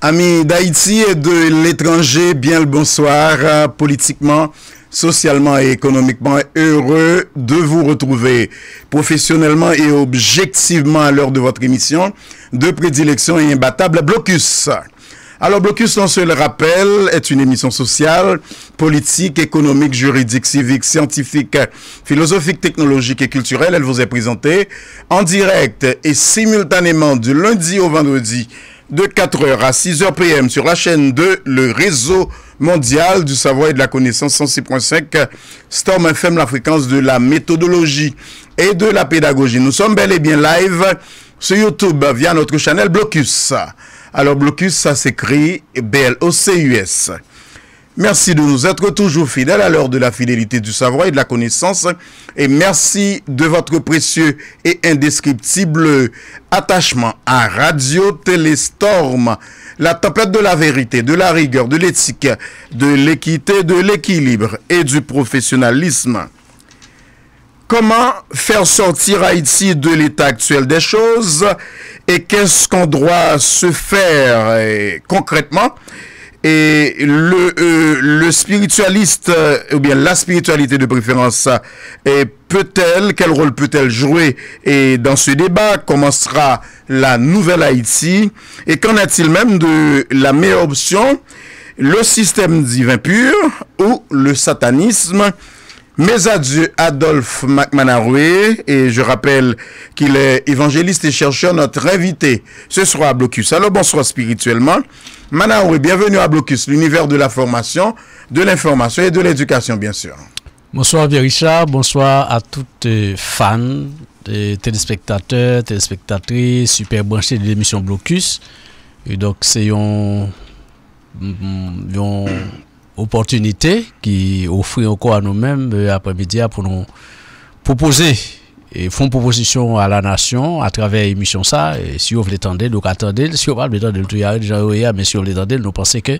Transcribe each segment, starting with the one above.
Amis d'Haïti et de l'étranger, bien le bonsoir, euh, politiquement, socialement et économiquement heureux de vous retrouver professionnellement et objectivement à l'heure de votre émission de prédilection et imbattable Blocus. Alors Blocus, on se le rappelle, est une émission sociale, politique, économique, juridique, civique, scientifique, philosophique, technologique et culturelle. Elle vous est présentée en direct et simultanément du lundi au vendredi de 4h à 6h PM sur la chaîne 2, le réseau mondial du savoir et de la connaissance 106.5, Storm FM, la fréquence de la méthodologie et de la pédagogie. Nous sommes bel et bien live sur YouTube via notre channel Blocus. Alors Blocus, ça s'écrit B-L-O-C-U-S. Merci de nous être toujours fidèles à l'heure de la fidélité du savoir et de la connaissance. Et merci de votre précieux et indescriptible attachement à Radio Téléstorm. La tempête de la vérité, de la rigueur, de l'éthique, de l'équité, de l'équilibre et du professionnalisme. Comment faire sortir Haïti de l'état actuel des choses et qu'est-ce qu'on doit se faire eh, concrètement et le, euh, le spiritualiste, euh, ou bien la spiritualité de préférence, et euh, peut-elle, quel rôle peut-elle jouer et dans ce débat sera la nouvelle Haïti Et qu'en est-il même de la meilleure option Le système divin pur ou le satanisme mes adieux, Adolphe McManaroué, et je rappelle qu'il est évangéliste et chercheur, notre invité ce soir à Blocus. Alors bonsoir spirituellement. Manaoui, bienvenue à Blocus, l'univers de la formation, de l'information et de l'éducation, bien sûr. Bonsoir, Pierre Richard. Bonsoir à toutes les fans, téléspectateurs, téléspectatrices, super branchés de l'émission Blocus. Et donc, c'est une, mm, mm, une opportunité qui offre encore à nous-mêmes euh, après-midi pour nous proposer et font proposition à la nation à travers l'émission ça. Et si vous voulez attendre, donc attendez. Si vous parle voulez attendre, tout y a déjà mais si vous voulez attendre, nous pensons que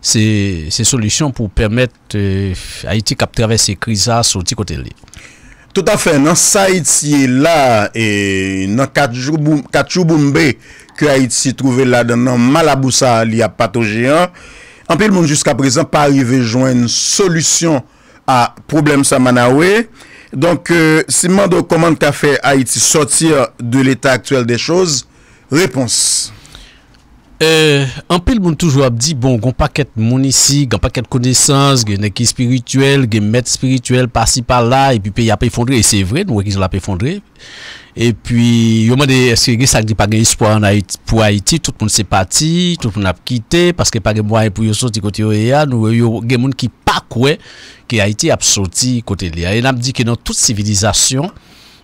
c'est une solution pour permettre euh, à Haïti qui traverser ces crises à sortir côté de Tout à fait, dans ça, Haïti est là, et dans Kachouboumbé, que Haïti trouvé là, dans Malaboussa, il y a patogéen. En plus le monde jusqu'à présent, pas arrivé à joindre une solution à problème là Donk, euh, si mando koman ka fe a iti sotir de l'eta aktuel de chouz, repons. An euh, pe l moun toujwa ap di, bon, goun pa ket moun isi, goun pa ket koneysans, gen ek espirituel, gen met espirituel, pa si, pa la, epi pe ya pe fondre, et se vre, nou wè ki zon la pe fondre. E pwi yo mwen de eske ge sakri pa gen ispwa an a iti, tout moun se pati, tout moun ap kite, paske pa gen mwen an pou yo soti kote yo e a, nou euh, yo gen moun ki pa kwe ki a iti ap soti kote li a. E nanm di ke nan tout sivilizasyon,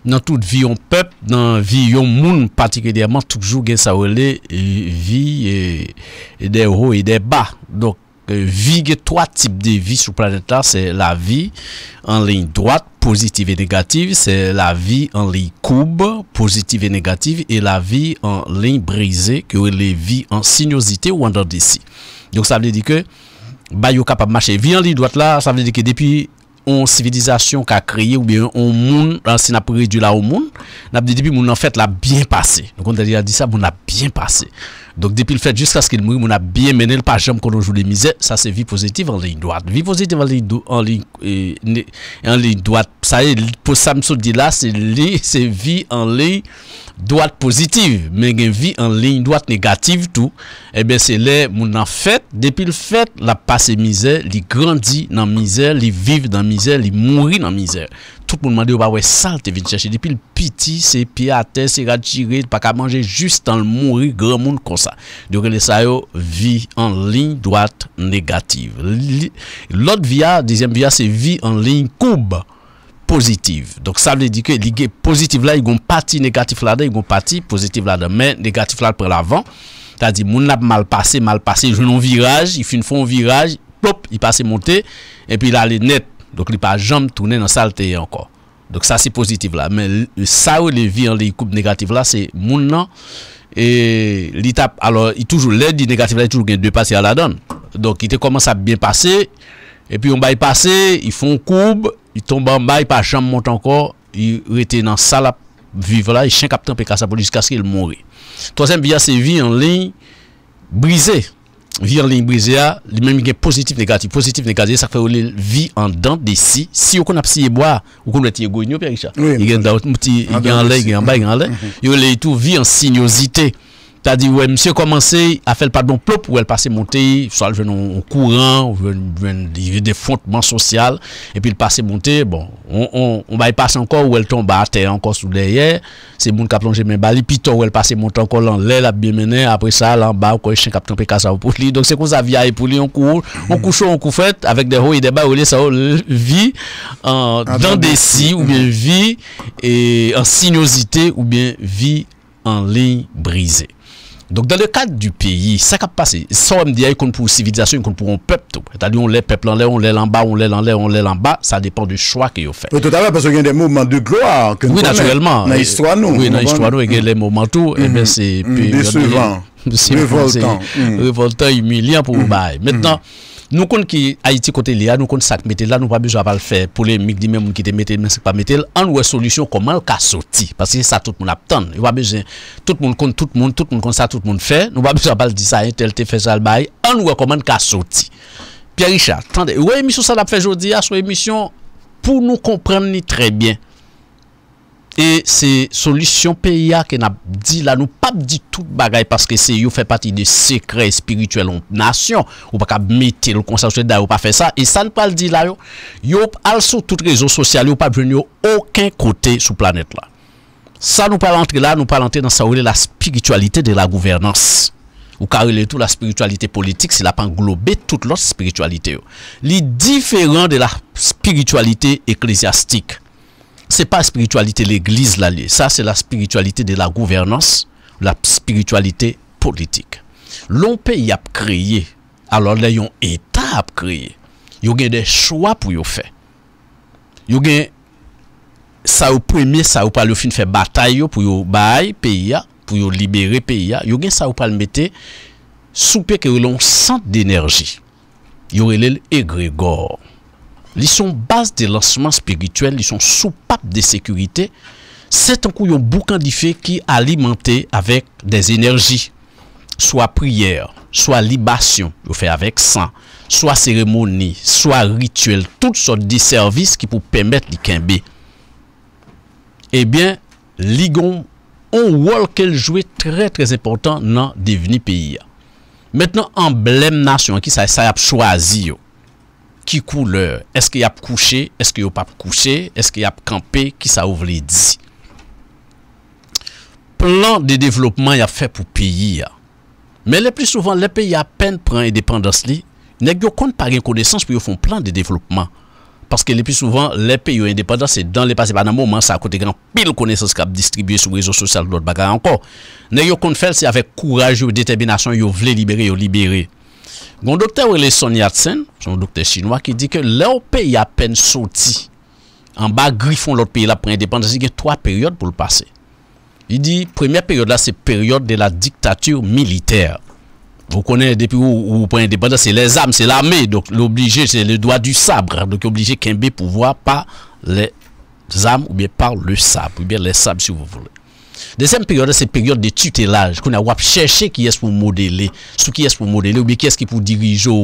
nan tout vi yon pep, nan vi yon moun, patikelyaman toujou gen sawele, euh, vi e euh, de ho e de ba. y euh, trois types types de vie sur planète là c'est la vie en ligne droite, positive et négative, c'est la vie en ligne courbe positive et négative, et la vie en ligne brisée que ou vie en sinuosité ou en donc ça veut dire que que ba capable de marché vie en ligne droite là ça veut dire que depuis on civilisation qu'a créé ou bien on monde si n'a réduit là au monde n'a depuis mon en fait l'a bien passé donc on a dit ça on a bien passé Donk depil fet, jiska skil mwi, moun ap biye menel pa jom kononjou li mizè, sa se vi pozitiv an li yin doat. Vi pozitiv an li yin doat, sa e, pou sa msou di la, se li, se vi an li yin doat pozitiv. Men gen vi an li yin doat negatif tou, e ben se le moun an fet, depil fet, la pase mizè, li grandi nan mizè, li viv nan mizè, li mouri nan mizè. tout le monde m'a dit, bah ouais, ça, t'es venu chercher. Depuis le petit, c'est pied à terre, c'est retiré, pas qu'à manger juste dans le mourir, grand monde comme ça. Donc, les yo vie en ligne droite négative. L'autre via, deuxième via, c'est vie en ligne courbe positive. Donc, ça veut dire que l'igue positive là, ils ont partie négative là-dedans, ils ont partie positive là-dedans, mais négative là pour l'avant. C'est-à-dire, mon nap mal passé, mal passé, je un virage, il fait une fois un virage, pop, il passe monter, et puis là, les net. Donc, il n'y pas jambes tourné dans la salle encore. Donc, ça, c'est positif là. Mais ça, où les vies en ligne coupes négatives là, c'est nom Et l'étape, alors, il toujours l'aide négatif là, il toujours deux passés à la donne. Donc, il commence à bien passer. Et puis, on va y passer, ils font courbe, ils tombent en bas, ils pas jamais monter encore. Il était dans la salle vivre là, et chien un peu jusqu'à ce qu'ils mourent. Troisième via, c'est vie en ligne brisée vie en ligne même il est positif, négatif, positif, négatif, ça fait une vie en dent des si. Si on a psy et bois, ou qu'on a été il y a un petit, il y a un lait, il y a un bail, il y a un lait, mm-hmm. il y a tout vie en sinuosité. Ta di, wè, msè komanse a fèl padon plop wè l'passe montè yi, sa l'venon kouran, wè l'venon, yi vè defontman sosyal, epi l'passe montè, bon, on wè l'passe ankon wè l'ton batè, ankon sou deryè, se moun kaplon jè men bali, pi ton wè l'passe montè ankon lan lè, la bi menè, apre sa lan ba, wè koye chen kapton pe kaza wè pou tli. Donk se kon sa vi a epou li, ankou ou, ankou chou, ankou fèt, avèk de ho yi deba, wè li sa ho lè, vi, an dan desi, ou bien vi, Donc, dans le cadre du pays, ça qui a passé, Somme on dit qu'on pour civilisation, qu'on pour un peuple. C'est-à-dire, on l'est, peuple en l'air, on l'est, en bas, on l'est, en l'air, on l'est, en bas. Ça dépend du choix qu'ils ont fait. Tout à fait, parce qu'il y a des moments de gloire. oui, naturellement. Dans l'histoire, nous. Oui, dans l'histoire, nous, il y a des moments tout. Et eh bien, mhm. c'est. Mhm. Décevant. Révoltant. Mhm. Révoltant, humiliant pour vous. Maintenant nous compte qui Haïti côté là nous compte ça mettre là nous pas besoin pas le faire pour les mig même qui te mettre mais c'est pas mettre en une solution comment le cas sorti parce que ça tout le monde attend il besoin tout le monde compte tout le monde tout le monde compte ça tout le monde fait nous pas besoin pas le dire ça un hein, ça, te fait ça le bail en une comment le cas sorti Pierre Richard attendez ouais émission ça l'a fait aujourd'hui à son émission pour nous comprendre très bien E se solisyon pe ya ke na di la nou pap di tout bagay paske se yo fè pati de sekre espirituel ou nasyon ou pa ka meti lou konsenswète da yo pa fè sa e sa nou pal di la yo, yo al sou tout rezòs sosyal yo pa ven yo okè kote sou planet la. Sa nou pal antre la, nou pal antre nan sa ou le la espiritualite de la gouvernance ou ka ou le tout la espiritualite politik se la pa englobe tout lot espiritualite yo. Li diferent de la espiritualite eklesiastik c'est pas la spiritualité l'Église Ça, c'est la spiritualité de la gouvernance, la spiritualité politique. L'on pays a créé, alors là, un État a créé. Il y a des choix pour y faire. Il y a ça au premier, ça au pas le fin fait bataille pour y bail pays, pour y libérer pays. Il y a ça au pas le mettre souper que l'on centre d'énergie. y a l'égrégore. Ils sont base de lancement spirituel, ils sont soupape de sécurité. C'est un couillon de boucan qui alimenté avec des énergies. Soit prière, soit libation, vous fait avec sang, soit cérémonie, soit rituel, toutes sortes de services qui pour permettre les Eh bien, bien ligon on rôle qu'elle jouait très très important dans le pays. Maintenant, emblème nation qui ça choisi qui couleur Est-ce qu'il y a couché Est-ce qu'il y a pas couché Est-ce qu'il y a campé Qui ça ouvre dit Plan de développement il a fait pour pays. Mais le plus souvent, les pays à peine prennent indépendance. Li, ne pas une connaissance pour font plan de développement. Parce que le plus souvent, les pays indépendants, c'est dans le passé, pas dans le moment, ça a coûté grand pile connaissance qui a distribué sur les réseaux sociaux, d'autres bagages encore. Ne faire, c'est avec courage ou détermination, ils veulent libérer, ils libérer. Mon docteur, les le Son Yat-sen, son dit chinois, qui pays a peine sorti en bas sorti l'autre pays pays pour indépendance il y a trois périodes pour le passer. Il dit première période la période de la dictature militaire. Vous connaissez depuis où vous prenez indépendance, c'est les armes, c'est l'armée. Donc l'obligé, c'est le doigt du sabre. Hein, donc obligé qu'un le pouvoir par les armes ou bien par le sabre, ou bien les sabres si vous voulez. Desem periode se periode de tutelaj, kon a wap cheshe ki es pou modele, sou ki es pou modele, ou bi ki es ki pou dirijo.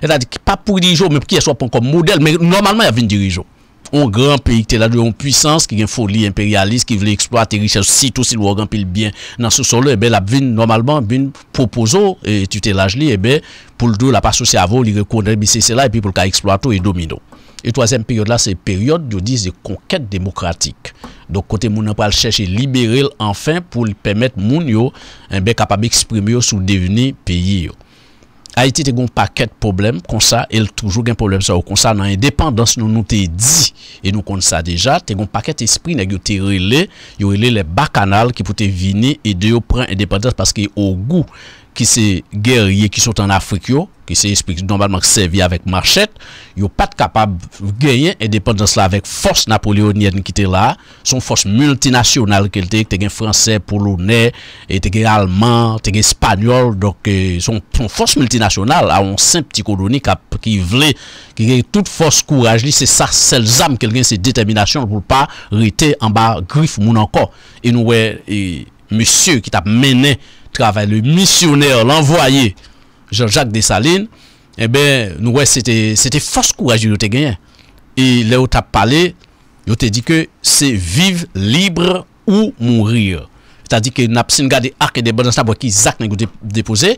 E da di ki pa pou dirijo, mi pou ki es wap kon model, mi normalman ya vin dirijo. On gran peyik te la, di yon pwisans ki gen foli imperialist, ki vle eksploat, te riche sou sito, si lwag anpil bien nan sou sol le, e be eh la vin normalman, vin popozo, tutelaj li, e eh be pou ldo la pa sou se avon, li rekondre, bi se se la, e pi pou lka eksploato, e domino. Et troisième période là, c'est période, yo dise, de conquête démocratique. Donc, kote moun apal, chèche libéré l'enfin pou l'y pèmète moun yo, eh en bè kapabé eksprime yo sou deviné pays yo. Haiti te goun pa kète probleme, kon sa, el toujou gen probleme sa, ou kon sa nan indépendance nou nou te di, et nou kon sa deja, te goun pa kète esprit nè, yo te rele, yo rele le bakanal ki pou te vine, et de yo pren indépendance, parce ki yo gou, ki se gerye ki sot an Afrikyo ki se esprit normalman se vi avek machet, yo pat kapab genyen e depan dan sla avek fos Napoléonienne ki te la, son fos multinasyonal ke lte, te gen fransè polonè, te gen alman te gen spanyol, donk euh, son fos multinasyonal a on simptiko doni kap ki vle ki gen tout fos kouraj li, se sa sel zam ke lgen se determinasyon pou pa rete an ba grif moun anko e nou we Monsye ki tap menen, travè, lè missionè, lè envoyè, Jean-Jacques Dessalines, nou wè, sè te fos kouajou yo te genyen. E lè yo tap pale, yo te di ke, se vive, libre ou mourir. Tadi ke napsin gade ak e de bon anstap wak ki zak nan yon te pose,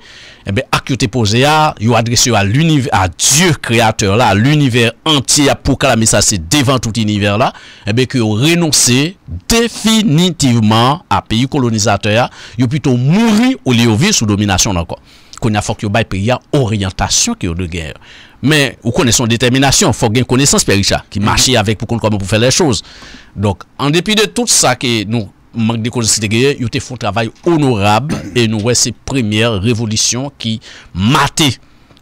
ak yon te pose a, yon adrese yon a dieu kreator la, a l'univers entier pou kalame sa se devan tout yon univers la, ebe ki yon renonse definitivman a pe yon kolonizateur a, yon pito mouri ou li yon vil sou dominasyon nan kon. Kon yon fok yon bay pe yon oryantasyon ki yon de gère. Men, yon kone son determinasyon, fok gen kone sans pericha, ki mache mm-hmm. yon avèk pou kon koman pou fè lè chòz. Donk, an depi de tout sa ke nou kone, manque de a ils un travail honorable et nous, voyons ces première révolution qui maté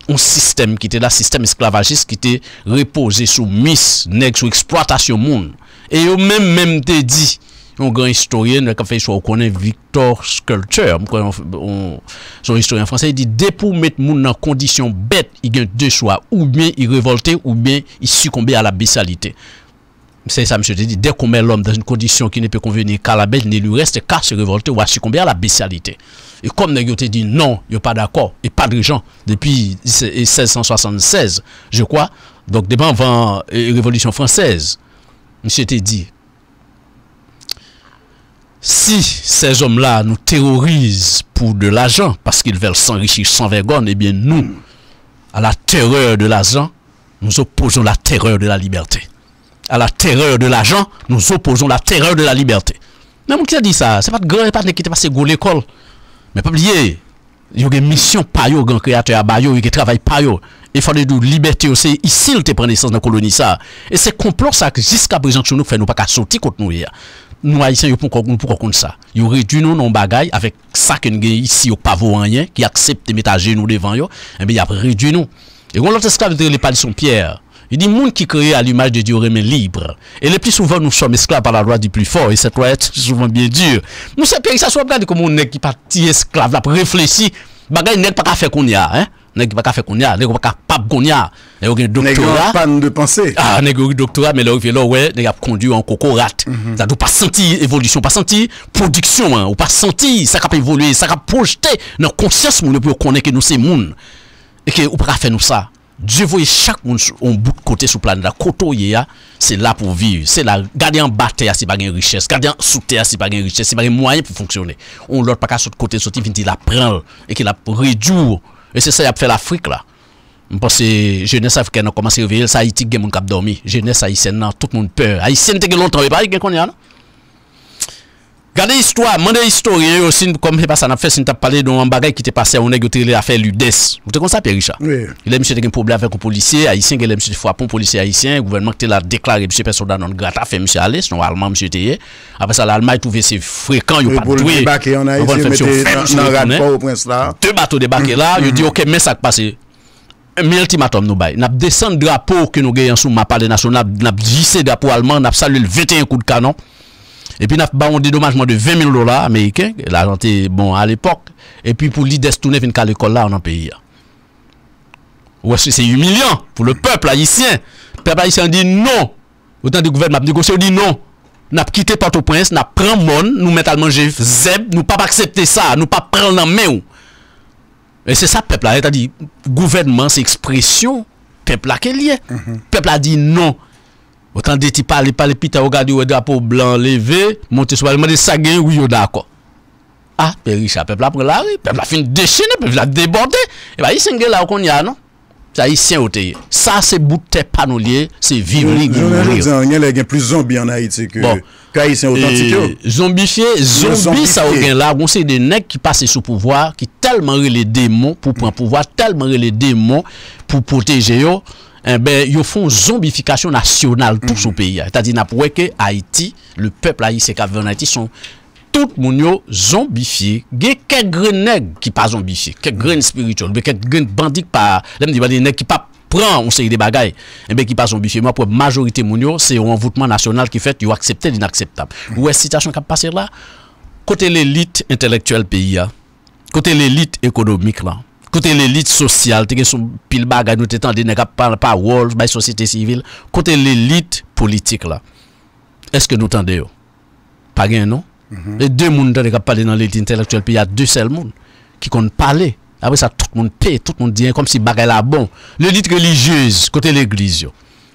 un système qui était là, système esclavagiste qui était reposé sous mis, nèg, sur exploitation monde. Et eux même même te dit, un grand historien, qui a Victor Sculpture, son historien français, il dit, dès pour mettre monde en condition bête, il y a deux choix, ou bien il révoltait, ou bien il succomber à la bestialité. C'est ça, monsieur, je dès qu'on met l'homme dans une condition qui ne peut convenir qu'à la bête, il lui reste qu'à se révolter ou à succomber à la bestialité. Et comme nous te dit non, il n'y a pas d'accord, et pas de gens, depuis 1676, je crois, donc devant la euh, Révolution française, monsieur te dit, si ces hommes-là nous terrorisent pour de l'argent, parce qu'ils veulent s'enrichir sans vergogne, eh bien nous, à la terreur de l'argent, nous opposons la terreur de la liberté à la terreur de l'argent, nous opposons la terreur de la liberté. Mais qui a dit ça, c'est pas de grand, pas qui était passé go l'école. Mais pas oublier, il y a une mission pas yo, grand créateur à yo, qui travaille par yo. Il fallait de liberté aussi, ici il te prend naissance dans la colonie ça. Et c'est complot ça que jusqu'à présent nous fait nous pas qu'à sortir contre nous Nous haïtiens, nous pouvons faire ça. Nous réduisons nos non bagailles avec ça que nous avons ici au vaut rien, qui accepte de mettre à genoux devant eux, et eh bien il a réduit nous. Et quand l'autre esclave, il les palissons Pierre. Il dit, monde qui crée à l'image de Dieu remet libre. Et le plus souvent, nous sommes esclaves par la loi du plus fort. Et cette loi être souvent bien dure. Nous sommes pays, ça soit regardé comme on est qui parti esclave, là, réfléchir. Bagay n'est pas qu'à faire qu'on y a, hein. N'est pas qu'à faire qu'on y a, n'est pas qu'à pape qu'on y a. Et aucun doctorat. panne de pensée. Ah, n'est pas doctorat, mais là, là, ouais, n'est pas conduit en cocorate. Mhm. Ça doit pas sentir évolution, pas sentir production, hein. Ou pas sentir, ça cap évoluer, ça cap projeter. Dans conscience, mon, ne pouvons connaître que nous, c'est monde. Et que, ou pas faire nous ça. Dieu voit chaque monde en bout de côté sur planète là y a, c'est là pour vivre c'est là garder en bas terre c'est pas une richesse garder sous terre c'est pas une richesse c'est pas un moyen pour fonctionner on l'autre pas qu'à sur côté sorti vient la prendre et qu'il la réduire et c'est ça qui a fait l'Afrique là je pense que jeunesse africaine a commencé à réveiller ça Haïti que mon cap dormi jeunesse haïtienne tout le monde peur haïtienne jeunesse longtemps et pas gen connait là Gade histoy, mande histoy e osin, kom he pasan ap fes, sin tap pale don ambagay ki te pase a onek yo trele afe ludes. Ou te konsa pe Richard? Oui. Ele msye te gen probleme vek ou polisye, aisyen gen ele msye te fwa pon polisye aisyen, gouvenman te la deklare msye perso danon gata, fe msye ale, sinon alman msye te ye. Apesa la alman touve se frekant, yo patwe. Te bate ou debake la, yo di ok, men sak pase. Men el ti matom nou bay. Nap desen drapo ki nou ge yansou mapale nasyon, nap jise drapo alman, nap salwe l veten yon kou de kanon, E pi naf baon didomajman de 20 000 dolar Ameriken, la jante bon al epok. E pi pou li destounen fin kal ekola an an peyi ya. Ou asli se yu milyon pou le pepl ayisyen. Pepl ayisyen di nou, ou tan di gouverne map negosye, ou di nou. Nap kite pato prins, nap pran mon, nou mentalman je zeb, nou pa pa aksepte sa, nou pa pran nan men ou. E se sa pepl a, et a di, gouverne man se ekspresyon, pepl a ke liye. Pepl a di nou. Ou tan de ti pale pale pi ta o gadi ou edwa pou blan leve, monte sou bali man de sa gen yon ou yon akon. A, pe richa peple apre la re, peple ap fin de chine, peple ap de bote, e ba yi sen gen la akon ya non. Sa yi sen ote ye. Sa se bouten panolye, se viri goun rire. Nyen le gen plus zombi anayi te ke, kaya yi sen ote an tike yo. Zombifiye, zombi sa o gen la, goun se yi de nek ki pase sou pouvoar, ki telman re le demon pou pran pouvoar, telman re le demon pou proteje yo. Eh yo fon zombifikasyon nasyonal pou sou peyi. Tadi nap wè ke Haiti, le pepl a YSKV en Haiti son tout moun yo zombifiye, ge kek gren neg ki pa zombifiye, kek gren spiritual, ge kek gren bandik pa, dem di wè di neg ki pa pran onse yi de bagay, mwen ki pa zombifiye. Mwen pou wè majorite moun yo, se yon envoutman nasyonal ki fèt, yo akseptè l'inakseptab. Wè sitasyon kap pase la, kote l'elite intelektuel peyi ya, kote l'elite ekonomik la, Côté l'élite sociale, t'es sont pile bagage nous avons parlé parler pas de la société civile, côté l'élite politique là. Est-ce que nous entendons? Pas rien non Il y Les deux mondes qui parlent dans l'élite intellectuelle, puis il y a deux seuls mondes qui comptent parler. Après ça tout le monde paie, tout le monde dit hein, comme si bagage là bon. L'élite religieuse côté l'église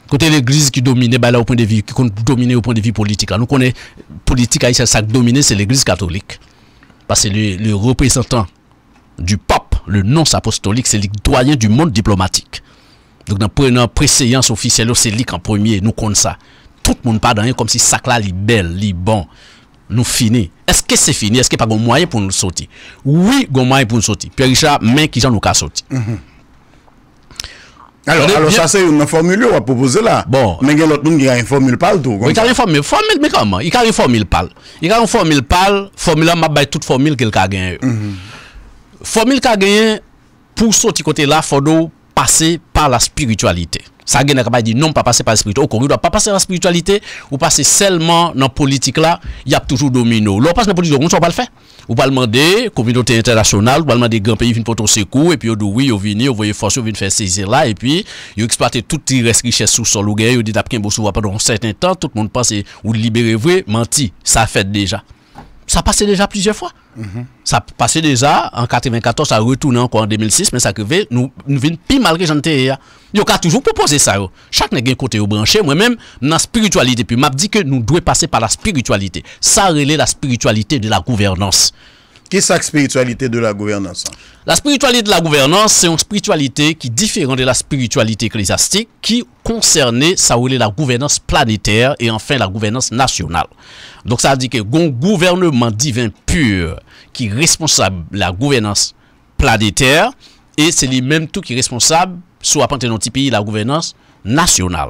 côté l'église qui domine bah au point de vue qui au point de vue politique nous connaissons politique ça ça domine c'est l'église catholique parce que le, le, représentant du peuple, le nonce apostolique, c'est le doyen du monde diplomatique. Donc, dans la préséance officielle, c'est lui en premier, nous compte ça. Tout le monde parle comme si ça là, li belle, li bon. Nous fini. Est-ce que c'est fini? Est-ce qu'il n'y a pas de moyen pour nous sortir? Oui, il y a moyen pour nous sortir. Pierre Richard, mais qui j'en nous qu'à sortir. Mm-hmm. Alors, alors ça c'est une formule qu'on a proposez là. Bon. Mais il y a l'autre monde qui a une formule pâle tout. Il a une formule, formule mais comment Il a une formule pâle. Il a une formule pâle, formule m'a bail toute formule qu'il a gagné. Mm-hmm formule qu'a gagné pour sortir côté là, faut passer par la spiritualité. Ça gagne pas dit non pas passer par la spiritualité. Au ne doit pas passer par la spiritualité ou passer seulement dans la politique là, il y a toujours domino. L'on passe dans la politique, on ne pas le faire. Ou pas demander communauté internationale, ou pas demander grands pays viennent pour ton secours et puis dit oui, ils viennent, ils voyez force, ils faire saisir là et puis ils exploitent toute les richesses sous sol ou gagne, ils dit d'après un beau pendant un certain temps, tout le monde pense ou libérer vrai, menti, ça fait déjà. Ça passait déjà plusieurs fois. Mhm. Ça passait déjà en 1994, ça retourné encore en 2006, mais ça crevait, nous, nous vîmes pire malgré j'en étais. y a toujours proposé ça. Chaque n'est côté au branché, moi-même, dans la spiritualité. Puis, m'a dit que nous devons passer par la spiritualité. Ça relève la spiritualité de la gouvernance. Qui est la spiritualité de la gouvernance hein? La spiritualité de la gouvernance, c'est une spiritualité qui est différente de la spiritualité ecclésiastique, qui concernait ça voulait la gouvernance planétaire et enfin la gouvernance nationale. Donc ça veut dire que un gouvernement divin pur qui est responsable de la gouvernance planétaire et c'est lui-même tout qui est responsable soit à notre pays la gouvernance nationale.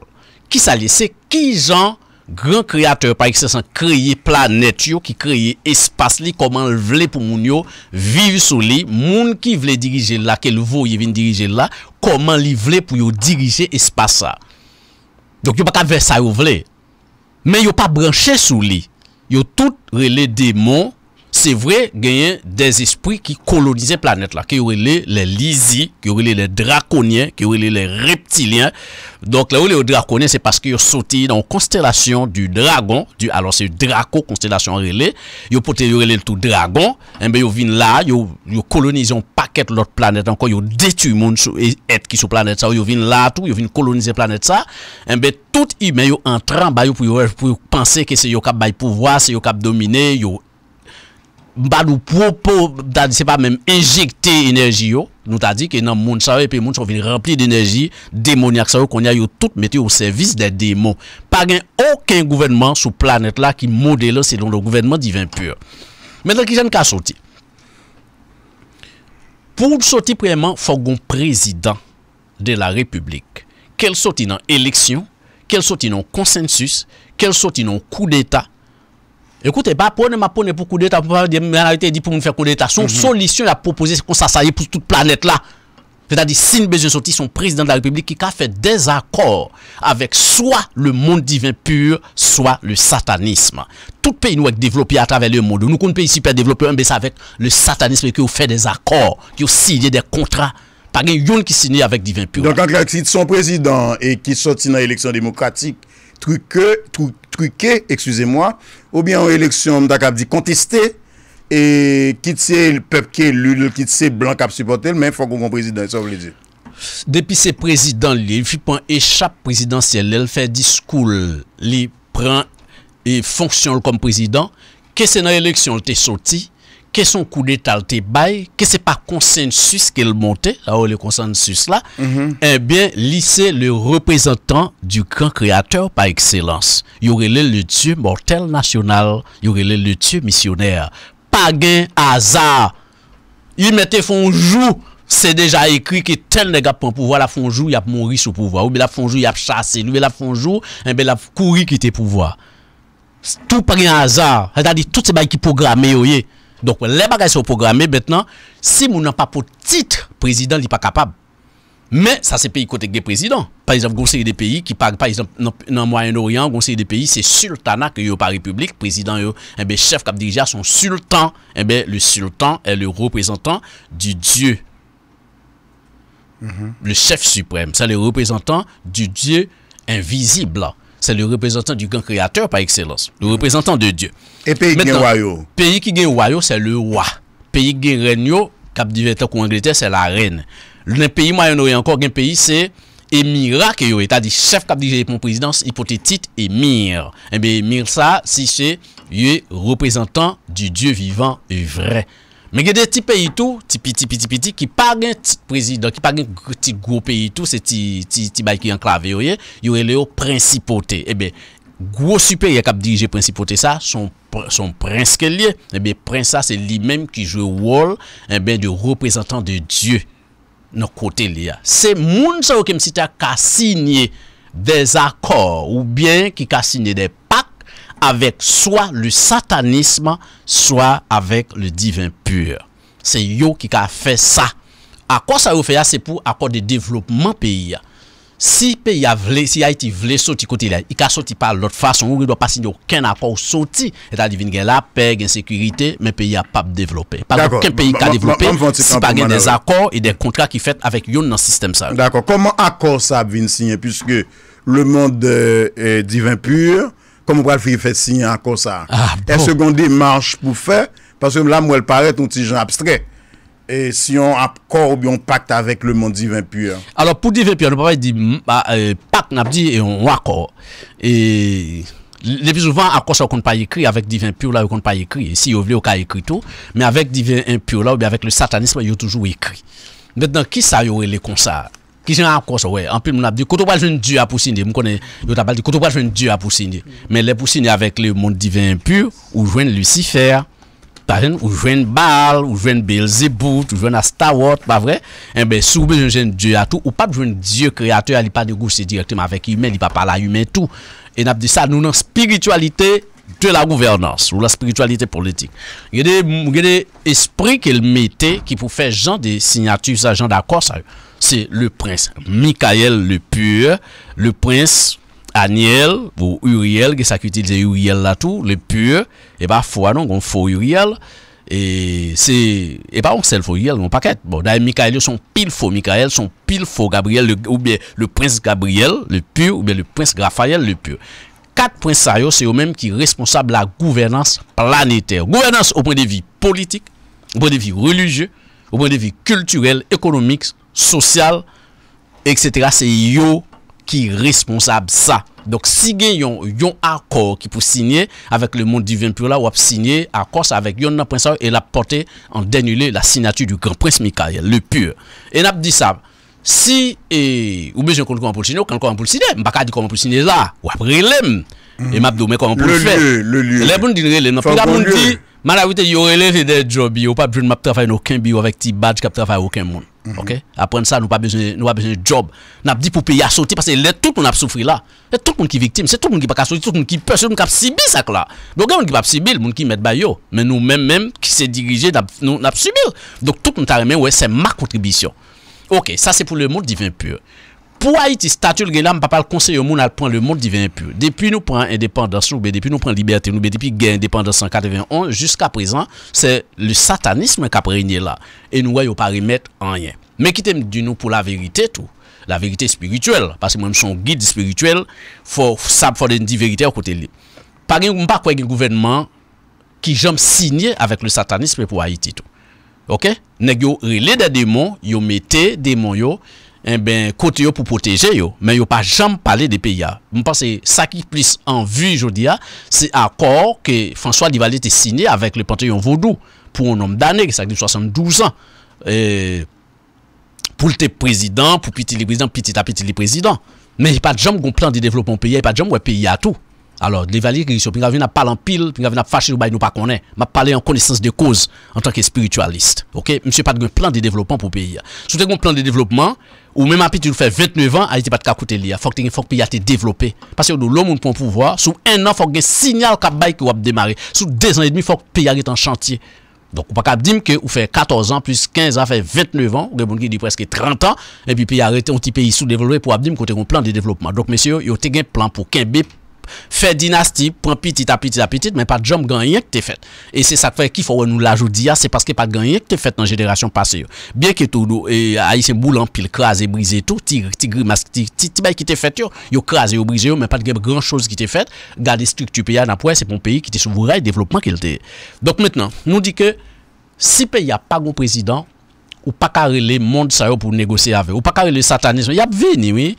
Qui ça c'est Qui gens Gran kreator pa ek se san kreye planet yo ki kreye espas li. Koman vle pou moun yo viv sou li. Moun ki vle dirije la. Kel vo yi vin dirije la. Koman li vle pou yo dirije espasa. Donk yo baka vle sa yo vle. Men yo pa branche sou li. Yo tout rele de moun. c'est vrai qu'il y a des esprits qui colonisaient la planète, là, qui auraient les Lizzy, qui les draconiens, qui les reptiliens. Donc, là où les draconiens, c'est parce qu'ils ont sauté dans la constellation du dragon, du, alors c'est Draco, constellation relais, ils ont porté le tout dragon, et eh ben, ils viennent là, ils colonisent colonisé un paquet de l'autre planète encore, ils ont détruit le monde, et être qui sur planète ça, ils viennent là, tout, ils viennent coloniser la planète ça, et eh ben, tout le ils entrent en train pour penser que c'est eux qui ont pouvoir, c'est eux qui dominer ba nou propou, ta di se pa mèm, injekte enerji yo, nou ta di ke nan moun sawe pe moun son vin rempli d'enerji, demoniak sawe kon ya yo tout mette ou servis de démon. Pagèn, okèn gouvenman sou planet la ki modele se don lou gouvenman divin pur. Mèdèl ki jen ka soti. Pou soti preman fò goun prezidant de la republik, kel soti nan eleksyon, kel soti nan konsensus, kel soti nan kou d'état, Ekoute, ba pwene ma pwene pou koude ta, pwene di pou moun fè koude ta, son mhm. solisyon la proposi se kon sa saye pou tout planet la. Fè ta di sin bezye soti son prezident la republik ki ka fè dezakor avèk soa le moun divin pur, soa le satanisme. Tout pey nou wèk devlopi a travèl le moun. Nou kon pey si pey devlopi anbe sa avèk le satanisme ki ou fè dezakor, ki ou silye de kontra. Pagè yon ki sinye avèk divin pur. Donk anklak si son prezident e ki soti nan eleksyon demokratik, truke... excusez-moi, ou bien en élection, on dit contestée, et sait le peuple qui est qui blanc qui a supporté, mais il faut qu'on président, ça Depuis ses présidents, il fait pas échappe présidentielle, il fait discours, il prend et fonctionne comme président. Qu'est-ce que c'est dans l'élection, il est sorti ke son kou netal te bay, ke se pa konsensus ke l montè, la ou le konsensus la, mhm. e eh bè lise le reprezentant du kran kreatèr pa ekselans. Yore lè lè tsyè mortel national, yore lè lè tsyè missionèr. Pagè azar, yi mette fonjou, se deja ekri ki tel negap pou pouvo la fonjou yap mori sou pouvo, ou be la fonjou yap chase, nou be la fonjou, eh en be la kouri ki te pouvo. Tou pagè azar, a zadi tout se bay ki pogra me yo ye, Donc, les bagages sont programmés maintenant. Si vous n'avons pas pour titre président, il n'est pas capable. Mais ça, c'est pays côté des présidents. Par exemple, conseil des pays qui parlent, par exemple, dans le Moyen-Orient, conseil des pays, c'est sultanat que pas république, président, le eh ben, chef chef qui dirige son sultan. Eh ben, le sultan est le représentant du dieu. Mhm. Le chef suprême, c'est le représentant du dieu invisible c'est le représentant du grand créateur par excellence, le représentant de Dieu. Et pays qui royaume. Pays qui gagne royaume, c'est le roi. Pays qui gagne le cap divertant Angleterre, c'est la reine. Le pays Moyen-Orient encore un pays c'est émirat qui est c'est-à-dire chef cap dirige mon présidence hypothétique émir. Et eh bien émir ça si c'est représentant du Dieu vivant et vrai. Men gede ti pe itou, ti pi ti pi ti pi ti, ki pa gen tit prezident, ki pa gen tit gwo pe itou, se ti bay ki anklavye yo ye, yo e le yo prensipote. Ebe, eh gwo supe ye kap dirije prensipote sa, son prenske liye, ebe prensa se li menm ki jwe wol, ebe de reprezentant de Diyo, no kote liya. Se moun sa yo kem sita ka sinye de zakor, ou bien ki ka sinye de prezident. avèk swa lè satanisme, swa avèk lè divin pur. Se yo ki ka fè sa. Akor sa yo fè ya, se pou akor de devlopman peyi ya. Si peyi ya vle, si ya iti vle, soti koti lè, i ka soti pa lòt fason, ou ki do pasi nyo ken akor, ou soti, etal di vin gen la, pe gen sekurite, men peyi ya pap devlopè. Par kon, ken peyi ka devlopè, si pa gen des akor, e de kontra ki fèt avèk yon nan sistem sa. D'akor, koman akor sa vin sinye, pwiske le moun de euh, divin pur comme on va faire signer encore ça. Et ah, Est-ce qu'on démarche pour faire Parce que là, moi, elle paraît un petit genre abstrait. Et si on a accorde ou on pacte avec le monde divin pur. Alors, pour divin pur, le papa dit pas bah, dire euh, pacte, on dit et on accord. Et. les plus souvent, à quoi ça qu'on pas écrit avec divin pur là, qu'on pas écrit. Si vous voulez, on pas écrit tout. Mais avec divin impur là, ou bien avec le satanisme, il y a toujours écrit. Maintenant, qui ça y aurait les ça Kishen akos wey, anpil moun apdi koto pa jwen diyo apousine, moun konen yo tabal di koto pa jwen diyo apousine. Men lepousine avek le moun divin pur, ou jwen Lucifer, ou jwen Baal, ou jwen Beelzebout, ou jwen Astawot, eh pa vre, enbe soube jwen diyo atou, ou pa jwen diyo kreator, li pa degou se direktman vek yume, li pa pala yume tout. En apdi sa nou nan spiritualite de la gouvernance, ou la spiritualite politik. Gede, gede, esprit ke l mette ki pou fe jen de signatu sa, jen d'akos a yo. c'est le prince Michael le pur, le prince Aniel ou Uriel, qui s'est utilisé Uriel là tout, le pur, et bah foi non, on Uriel, et c'est, et bah on sait le faux Uriel, on paquet. Bon, d'ailleurs Michael, sont pile faux Michael, son pile faux Gabriel, ou bien le prince Gabriel, le pur, ou bien le prince Raphaël, le pur. Quatre princes c'est eux-mêmes qui sont responsables de la gouvernance planétaire. Gouvernance au point de vue politique, au point de vue religieux, au point de vue culturel, économique, Social, etc. C'est yo qui responsable ça. Donc, si yon yon accord qui peut signer avec le monde divin pur là, ou ap signer accord avec yon n'a pas et la porte en dénulé la signature du grand prince Mikael, le pur. Et n'a pas dit ça. Si ou besoin comment compte qu'on a pour signer, ou qu'on a pour le signer, ou après l'em, et m'a pas dit comment on signer le faire. Le lieu le lieu Le lien, le lien, le lien. Malavite yo jobs il job yo, pas besoin de travailler aucun bio avec petit badge qui travaille aucun monde. Mhm. OK? Après ça, nous pas besoin nous pas besoin de job. N'a dit pour payer à sortir parce que tout le monde a souffert là. C'est tout le monde qui victime, c'est tout le monde qui pas sortir, tout le monde qui personne qui a subi ça là. Donc on qui pas subir, le monde qui met ba mais nous même même qui s'est dirigé nous n'a subi. Donc tout le monde a remis ouais, c'est ma contribution. OK, ça c'est pour le monde divin pur. Pour Haïti, statut de l'homme, papa le conseil au monde le monde divin pur. Depuis nous prenons indépendance, depuis nous prenons liberté, nous, depuis l'indépendance en 91, jusqu'à présent, c'est le satanisme qui a régné là. Et nous, voyons pas remettre en rien. Mais qui t'aime du nous pour la vérité, tout. La vérité spirituelle. Parce que moi, je suis guide spirituel, faut savoir dire la vérité à côté de Par exemple, pas quoi gouvernement qui j'aime signé avec le satanisme pour Haïti, tout. Ok? Nèg yo a des démons, yo des démons kote eh yo pou poteje yo, men yo pa jam pale de peya. Mwen panse, sa ki plis an vu jodi ya, se akor ke François Livaldi te sine avek le panteyon Vodou, pou an om danè, ki sa ki 72 an, pou lte prezident, pou piti li prezident, piti ta piti li prezident. Men yon pa jam gon plan di devlopon peya, yon pa jam wè peya tou. Alor, devalik risho, pinga vina pal an pil, pinga vina fachin ou bay nou pa konen, map pale an konesans de koz, an tanke spiritualist. Ok, msye pat gen plan de devlopman pou peyi ya. Sou te kon plan de devlopman, ou men mapi ti nou fe 29 an, ay te pat kakoute li ya, fok te gen fok peyi ya te devloppe. Pase yo nou lomoun pou mpouvo, sou 1 an fok gen sinyal kap bay ki wap demare, sou 2 an et demi fok peyi ya re tan chantye. Donk ou pak ap dim ke ou fe 14 an plus 15 an fe 29 an, ou gen bon ki di preske 30 an, epi peyi ya re te onti peyi sou devloppe pou ap dim kote kon plan Fè dinasti, pran pitit apitit apitit Men pat jom ganyen ki te fèt E se sakwe ki fò wè nou lajou diya Se paske pat ganyen ki te fèt nan jèderasyon pasè yo Bien ki tou nou e a yise mboulan pil Krasè, brisé tou, tigre, tigre, maske Ti bay ki te fèt yo, yo krasè, yo brisé yo Men pat gèbe gran chòz ki te fèt Gade stik tu pe ya nan pouè, se pon peyi Ki te souvou ray, devlopman ki te fèt Donk mètenan, nou di ke Si pe ya pa goun prezidant ou pas carré le monde ça pour négocier avec ou pas carré le satanisme y a vini oui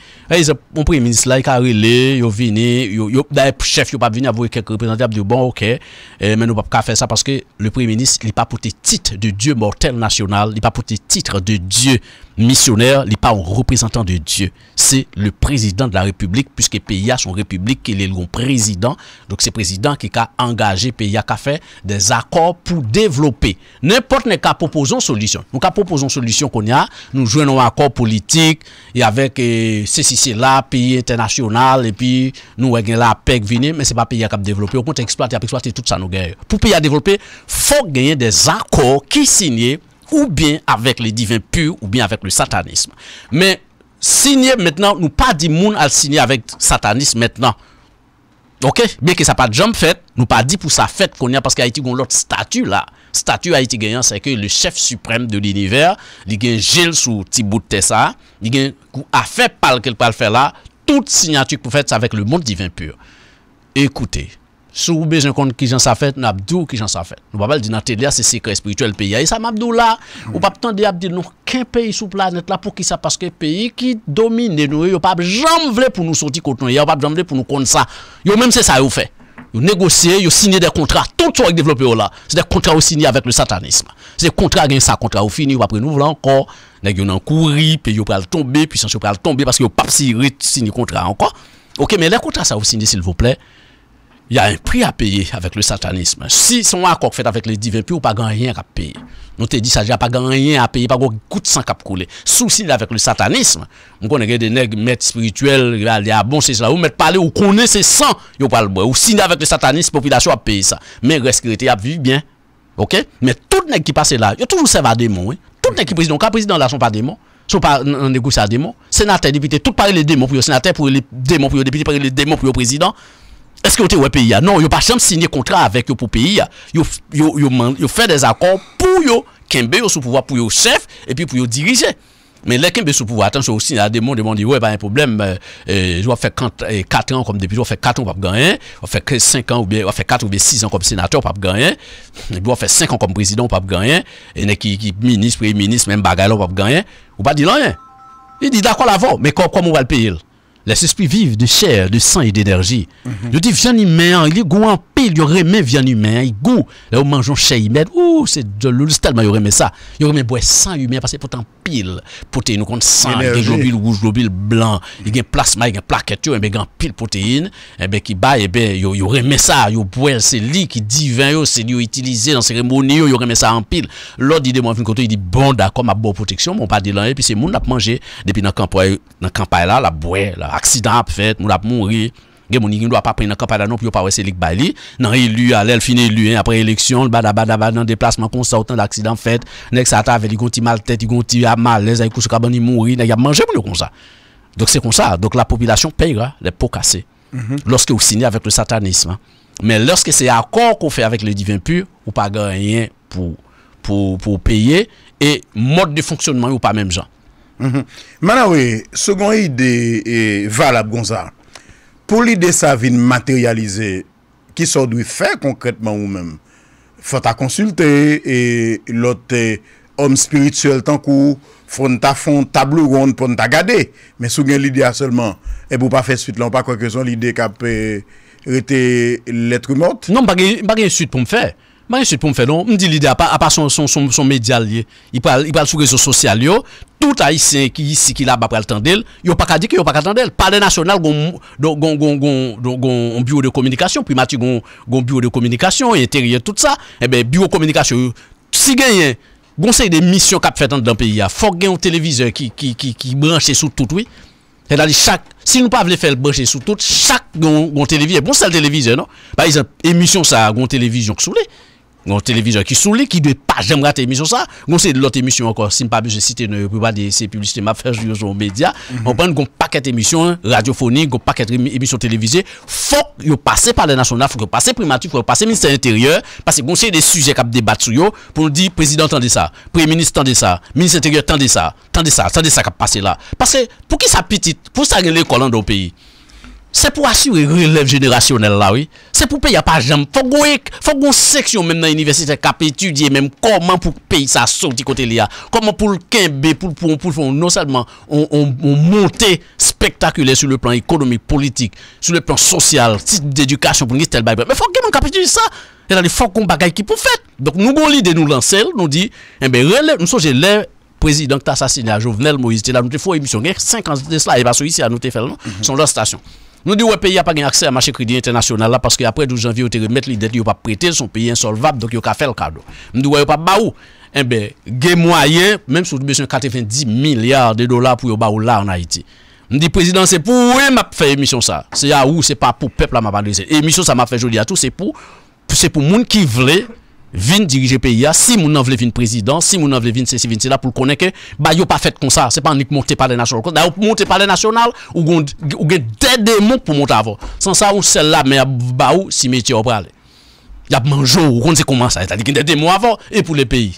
mon premier ministre là il carré le yo vini yop, d'ailleurs, chef il pas venir avoir quelques représentants de bon OK eh, mais nous pas faire ça parce que le premier ministre il pas porté titre de Dieu mortel national il pas porté titre de Dieu missionnaire il pas un représentant de Dieu c'est le président de la République puisque pays son république qu'il est le président donc c'est président qui a engagé pays a fait des accords pour développer n'importe ne qu'a proposons solution nous proposons nous solution qu'on nous a. Nous un accord politique et c'est euh, si international la, puis nous et puis nous la paix la paix venir mais pas qui pays développer a ou exploiter te exploiter, tout ça nous pour pour piye a développer faut gagner des accords qui signer ou bien avec les divins purs ou bien avec le satanisme. mais signer maintenant, nous pas dit moun à avec avec satanisme maintenant, Ok, bien que ça pas de jump fait, nous pas dit pour ça fait qu'on y a parce qu'Haïti a l'autre statut là. Statut Haïti gagnant, c'est que le chef suprême de l'univers, il gagne gel sous petit Tessa, il gagne fait fait pal qu'il peut faire là, toute signature pour faire ça avec le monde divin pur. Écoutez, si vous avez besoin de qui j'en fait, nous avons qui j'en fait. Nous ne pouvons pas dire télé c'est le secret spirituel pays. Et ça, nous là là, hmm. va ne pouvons pas nous qu'un pays sur la planète, pour qui ça Parce que le pays qui domine nous, il n'y a pas jamais pour nous sortir contre nous, il n'y a pas pour nous contre ça. Il même c'est ça que fait faites. Vous négociez, vous des contrats, tout ce que vous développez là, c'est des contrats au vous avec le satanisme. C'est des contrats qui ont ça, contrat vous fini après nous voulons encore, nous voulons courir, puis vous pouvez tomber, puis vous pouvez tomber, parce que vous pas pouvez pas signer contrat encore. Ok, mais les contrats, ça vous signez, s'il vous plaît il y a un prix à payer avec le satanisme. Si son accord fait avec les divins purs, pas rien à payer. Nous te dit ça, il pas rien à payer, pas grand de sang cap coulé Souci avec le satanisme, on connaît des nègres maîtres spirituels, il y a bon c'est ça. Vous mettez parler ou connaît c'est sang, yo pas le bois. Ou signe avec le satanisme, population a payé ça. Mais reste que a vivre bien. OK Mais tout nèg qui passe là, a toujours ça à démon, hein. Tout nègre qui président, quand président là sont pas démons sont pas en négociation à démon. Sénateur, député, tout parler les démons pour le sénateur, pour les démons pour le député, pour les démons pour le président. Est-ce que vous êtes au pays Non, vous ne pouvez pas signer un contrat avec vous pour payer. Vous faites des accords pour que vous soyez sous pouvoir, pour que vous chef, et puis pour que vous Mais là, quand vous soyez sous pouvoir, attention, aussi, il y a des gens qui disent, oui, il y a un problème. Euh, euh, je vais faire 4 euh, ans comme député, je vais faire 4 ans pour ne pas gagner. Je vais faire 5 ans pour ne pas gagner. Je vais faire 4 ou 6 ans comme sénateur pour ne pas gagner. Je vais faire 5 ans comme président pour ne pas gagner. Et puis, ministre, premier ministre, même bagarre, je ne vais pas gagner. Vous ne dites rien. Il dit d'accord avant, mais comment on va le payer les esprits vivent de chair, de sang et d'énergie. Mm -hmm. Je dis, viande humaine, il goût en pile, il y aurait même viande humaine, il goût. Là, où mangeons chair humaine, ouh, c'est de l'eau, mais il y aurait même ça. Il y aurait même sang humain, parce que pourtant pile, protéines, nous sang, il y a globule rouge, globule blanc, il y a plasma, il y a plaquette, il y a pile protéines, et eh bien qui bat, et eh bien, il y aurait même ça, il y aurait c'est lui qui divin, c'est lui utilisé dans cérémonie, il y aurait même ça en pile. L'autre, il demande, il dit, bon, d'accord, ma bonne protection, mon pas de là, et puis c'est monde qui a mangé, depuis dans la campagne là, la bois là accident ap fet, moun ap mounri, gen mouni pas prendre ap apren nan kapada non pou yo pa wese lik bali, nan elu alel fin elu, hein, apre eleksyon, bada bada bada nan deplasman konsa otan d'aksidan fait, nek sa atave li gonti mal tête li gonti ap a ay kouche kaban ni mounri, nek ap manje moun yo konsa. Dok se konsa, donc la population peyra le po kase, mm -hmm. loske ou sini avèk le satanisme. Hein. mais lorsque c'est accord qu'on fait avec le divin pur, ou pa gagne pou, pou, pou, pou peye, e mod de fonctionnement ou pa même jan. Mwana mhm. we, sougan ide e, Val Abgonza Po l'ide sa vin materialize Ki sa ou dwi fe konkretman ou men Fon ta konsulte E lote Om spirituel tankou Fon ta fon tablou goun pon ta gade Men sougan l'ide a selman E pou pa fe suite lan pa kwa kwen son l'ide ka pe Rete letre mot Nan pa gen suite pou mfe Mdi non, lide a pa son medyal ye I pal sou rezo sosyal yo Tout a yi se ki la pa pal tendel Yo pa ka di ki yo pa ka tendel Pal de nasyonal gong Gong bureau de komunikasyon Primati gong bureau de komunikasyon E terye tout sa Ebe eh bureau komunikasyon Si genyen gonsenye de misyon kap fetan Fok genye ou televizyon ki branche sou tout Si nou pa vle fel branche sou tout Chak gong televizyon Bon se al televizyon Emisyon sa gong televizyon sou li on télévision qui sous qui pas j'aimerais émission ça on c'est l'autre émission encore si pas besoin citer ne peux pas ces publicités m'a faire aux médias on mhm. prend un paquet émission hein, radiophonique un paquet émission télévisée faut passer par le national faut que passer primature faut passer ministère intérieur parce que on c'est des sujets qui débattent sur yo pour dire président tendez ça premier ministre tendez ça ministre intérieur tendez ça tendez ça tendez ça qui passer là parce que pour qui ça petite pour ça les colons dans le pays c'est pour assurer relève générationnel là oui c'est pour payer pas jambe faut qu'on faut go section même dans l'université cap étudier même comment pour payer ça sortie côté là comment pour le pour pour pour non seulement on on, monter spectaculaire sur le plan économique politique sur le plan social type d'éducation pour tel bail mais faut que mon cap ça et là il faut qu'on bagaille qui pour faire donc nous lit l'idée nous lancer nous dit eh ben relève nous songe qui président assassiné, à Jovenel Moïse là nous fait faut émission 5 ans de cela il va se ici à nous te faire non mm-hmm. station nous disons que le pays n'a pas accès à marché crédit international là parce qu'après 12 janvier, il te remettre les dettes, pas prêté, son pays insolvable, donc peut pas fait le cadeau. Nous disons que pas baou. Eh bien, des moyens, même si vous avez besoin 90 milliards de dollars pour baou là en Haïti. Nous disons, président, c'est pour eux hein, m'a fait émission ça. C'est à où, c'est pas pour le peuple à m'a Émission ça m'a fait joli à tout, c'est pour, c'est pour monde qui voulait Vin dirije peyi a, si moun nan vle vin prezident, si moun nan vle vin se si vin se la pou l konenke, ba yo pa fet kon sa, se pa anik monte pale nasyonal. Da yo monte pale nasyonal, ou gen dede moun pou monte avon. San sa ou sel la me ba ou, si metye opra le. Yap manjou, ou kon se konman sa, e ta di gen dede moun avon, e pou le peyi.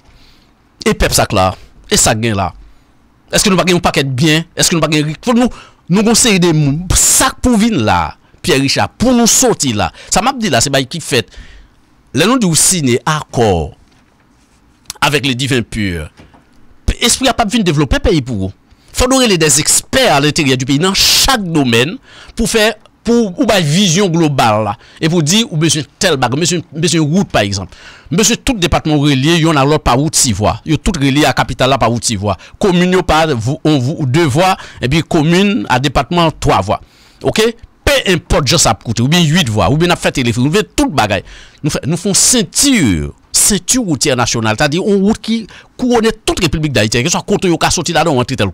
E pep sak la, e sak gen la. Eske nou pa gen ou paket bien, eske nou pa gen... Fon nou, nou gon seri de sak pou vin la, Pierre Richard, pou nou soti la. Sa map di la, se bay ki fet... Les vous de signe accord avec les est-ce qu'il n'y a pas de développer pays pour vous. Faut des experts à l'intérieur du pays dans chaque domaine pour faire pour bah, vision globale et pour dire ou besoin tel besoin besoin route par exemple. Monsieur tout département relié, yon a alors par route Il y a tout relié à capitale par route tu Commune par on, deux voies et puis commune à département trois voies. OK un pot de à à ou bien 8 voix ou bien à faire téléphone ou bien tout bagay. nous Nous ceinture ceinture, ceinture routière nationale, c'est-à-dire on route qui couronne toute république République que que soit ou ou qu'a sorti là don ou entrer tel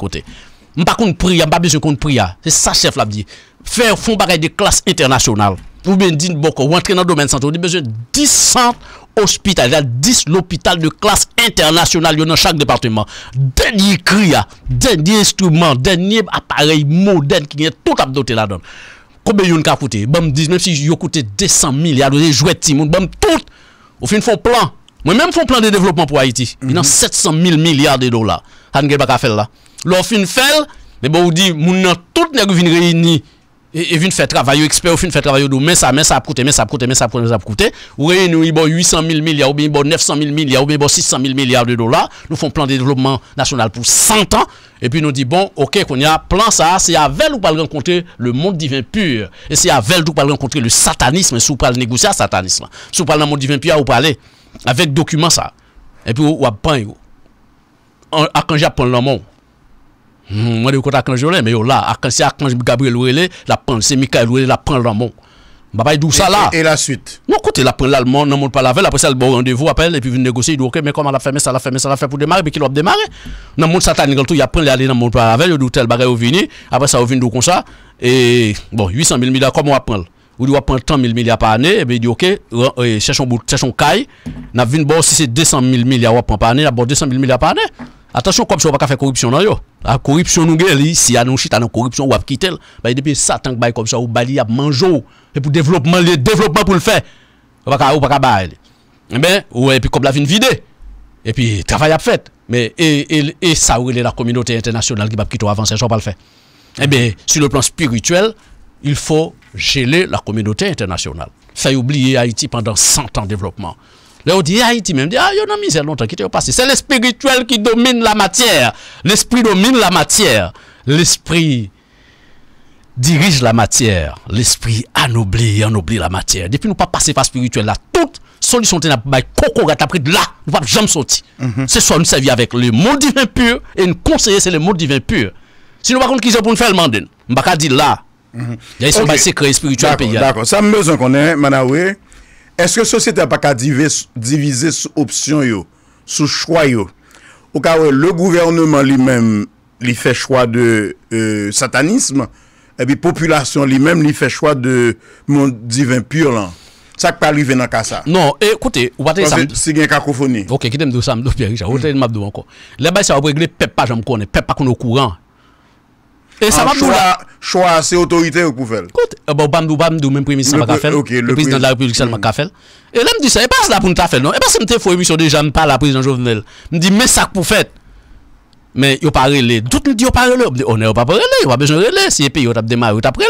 pas contre prier on pas besoin kon prière c'est ça chef la dit. Faire fond fonds de classe internationale, ou bien d'une boko, ou dans le domaine centre, ou besoin besoin 10 centres hospital, 10 l'hôpital de classe internationale dans chaque département département. Dernier cri, dernier instrument, dernier appareil moderne qui est tout à là là combien yon ka coûté Bon, même si yon coûté 200 milliards de jouets timon bon, tout. Au fin, font plan. Moi-même, font plan de développement pour Haïti. Il y a 700 000 milliards de dollars. pa ka faire là. L'on fin fait, mais bon, on dit, moun nan tout nèg vin réuni. Et vin fait travail, expert, ou fin fait travail, ou mais ça, mais ça a mais ça a mais ça a ça a bon 800 000 milliards, ou bien bon 900 000 milliards, ou bien bon 600 000 milliards de dollars. Nous font plan de développement national pour 100 ans. Et puis nous dit bon, ok, qu'on y a plan ça, c'est avec où pas rencontrer le monde divin pur. Et c'est avec où pas rencontrer le satanisme, si vous pas le négocier satanisme. Si vous parlez le monde divin pur, vous parlez avec document ça. Et puis vous avez À quand j'apprends le monde. Moi, je suis je l'ai, mais là, quand c'est Akanj Gabriel Ourele, la prend, c'est Michael Ourele, la prend le monde. Baba d'où ça là. Et, la suite. Non, côté là, prend l'allemand, non, mon pas laver, après ça, le bon rendez-vous, appelle, et puis vient négocier, il dit, ok, mais comment a fermé, ça la fermé, ça la fait pour démarrer, mais qui l'a démarré. Non, mon tout, il a plein d'aller dans mon pas laver, il dit, tel bagage au vini, après ça, au vini, comme ça, et bon, 800 000 milliards, comment on va prendre on doit prendre 100 000 milliards par année, et il dit, ok, euh, cherchons un cherchons caille, n'a vu si c'est 200 000 milliards, on prend par année, a 200 000 milliards par année. Attention, comme si on va pas faire corruption, non, yo. La corruption, nous, si y a nous, corruption, ou va quitter, bah, depuis Satan, bah, comme ça, ou bali, a manger, et pour développement, le développement pour le faire. Ou pas va pas Et bien, ouais, et puis comme la vie vide, Et puis, travail à fait. Mais, et, et, où ça, la communauté internationale qui va quitter avancer, ça pas le faire. Eh bien, sur le plan spirituel, il faut geler la communauté internationale. Faire oublier Haïti pendant 100 ans de développement. Là, on dit Haïti même, dit, ah, il y a misère longtemps qui est passé. C'est le spirituel qui domine la matière. L'esprit domine la matière. L'esprit Dirij la matyer, l'espri anobli, anobli la matyer. Depi nou pa pase fa spiritual la, tout soli son ten ap mai koko gata prit la, nou pa jam soti. Mhm. Se son nou se vi avèk le moun divin pur, en konseye se le moun divin pur. Si nou pa kont ki zè pou nou fèl manden, mba ka di la. Ya yon se kre spiritual mhm. pe yon. D'akon, d'akon, sa mbe zon konen, man a we, eske sosye te pa ka divize sou opsyon yo, sou chwa yo? Ou ka we, le gouvernement li men, li fè chwa de euh, satanisme? Ebi, populasyon li, mèm li fè chwa de moun divin pur lan. Sak pa li vè nan ka sa. Non, e, koute, wate... Si gen kakofoni. Ok, kitèm dou sa, mdou Pierre Richard, wote, mabdou anko. Ah, le bay sa wap regle pep pa jan mkone, pep pa kono kouran. E, sa mabdou la... Chwa, chwa, se otorite ou pou fèl? Koute, e, eh ba wap mdou, wap mdou, mèm pou yi misi sa maka fèl. Ok, le... Le président la republikan sa maka fèl. E, lè mdou sa, e, pas la pou yi ta fèl, non? E, pas mais yo pas relé tout le dit yo pas relé on est oh, pas relé on pas besoin relé si pays yo t'a démarré t'a relé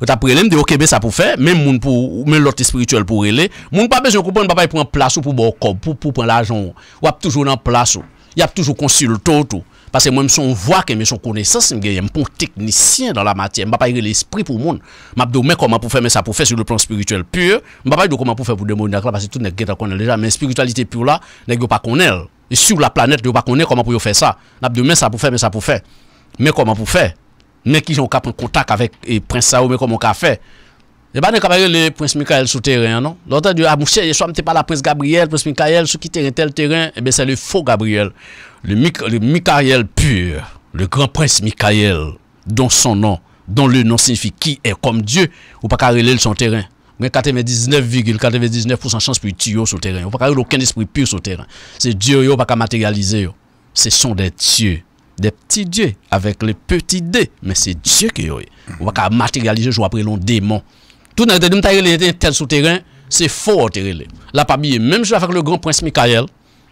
yo t'a relé me dit OK ça pour faire même moun pour même l'autre spirituel pour relé moun pas besoin comprendre papa prend place ou pour bon pour pour prendre l'argent ou toujours dans place ou y a toujours consultant tout parce que moi, son voix voix, je son connaissance, je suis un bon technicien dans la matière. Je ne pas l'esprit pour le monde. Je ne comment pour faire, mais ça pour faire sur le plan spirituel pur. Je ne pas comment pour faire pour démoniaque parce que tout n'est pas qu'on déjà. Mais spiritualité pure là, n'est pas qu'on sur la planète, de pas comment pour faire ça. N'a demain ça pour faire, mais ça pour faire. Mais comment pour faire Mais qui ont prendre contact avec le prince Sao, mais comment on faire et eh ben, pas capable le prince Michael sous terrain non. L'autre dit ah monsieur, je suis pas la prince Gabriel, prince Michael sous qui terrain tel terrain, Eh ben c'est le faux Gabriel, le, le Michael pur, le grand prince Michael dont son nom, dont le nom signifie qui est comme Dieu ou pas le son terrain mais 99,99% chance pour tuer sur le terrain. Vous n'avez aucun esprit pur sur le terrain. C'est Dieu qui pas matérialiser. Ce sont des dieux. Des petits dieux avec les petits dés. Mais c'est Dieu qui est. Vous n'avez matérialiser jouer après long démon. Tout n'a pas un tel sur le terrain. C'est faux, La pas même jouer avec le grand prince Michael.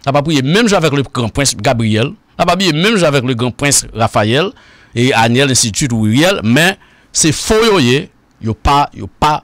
La pas même jouer avec le grand prince Gabriel. La pas même jouer avec le grand prince Raphaël. Et Aniel, ainsi Uriel. Mais c'est faux, yo, yo pas, yo pas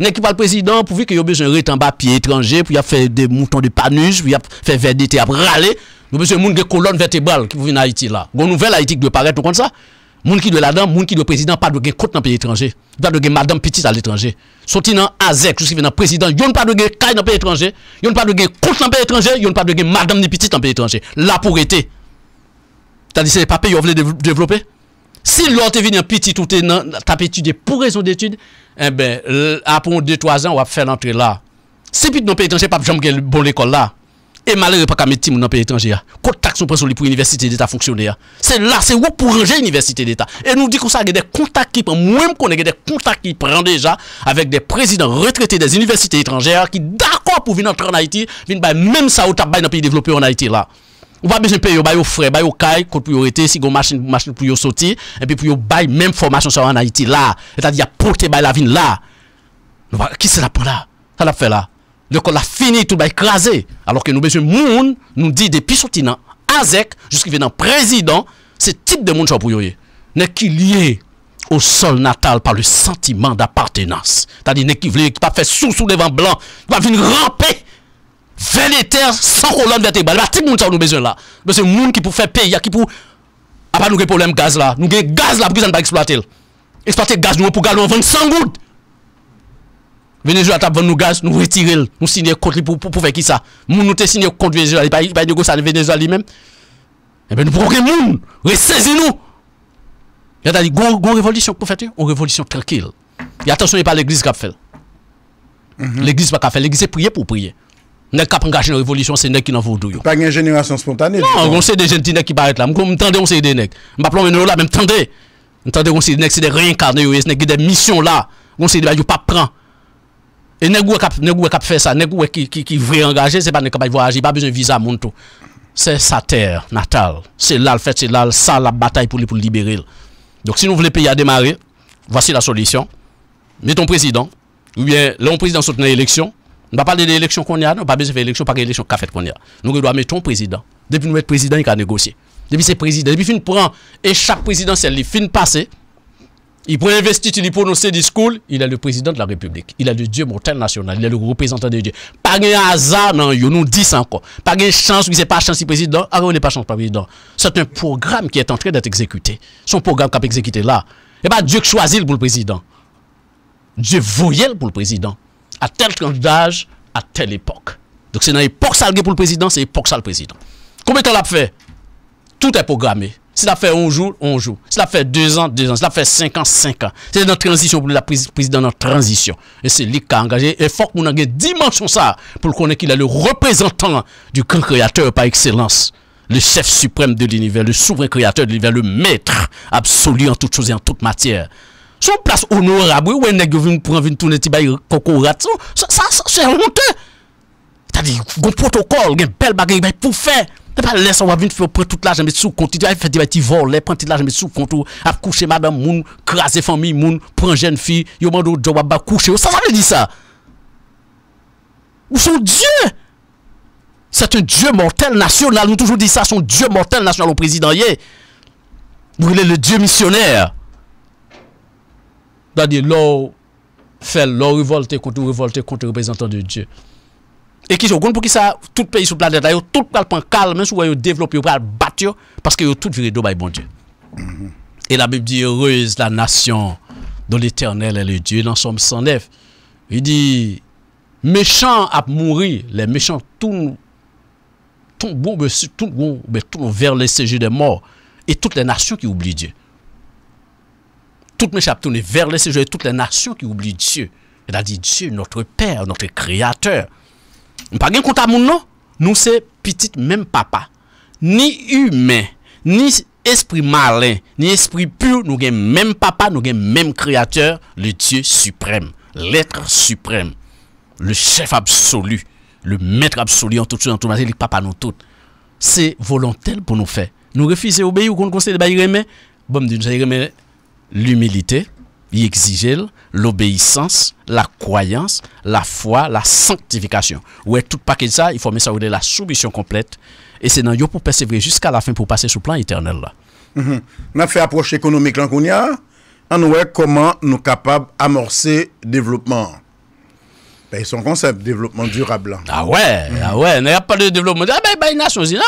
L'équipe le président pourvu qu'il y ait besoin de en bas pied étranger, pour y faire des moutons de panuche, pour y faire verdité, à râler. Nous besoin de monde de colonne vertébrale qui vient en Haïti là. nouvelle Haïti qui doit tout comme ça. Moun qui doit là-dedans, moun qui doit président, pas de gain compte dans pays étranger. Pas de gain madame petite à l'étranger. Sorti dans AZEC, vient dans président, yon pas de gain caille dans pays étranger, yon pas de gain compte dans pays étranger, yon pas de gain madame ni petite dans pays étranger. Là pour été. T'as dit c'est pas pays, vous voulez développer? Si lor te vin yon piti toute nan tap etude pou rezon detude, ebe, eh apon 2-3 jan wap fe lantre la. Sepit nan pe etanje pap jom gen bon ekol la, e male yon pa kamet tim nan pe etanje ya. Kotak son preso li pou universite de ta fonksyon de ya. Se la, se wop pou reje universite de ta. E nou di konsa gen de kontak ki, mwen m konen gen de kontak ki pren deja avek de prezident retrete de ziniversite etanje ya ki dako pou vin antre nan eti, vin bay menm sa ou tap bay nan pe yi devlope yon eti la. On va besoin de payer, au frais, au caille, contre priorité, si vous machine, machine pour vous sortir, et puis pour vous bail même formation sur en Haïti là. C'est-à-dire, porter la ville là. Qui c'est là pour là? Ça l'a fait là. L'école a fini, tout va écraser. Alors que nous besoin de monde, nous dit depuis sorti dans AZEC, jusqu'à président, ce type de monde pour vous. N'est qu'il lié au sol natal par le sentiment d'appartenance. C'est-à-dire, n'est qu'il qui pas fait sous sous devant blanc, va venir ramper Vele ter san kolon verte. Ba ne pa ti moun sa ou nou bezeon la. Be se moun ki pou fe pe ya ki pou a pa nou ge problem gaz la. Nou ge gaz la pou ki sa nou pa eksploate l. Eksploate gaz nou ou pou galon vende san goud. Venezo a tap vende nou gaz, nou retire l. Nou sine konti pou pou fe ki sa. Moun nou te sine konti venezo la. Li pa yi nego sa venezo li men. Ebe nou pou ke moun. Re seze nou. Ya ta li goun revolisyon kon fete. Ou revolisyon trakil. Ya atensyon e pa l eglise kap fel. Mm-hmm. L eglise pa kap fel. L eglise priye pou priye. Ne cap engager dans révolution, c'est nèg qui dans vaudou yo. Pas une génération spontanée. Non, on sait des jeunes nèg qui paraît là. M'tendez on sait des nèg. M'pa plan là même tendez. M'tendez on sait des nèg c'est des réincarnés yo, c'est nèg des missions là. On c'est des yo pas prend. Et nèg ou cap nèg ou cap faire ça, nèg ou qui qui qui vrai engagé, c'est pas nèg capable voyager, pas besoin visa mon tout. C'est sa terre natale. C'est là le fait, c'est là ça la bataille pour pour libérer. Donc si nous voulons pays à démarrer, voici la solution. ton président ou bien l'on président soutenir l'élection on va parler de l'élection qu'on a, on pas besoin de l'élection, pas d'élection qu'a fait qu'on a. Nous devons mettre un président. Depuis nous mettre président, il a négocié. Depuis c'est président, depuis fin prend et chaque présidentiel, il fin passé. Il prend investir, il prononcer discours, il est le président de la République. Il est le Dieu mortel national, il est le représentant de Dieu. Pas un hasard, non, il nous dit ça encore. Pas de chance, il ah, n'est pas chance, président, oui, il n'est pas chance, président. C'est un programme qui est en train d'être exécuté. Son programme qui qu'a exécuté là. Et pas Dieu qui choisit pour le président. Dieu voyait pour le président à tel âge, d'âge, à telle époque. Donc c'est dans l'époque ça pour le président, c'est l'époque ça le président. Combien de temps l'a fait Tout est programmé. Si l'a fait un jour, 11 jour. Si l'a fait deux ans, deux ans. Si l'a fait cinq ans, 5 ans. C'est dans transition pour la président dans transition. Et c'est lui qui a engagé. Et faut que nous ayons dimension ça pour connaître qu'il est le représentant du grand créateur par excellence. Le chef suprême de l'univers, le souverain créateur de l'univers, le maître absolu en toutes choses et en toute matière. Son place honorable, ou un nègre vin pour venir tourner ti bay coco Ça c'est honteux. T'as dit un protocole, un bel bagay ben, pour faire. Ne pas laisser on va venir faire prendre toute l'argent mais sous compte, tu vas faire des petits vols, les prendre toute l'argent mais sous compte, à coucher madame moun, craser famille moun, prendre jeune fille, yo mando job à coucher. Ça ça veut dire ça. Ou son Dieu c'est un Dieu mortel national. Nous toujours dit ça, son Dieu mortel national au président. il est le Dieu missionnaire d'aller lor faire fait revolte révolte contre le représentant de Dieu. Et qui yo pour qui ça tout pays sur sur la planète tout pral pan se vous avez yo pas pral parce tout bon Dieu mm-hmm. et la Bible dit, « heureuse la nation dont l'Éternel est le Dieu, dans Somme 109. Il dit, méchants à mourir les méchants tout vers le séjour des morts, et toutes les nations qui oublient Dieu. Toutes mes chapitres vers les toutes les nations qui oublient Dieu. Elle a dit Dieu, notre Père, notre Créateur. Nous pas compte à mon nom. Nous, c'est petite même papa. Ni humain, ni esprit malin, ni esprit pur, nous avons même papa, nous avons même créateur, le Dieu suprême, l'être suprême, le chef absolu, le maître absolu en tout chose, en tout papa nous tout. C'est volontaire pour nous faire. Nous refusons d'obéir ou qu'on de bon, nous l'humilité, y l'obéissance, la croyance, la foi, la sanctification. Ouais, tout paquet de ça, il faut mettre ça dans la soumission complète. Et c'est dans yo pour persévérer jusqu'à la fin pour passer sous le plan éternel. Là. Mm fait approche économique là on voit comment nous sommes capables d'amorcer le développement ben, son concept développement durable. Ah ouais, ah hmm. ouais, il n'y a pas de développement durable. Ah ben, ben, Nations Unies,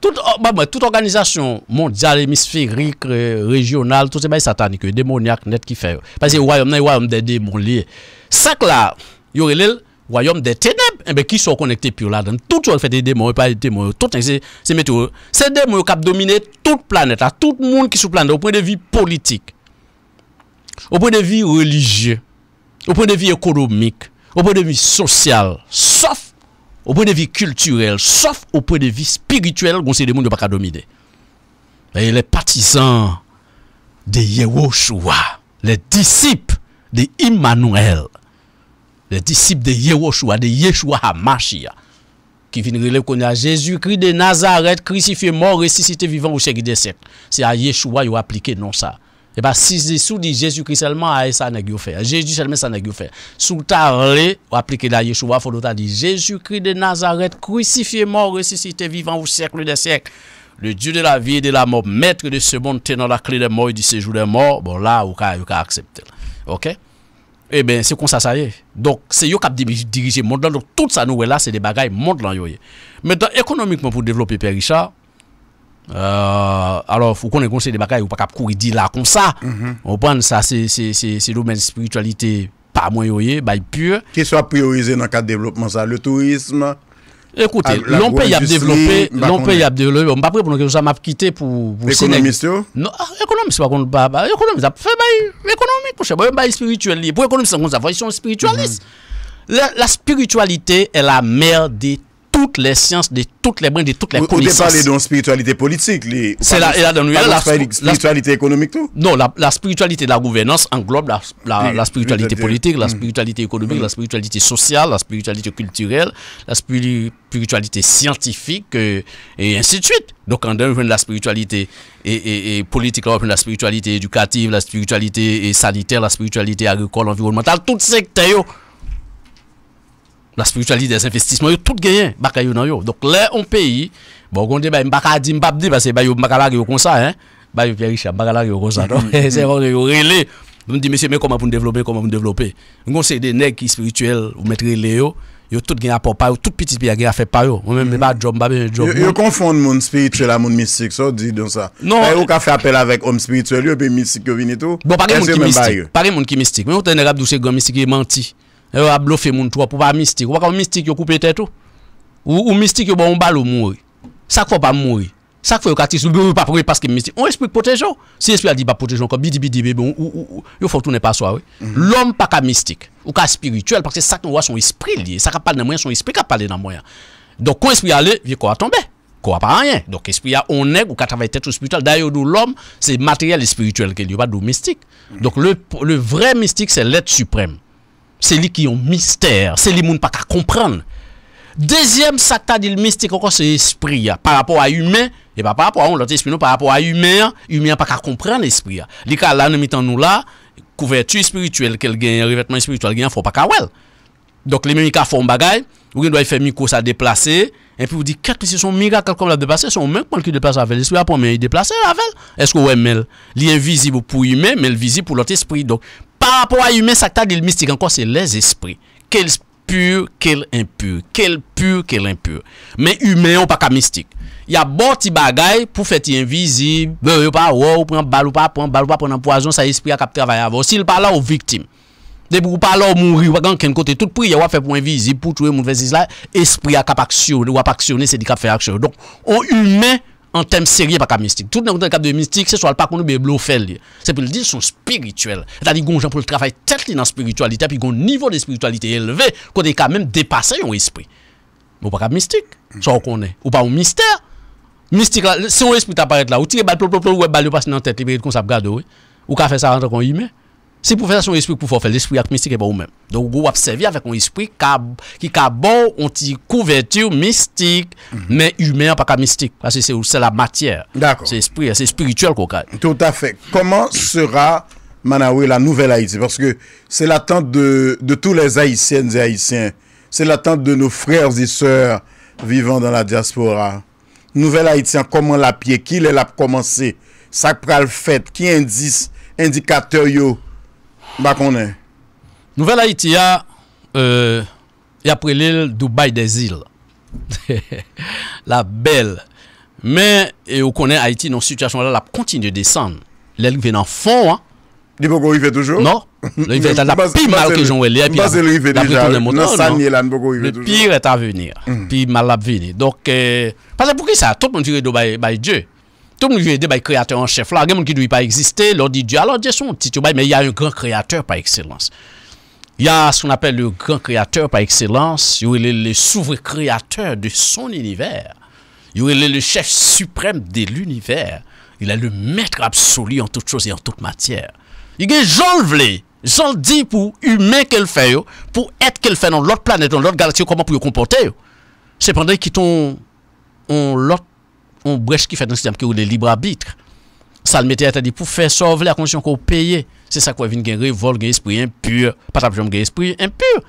toute, organisations oh, bah, bah, toute organisation mondiale, hémisphérique, euh, régionale, tout ça, ben, satanique, démoniaque, net qui fait. Parce que le royaume, le royaume des démons liés. Ça là, y aurait le royaume des ténèbres, eh ben, qui sont connectés là Tout le fait des démons, pas des démons, tout c'est météo. Ces démons qui dominent dominé toute planète, à tout le monde qui est sur planète, au point de vue politique, au point de vue religieux, au point de vue économique au point de vue social, sauf au point de vue culturel, sauf au point de vue spirituel, on c'est des mondes pas dominer. Et les partisans de Yehoshua, les disciples de Immanuel, les disciples de Yehoshua, de Yeshua Hamashia, qui viennent à Jésus-Christ de Nazareth, crucifié, mort, ressuscité, vivant au siècle des siècles. C'est à Yeshua qu'ils ont appliqué non ça. Et eh bien, si sous sous Jésus-Christ seulement, a ah, ça sa neg fait. Jésus seulement, ça n'a neg yo fait. Sous ta rele, ou appliquer la Yeshua, faut ta dire Jésus-Christ de Nazareth, crucifié, mort, ressuscité vivant au siècle des siècles. Le Dieu de la vie et de la mort, maître de ce monde tenant la clé des morts et du séjour des morts. Bon là, vous pouvez accepter. Ok? Eh bien, c'est comme ça, ça y est. Donc, c'est eux qui dirigé le monde. Donc, tout ça, nous, là, c'est des bagailles, monde là, Maintenant, économiquement, pour développer Père Richard, euh, alors, faut qu'on ait conseil des bagailles ou pas qu'on courir dit là comme ça. Mhm. On prend ça, c'est c'est domaine spiritualité pas moins yoyé, bail pur. Qui soit priorisé dans le cadre de développement ça, le tourisme. Écoutez, l'on y a développé, l'on y a développé, on va pas prendre que ça m'a quitté pour pour économiste. Non, ah, économiste pas contre économie bah, économiste fait économique pour pas bah spirituel, pour économiste ça, ils sont spiritualistes. Mhm. La, la spiritualité est la mère des toutes les sciences, de toutes les brins de toutes les vous, connaissances. Vous parlez d'une spiritualité politique. C'est la, la, spiritualité économique tout Non, la, spiritualité de la gouvernance englobe la, spiritualité politique, la spiritualité économique, mm. la spiritualité sociale, la spiritualité culturelle, la spiritualité scientifique euh, et ainsi de suite. Donc, on de la spiritualité et, politique, la spiritualité éducative, la spiritualité sanitaire, la spiritualité agricole, environnementale, tout secteur La spiritualist desinvestissement yo tout genyen baka yo nan yo. Donk le on peyi, bon kon de ba yon baka adi mbapdi, ba se yon baka lage yon konsa, ba yon peri chan baka lage yon konsa. Donk mm-hmm. se yon renle, donk di mesye men koma pou n'developpe, koma pou n'developpe. Yon kon se de negi spirituel ou metre le yo, yo tout genyen apopay yo, tout piti piya genyen apopay yo. Yon kon fonde moun spirituel a moun mistik so, di don sa. Non. Yon ka fe apel avek om spirituel yo, pe mistik yo vini to. Bon pake moun ki mistik, pake moun ki mistik. Yo a bluffé moun toi pour pas mystique. Ou pas mystique yo couper tête ou. Ou mystique bon balle ou mourir. Ça faut pas mourir. Ça faut tu sou pas pour parce que mystique. On esprit protégeant. Si esprit a dit pas protégeant comme bidi bidi bon ou yo faut tourner pas soi mhm. L'homme pas mystique ou ka spirituel parce que ça son esprit lié. Ça parle dans moyen son esprit qui parle dans moyen. Donc quand esprit aller, vieux quoi tomber. Quoi pas rien. Donc esprit a on est ou qu'a travailler tête spirituel. D'ailleurs l'homme c'est matériel et spirituel qu'il y a pas de mystique. Mhm. Donc le le vrai mystique c'est l'être suprême. C'est lui qui ont un mystère. C'est lui qui ne pas comprendre. Deuxième, ça t'a dit le mystique encore, c'est l'esprit, hein. Par rapport à humain, et eh pas ben, par rapport à l'autre esprit, par rapport à humain, humain pas qu'à comprendre l'esprit. Hein. Les cas là, nous mettons nous là, couverture spirituelle, quel gagne, revêtement spirituel gagne, faut pas qu'à well. Donc, les mêmes qui font il ou qui doivent faire micro ça déplacer, et puis vous dites, qu'est-ce que c'est son miracle comme la déplacer, son même qui déplace avec l'esprit, après, mais il déplace avec Est-ce que ouais, mais L'invisible pour humain, mais le visible pour l'autre esprit. Donc, par rapport à humain, ça t'a dit le mystique encore, c'est les esprits. Quel pur, quel impur. Quel pur, quel impur. Mais humain, on pas qu'à mystique. Il y a bon petit bagay pour faire invisible. Ben, pas, ou prend balle ou pas, prend balle ou pas, prend poison, ça esprit à cap travail avant. S'il parle aux victimes. Depuis ou parle aux mourir, ou quand quelqu'un côté, toute prière, ou faire pour invisible, pour tuer mon versus là, esprit à cap actionner, ou à actionner, c'est dit cap faire action. Donc, on humain, en termes sérieux pas comme mystique. Tout dans est capable de mystique, c'est soit le pas qu'on oublie Blofeld. C'est pour le dire, sont spirituel. C'est-à-dire qu'on gens pour le travail dans spiritualité, puis niveau de spiritualité élevé, qu'on est quand même dépassé un esprit. Mais pas comme mystique, ça qu'on connaît. Ou pas un mystère. Mystique, si on esprit apparaît là, ou tire balle, plop, dans la tête, comme ça, ou qu'a fait ça en tant si pour faire son esprit pour faire l'esprit mystique. ak eh mystique ben, vous pa ou vous observez avec un esprit qui a bon on ti couverture, mystique, mhm. la matière. D'accord. C'est c'est c'est spirituel Tout à fait. Comment sera Manawe la Nouvelle Haïti? Parce que c'est l'attente de, tous les Haïtiennes et Haïtiens. C'est l'attente de nos frères et sœurs vivant dans la diaspora. Nouvelle Haïtien, comment la pied? Qui la commencé? Ça pral fèt? Ki Qui indicateur, yo? Bah qu'on est. Nouvelle Haïti a euh, y a pris l'île Dubaï des îles. la belle. Mais et on connaît Haïti dans situation là, la continue de descendre. L'île vient en fond hein. Il faut qu'on y fait toujours. Non. Le fait la pire mal que j'en ai et puis il fait déjà. Non, non, non. Ça là, le pire est à venir. Mm. Puis mal à venir. Donc euh, parce que pourquoi ça tout le monde dirait Dubaï Dieu tout monde veut de le créateur en chef Il gen qui ki pas pa existe, lor y a un grand créateur par excellence. Il Y a ce qu'on appelle le grand créateur par excellence, il est le souverain créateur de son univers. Il est le chef suprême de l'univers. Il est le maître absolu en toutes choses et en toute matière. Il est Jean j'en gens dit pour humain qu'elle fait, pour être qu'elle fait dans l'autre planète, dans l'autre galaxie, comment pour comporter. Cependant, qui ont l'autre on brèche qui fait dans le système qui est libre arbitre. Ça le mettait à dire pour faire sauver la condition qu'on paye. C'est ça qu'on vient de révolte, esprit impur. Pas simplement un esprit impur.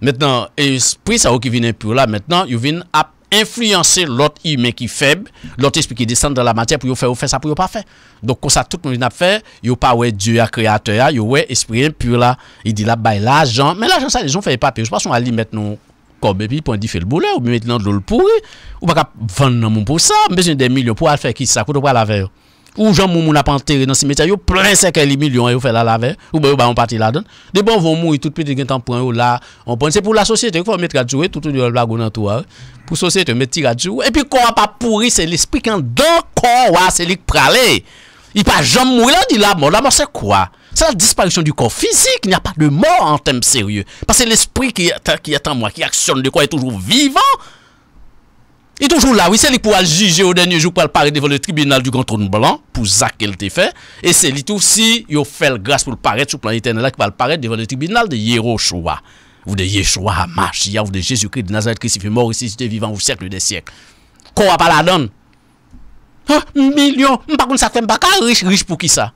Maintenant, esprit ça qui vient impur là, maintenant, il vient à influencer l'autre humain qui est faible, l'autre esprit qui descend dans la matière pour faire, faire ça, pour pas faire. Donc, comme ça, tout le monde a fait, il a pas ouais Dieu à créateur, il y a ouais esprit impur là. Il dit là, bah, l'argent. Mais l'argent, ça, les gens ne font pas pire. Je pense qu'on va mettre nous kon bepi pon di fe l bole ou mi met nan lol pouri ou baka vand nan moun pou sa, mbejin den milyon pou al fe ki sa kout ou pa laver. Ou jan moun moun apan tere nan simetya yo, plen seke li milyon yo fe la laver, ou bayo ba yon pati la den. De bon voun mou yon tout pi de gen tan pon yon la, an pon se pou la sosyete yon fòm met radjoue tout yon blago nan towa. Pou sosyete yon met tiradjoue. E pi kon apan pouri se l'esplik an don kon wase lik prale. Y pa jan moun la di la mou, la mò se kwa? C'est la disparition du corps physique. Il n'y a pas de mort en termes sérieux. Parce que l'esprit qui, qui est en moi, qui actionne de quoi, est toujours vivant. Il est toujours là. Oui, c'est lui pour juger au dernier jour pour le paraître devant le tribunal du grand trône blanc pour ça qu'elle t'a fait. Et c'est lui aussi, qui a fait grâce pour le paraître sur le plan éternel là qui va le paraître devant le tribunal de Yeroshua. Ou de Yeshua, Machia, vous de Jésus-Christ de Nazareth, fait mort, ici, était vivant au siècle des siècles. Qu'on va pas la donne. Ah, million. pas contre, ça fait pas riche, riche pour qui ça?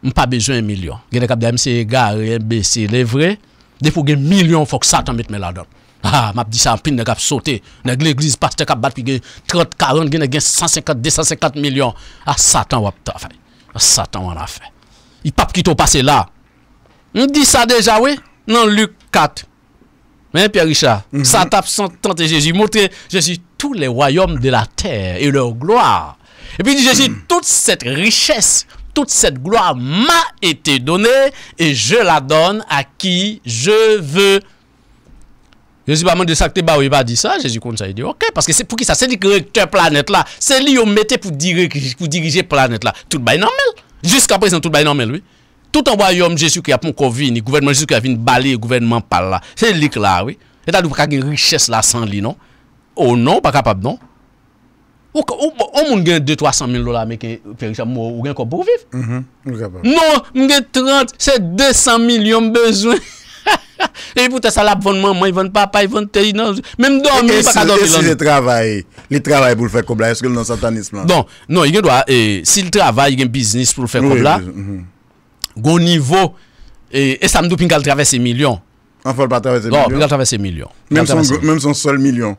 besoin million. pas besoin un million Gede kap da mse gare, mbese, levre, million. gen faut que satan met me la don. Ha, map di sa sauté. pin ne kap sote, ne gle gliz l'église, kap bat pi gen 30, 40, 150, 250 millions. Ah, satan wap ta fait. Ah, il satan fait. Il I pap kito passé là. On dit ça déjà, oui? Non, Luc 4. Mais hein, Pierre Richard, Satan mhm. ap tante Jésus, Montrez, Jésus tous les royaumes de la terre et leur gloire. Et puis dit Jésus, mhm. toute cette richesse, toute cette gloire m'a été donnée et je la donne à qui je veux. Jésus pas de ça que tu pas dit ça, Jésus compte ça, il dit OK parce que c'est pour qui ça c'est le directeur planète là, c'est lui qui mettait pour diriger pour diriger planète là. Tout est normal. Jusqu'à présent tout est normal oui. Tout en royaume Jésus qui a pour covid, le gouvernement Jésus qui a vinn balayer gouvernement par là. C'est lui là oui. Et y pas une richesse là sans lui non. Oh non, pas capable non. Ou moun gen 2-300 mil do la meke Ou gen ko pou viv Non, moun gen 30 Se 200 mil yon bezwen E pou te salap von man Mon yon papa, yon te yon E si le travay Le travay pou l fè kobla Non, yon gen do a Si le travay yon gen biznis pou l fè kobla Gonivo E sa mdou pin kal travè se milyon Non, pin kal travè se milyon Men son sol milyon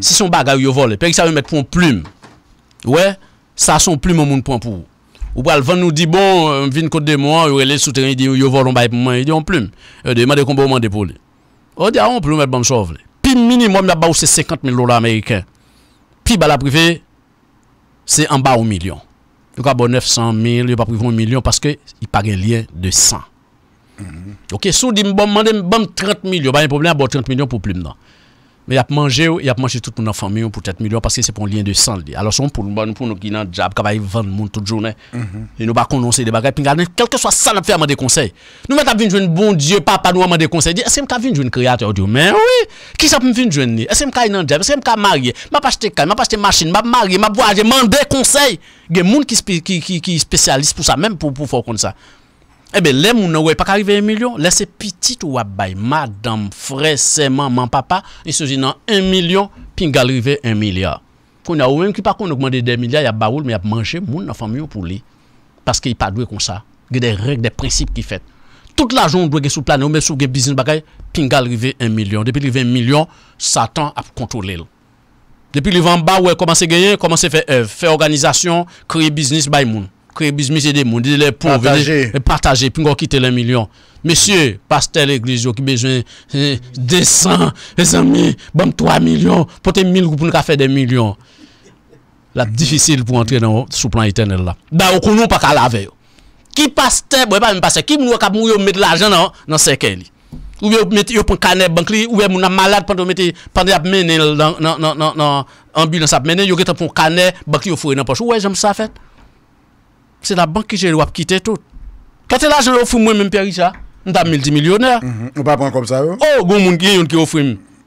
Si son bagay yo vol, pek sa yon met pou yon plume Ouè, sa son plume Ou moun pou yon Ou pral van nou di bon, euh, vin kote de mouan Yon rele sou teren, yon vol yon bagay pou moun Yon plume, yon de yon madè kombo moun depo Ou di yon plume, yon met bon chow Pi minimum yon ba ou se 50 mil lola ameriken Pi ba la prive Se en ba ou milyon Yon ka bo 900 mil, yon pa prive ou milyon Paske yon pare liye de 100 Ok, sou di m bon mande M bon 30 mil, yon ba yon problem Bo 30 milyon pou plume dan Mais il a mangé, il a mangé tout le monde famille pour être millions parce que c'est pour un lien de sang. Alors, son pour nous, pour nous qui n'ont job, qui vendre monde toute journée. Mhm. Et nous pas des bagages. Puis, quel que soit ça, nous faisons des conseils. Nous mettons vu un bon Dieu, papa, nous avons des conseils. Est-ce que venir avons un créateur Dieu Mais oui, qui ça peut venir joindre Est-ce que nous avons job Est-ce que me marié Je pas acheté car, je pas acheté machine, je marié, je voyagé, je des conseils. Il y qui spécialiste pour ça, même pour faire comme ça. Ebe, eh lè moun nou wè pa ka rive 1 milyon, lè se pitit ou wap bay, madame, frese, maman, papa, e se zinan non, 1 milyon, pingal rive 1 milyon. Kou nou wèm ki pa kou nou gman de 2 milyon, yap ba oul, mè yap manje, moun nan fòm yon pou li. Paske yi pa dwe kon sa, gè de rèk, de prinsip ki fèt. Tout la joun dwe gè sou planè, ou mè sou gè biznis bagay, pingal rive 1 milyon. Depi rive 1 milyon, satan ap kontole lè. Depi li vamban wè, koman se gè, koman se fè, fè euh, organizasyon, kre biznis bay moun. créer business des monde, les pauvres, partager, partager puis on quitter les millions. Monsieur, pasteur l'église qui besoin de 200, les amis, bon 3 millions, pour 1000 pour faire des millions. La difficile pour entrer dans sous plan éternel là. Bah on nous pas qu'à laver. Qui pasteur, bon pas même pasteur, qui nous cap mourir mettre l'argent dans dans cercueil. Ou bien mettez prend canet banque ou bien mon malade pendant mettez pendant mener dans dans dans dans ambulance à mener, yo qui prend canet banque yo fourré dans poche. Ouais, j'aime ça fait. Se la bank ki jere wap kite tout Kete la jere ofrim mwen men pericha Nda mil di milyonè Ou pa pon kom sa yo Ou goun moun ki yon ki ofrim hmm.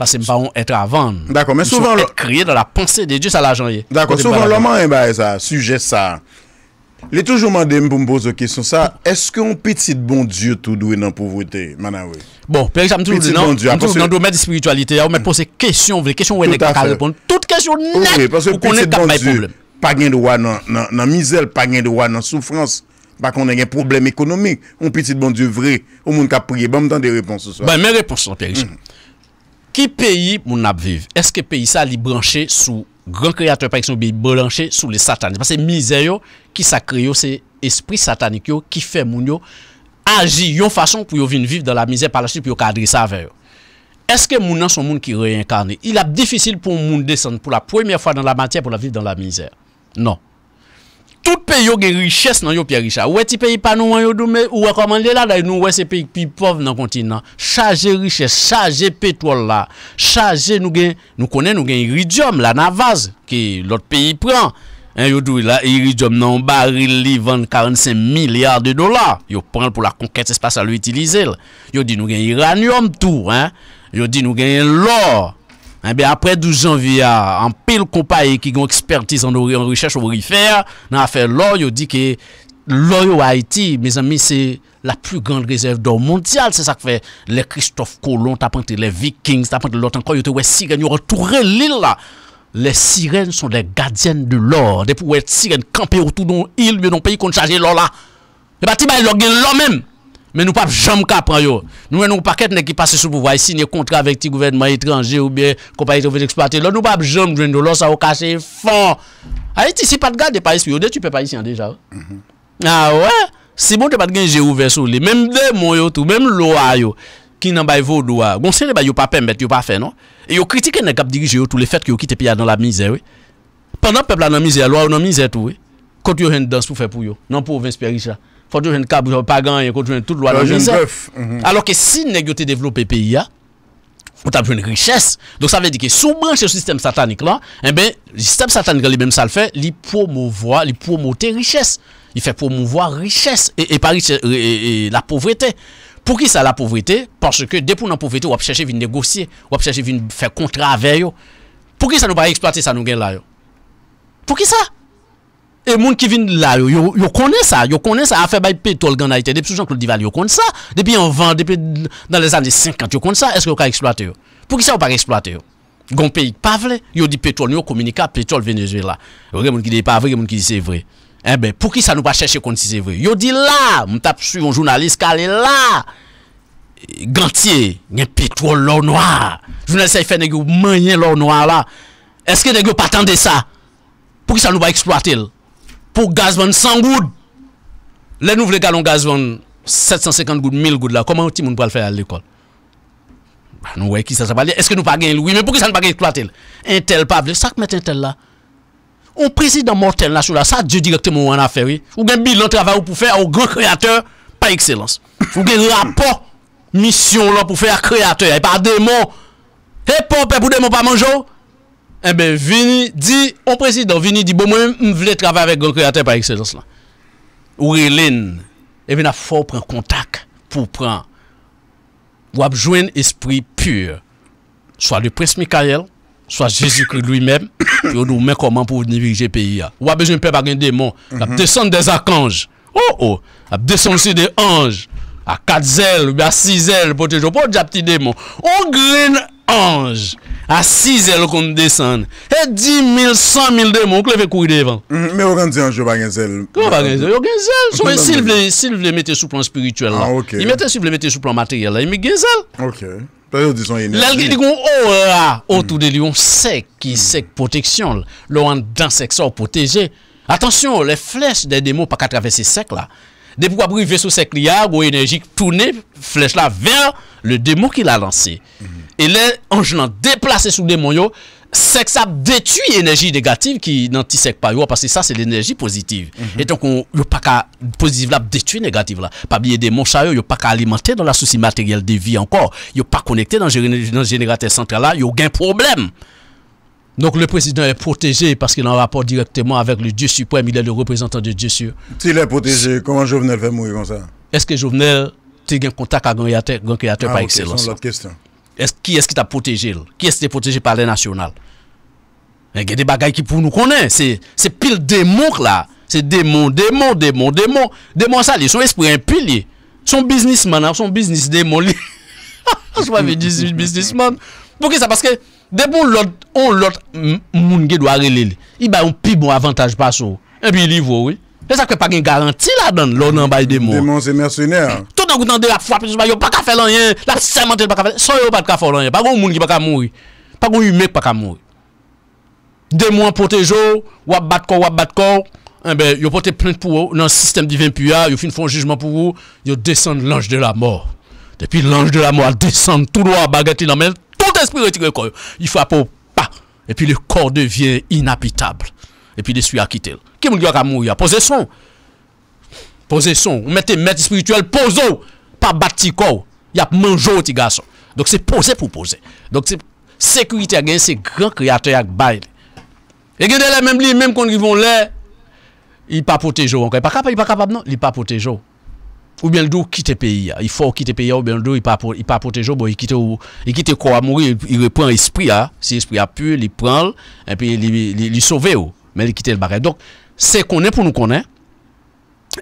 Pase m pa on etre avan M sou etre kreye dan la ponse de Diyos al ajanye Souvan loman en baye sa Sujet sa Le toujou mande m pou m bozo kesyon sa Eske on petit bon Diyo toutoui nan pouvrete Manan we Bon, Perisha m toutoui nan bon M toutoui nan domen di spiritualite A ou m mm. pose kesyon vre Kesyon wene kwa ka repon Toute kesyon net Ou konen kap may pouvrete Pas gen dowa nan mizel Pas gen dowa nan soufrans Bakon gen problem ekonomik On petit bon Diyo vre Ou moun kap priye bon, Ban m tan de repons sou sa Ban men repons son Perisha Ki peyi moun ap viv? Eske peyi sa li branche sou, gran kreator par ekso bi branche sou le satanik? Pase mizè yo ki sa kri yo, se espri satanik yo ki fe moun yo aji yon fason pou yo vin viv dan la mizè palachit pou yo kadri sa vè yo. Eske moun an son moun ki reinkarne? Il ap difisil pou moun desen pou la premiè fwa nan la matè pou la viv dan la mizè? Non. Ou pe yo gen riches nan yo piya richa. Ou e ti peyi panou an yo do me, ou e komande la, da yon ou e se peyi pi pov nan kontinan. Chaje riches, chaje petol la. Chaje nou gen, nou konen nou gen iridium la navaz ki lot peyi pren. Yo do la iridium nan barili 25 milyard de dola. Yo pren pou la konket espas a lo itilize. Yo di nou gen iranium tou. Yo di nou gen lor. Eh après 12 janvier, en pile compagnie qui ont expertise en, en recherche aurifère, dans l'affaire l'or, il dit que l'or Haïti, mes amis, c'est la plus grande réserve d'or mondiale. C'est ça que fait les Christophe Colomb, les Vikings, l'autre encore, ils ont des sirènes, ils ont l'île là. Les sirènes sont les gardiennes de l'or. Des pouvoirs sirènes campés autour d'une île, mais dans pays qui ont l'or là. Eh bien, ils vas l'or même. Men nou pa ap jom kap pran yo. Nou men nou paket ne ki pase sou pou vwa. Si ne kontra vek ti gouverdman etranje ou be. Ko pa eto ven eksparte. Lò nou pa ap jom dwen do. Lò sa ou kache fon. A iti si pat gade de paris pou yo. De tu pe parisian deja mm-hmm. ah, ou. A we. Si bon te pat gen je ouver sou. Mem de moun yo tou. Mem lo a yo. Ki nan bay vod ou a. Gon se ne bay yo pa pembet. Yo pa fe non. E yo kritike ne kap dirije yo tou. Le fet ki yo kite pi a dan la mizè we. Pendan pepla nan mizè. Lò a ou nan mizè tou we. Kont yo Fonjou jen kabou, jen pagany, jen koujou jen tout, lwa jen jen se. Fonjou jen beuf. Alors ke si negyo te devlope peyi ya, fonjou jen riches. Don sa ve di ke souman che sou sistem satanik la, en ben, sistem satanik la li bem sal fe, li pwomovoa, li pwomote riches. Li fe pwomovoa riches. E pa riches, e la povreté. Pou ki sa la povreté? Parce ke depou nan povreté, wap cheche vin negosye, wap cheche vin fe kontra ave yo. Pou ki sa nou pare eksploate sa nou gen la yo? Pou ki sa? Pou ki sa? E moun ki vin la yo, yo kone sa, yo kone sa, afe bay petol ganda ite. Depi sou chan klou divan yo kone sa, depi yon van, depi nan les an de 50 yo kone sa, eske yo ka eksploate yo. Pou ki sa yo pa eksploate yo? Gon pe yi pa vre, yo di petol, yo komunika petol venezuela. Yo gen moun ki dey pa vre, gen moun ki di se vre. Ebe, eh pou ki sa nou pa cheshe kon si se vre? Yo di la, moun tap su yon jounalist kalen la. Gantye, gen petol lor noa. Jounalist se yi fe negyo manyen lor noa la. Eske negyo pa tende sa? Pou ki sa nou pa eks pou gazvande 100 goud. Le nou vle galon gazvande 750 goud, 1000 goud la. Koman ou ti moun pou al fè al l'ekol? Nou wè ki sa sa pali. Eske nou pa gen l'oui? Men pou ki sa nou pa gen l'ekloatel? Un tel pa vle. Sak met un tel la? Ou prezidant mortel la chou la, sa diyo direkte moun an a fè wè? Ou gen bilan travè ou pou fè ou grou kreator pa ekselans? Ou gen rapor misyon lò pou fè a kreator? E pa dey mò? E pa ou pe pou dey mò pa manjò? eh bien, vini dit au président, vini dit, bon, moi, je voulais travailler avec grand créateur par excellence. Là. Ou Hélène, et bien, il faut prendre contact pour prendre. Ou besoin esprit pur. Soit le prince Michael, soit Jésus-Christ lui-même, puis nous met comment pour diriger le pays. Ou a besoin de peuple démon. Mm -hmm. descendre des archanges. Oh oh, a descendre aussi des anges. À quatre ailes, ou à six ailes, pour jouer pour des petits démons. On grine ange. À 6 ailes qu'on descend. Et 10 000, 100 000 démons qui veulent courir devant. Mhm, mais vous avez dit ange, vous avez dit ange. Vous avez dit ange. Vous avez S'il veut mettre sur plan spirituel. Là. Ah, ok. Il mettait sur mette plan matériel. Là. Il met ange. Ok. Là, il dit qu'on aura autour mhm. de lui un sec qui sec protection. L'on dans sec ça protégé. Attention, les flèches des démons pas traverser sec là. Dès qu'on va sous sec là, on énergique tourner flèche là vers le démon qui l'a lancé. Mhm il est en sous déplacé sous que ça ça que énergie qui qui pas qui parce que pa yo, parce que ça donc, l'énergie positive. -hmm. Eton kon yo pas qu'à détruire la, négative négative là. Pas biye il il n'y pas pas alimenter dans la souci matérielle de pas connecté dans le générateur central là, il y a aucun problème. Donc le président est protégé parce qu'il est en rapport directement avec le Dieu suprême, il est le représentant de Dieu sur... S'il est protégé, comment Jovenel fait mourir comme ça Est-ce que Jovenel a un contact avec un créateur, grand créateur ah, par excellence Ki eske ta poteje? Ki eske te poteje pale nasyonal? Gen de bagay ki pou nou konen. Se pil demon la. Se demon, demon, demon, demon. Demon sa li. Son espri en pil li. Son businessman la. Son business demon li. Son businessman. Pou ki sa? Paske depo on lot moun gen do a rele li. I ba yon pi bon avantaj pa sou. E pi li voui. E sa kwe pa gen garanti la dan lò nan bay demons. Demons e mersyoner. Tout nan goutan de la fwa pè jwa, yo pa ka fè lanyen, la sèmantèl pa ka fè lanyen, son yo pa ka fè lanyen, pa goun moun ki pa ka moui, pa goun yu mèk pa ka moui. Demons pote jo, wap bat kò, wap bat kò, eh yon pote plente pou yo nan sistem divin pya, yon fin fòn jujman pou yo, yon desen l'ange de la mò. Depi l'ange de la mò al desen tout lo a bagèti nan men, tout espiritu yon kò, yon fwa pou pa, epi le kò devye inapitable. E pi de sou ya kitel Ki moun gwa ka moun ya? Poze son Poze son Mette merte sprituel Pozo Pa bat ti kou Yap manjou ti gason Dok se pose pou pose Dok se Sekurite agen se Gran kreator yak bay E gede la menm li Menm kon drivon la Li pa pote jo Anka li pa kapab? Li pa kapab nan? Li pa pote jo Ou bien do Kite peyi ya I fo kite peyi ya Ou bien do Li pa pote jo Bo yi kite ou Yi kite kou a moun Yi repran espri ya Si espri a pu Li pran Li sove ou mais il quitte le bagage. Donc, c'est qu'on est pour nous connaître,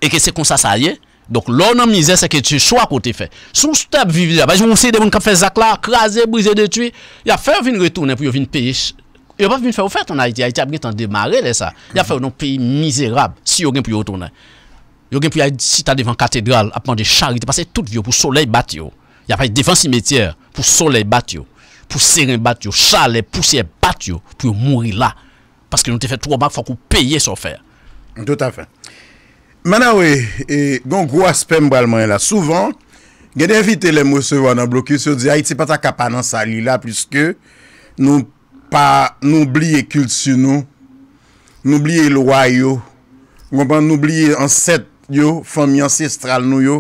et que c'est comme ça ça y est. Donc, l'on en misé c'est que tu choix à te fait Sous stable vivre là, parce que vous des gens qui fait ça là, craser, briser, détruire, il a fait venir retourner pour venir payer. Il a pas venir faire offerte en Haïti. Haïti a bien démarrer là ça. Il a fait un pays misérable si il a pour retourner. Il y a pour si tu devant cathédrale, à prendre des charités, tout toute vie pour soleil battre. Il y a pas devant cimetière pour soleil battre, pour serin battre, chalet poussière battre, pour mourir là. Paske nou te fè tro bak fòk ou peye sò fè. Tout a fè. Mana wè, gong wò aspe mbwa l mwen la, souvan, gède evite lèm wè se wò nan blokil, sou di a iti pata kapanan sali la, pwiske nou pa nou bliye kilt su nou, nou bliye l waj yo, nou ban nou bliye anset yo, fòm yansestral nou yo,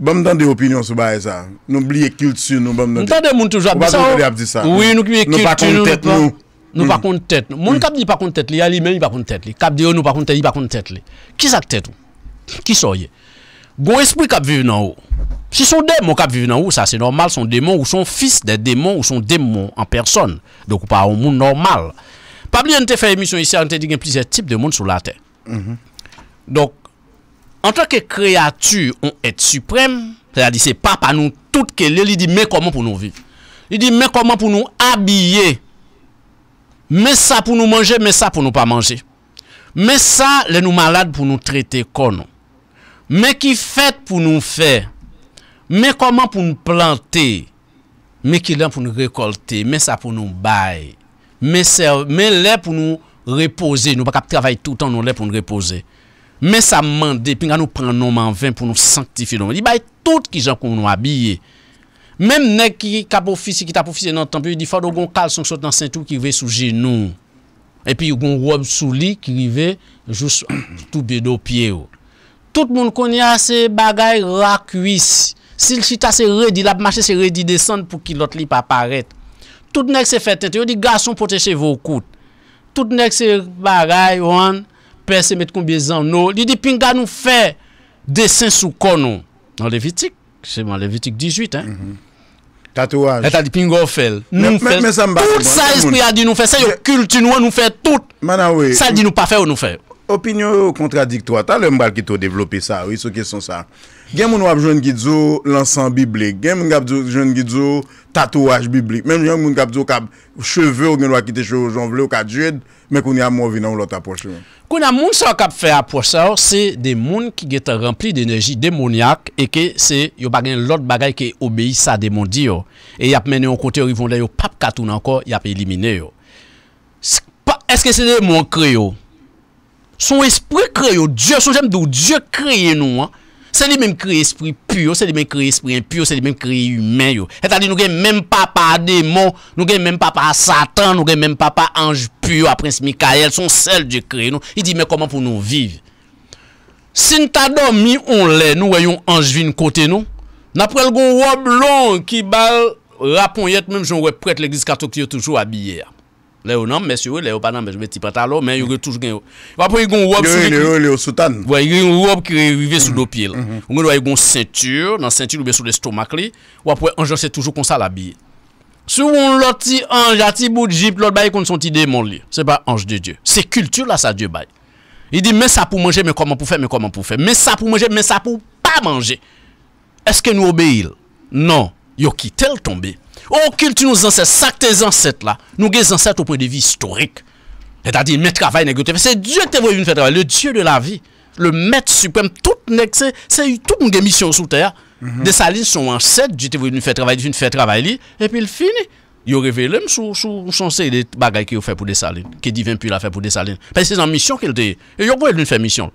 bom dan de opinyon sou ba e zan. Nou bliye kilt su nou, bom dan de opinyon sou ba e zan. Oui, nou ki biye kilt su nou. nous pas contre tête. Mon cap dit oh, pas contre tête, il a lui-même pas contre tête. Cap dit nous pas contre tête, il pas contre tête. Qui ça tête Qui soyez Bon esprit cap vivre dans haut. Si son démon cap vivre dans haut, ça c'est normal, son démon ou son fils des démons ou son démon en personne. Donc pas un monde normal. Pas bien on te fait émission ici, on te dit y a plusieurs types de monde sur la terre. Mm-hmm. Donc en tant que créature, on est suprême, c'est-à-dire c'est papa nous toutes que il dit mais comment pour nous vivre Il dit mais comment pour nous habiller mais ça pour nous manger, mais ça pour nous pas manger. Mais ça, les nous malades pour nous traiter comme Mais qui fait pour nous faire? Mais comment pour nous planter? Mais qui là pour nous récolter? Mais ça pour nous bailler? Mais l'air pour nous reposer? Nous pas travailler tout le temps, nous l'air pour nous reposer. Mais ça mandé puis nous prenons nos mains en vain pour nous sanctifier. Il baille tout qui gens pour nous habiller. Mèm nèk ki tapou fisi, ki tapou fisi nan tanpe, yu di fado gon kal sonk sot nan sentou ki rive sou genou. E pi yu gon rob sou li ki rive jous tou bedo pie ou. Tout moun konya se bagay rakuis. Sil chita se redi, la machè se redi desan pou ki lot li pa paret. Tout nèk se fè tent, yu di gason poteche vò kout. Tout nèk se bagay wan, pè se met koumbe zan nou. Li di pinga nou fè desen sou konon. Nan Levitik, chèman Levitik 18, hein. Mhm. E ta di pingo ou fel, nou fel, tout sa ispou ya di nou fel, se yo kulti nou an nou fel, tout sa di nou pa fel ou nou fel. Opinyon kontradiktor, ta le mbal ki tou devlopi sa, ou sou keson sa. Gen moun wap joun ki dzo lansan biblik, gen moun wap joun ki dzo tatouaj biblik, menm gen moun wap joun ki dzo cheve ou gen wap ki te cheve ou jan vle ou ka djed, menkoun ya moun vina ou lot aposye. Koun ya moun sa kap fe aposye ou, se de moun ki gete rempli de enerji demonyak e ke se yo bagen lot bagay ke obeye sa demondi ou, e yap mene yon kote ou yon vonday ou pap katoun anko, yap elimine ou. Eske se de moun kre yo? Son espri kre yo, sou jem dou, diyo kreye nou an? Se li mèm kre espri pyo, se li mèm kre espri impyo, se li mèm kre yume yo. E ta li nou gen mèm papa demon, nou gen mèm papa satan, nou gen mèm papa anj pyo aprens Mikael, son sel di kre yo nou. I di mèm koman pou nou viv. Sin ta do mi on le nou reyon anj vin kote yo nou, napre lgon rob lon ki bal rapon yet mèm joun repret l'eglis katok yo toujou a biye ya. Léo non messieurs, mais mais il y il qui sous le mhm. pieds. Mhm. Il y a une ceinture, dans sous Ou après, un c'est toujours comme ça l'habillé. Si un l'autre ange, un petit bout de l'autre bail, son petit démon, c'est pas ange de Dieu. C'est culture, là, ça, Dieu bail. Il dit, mais ça pour manger, mais comment pour faire, mais comment pour faire. Mais ça pour manger, mais ça pour pas manger. Est-ce que nous Non yo qui tel tombé. Oh, que tu nous ancêtres, ça tes ancêtres là, nous des ancêtres au point de vue historique. C'est-à-dire, mettre travail négocié. C'est Dieu qui t'a voulu faire travail, le Dieu de la vie, le maître suprême, tout c'est toute une mission sous terre. Mhm. Des salines sont ancêtres, Dieu t'a voulu faire travail, Dieu faire travail, et puis il finit. Il révèle sous son conseil des bagages qu'il a fait pour des salines, Qu'il divin puis l'a fait pour des salines. Parce ben, que c'est une mission qu'il a. Et il a voulu faire mission.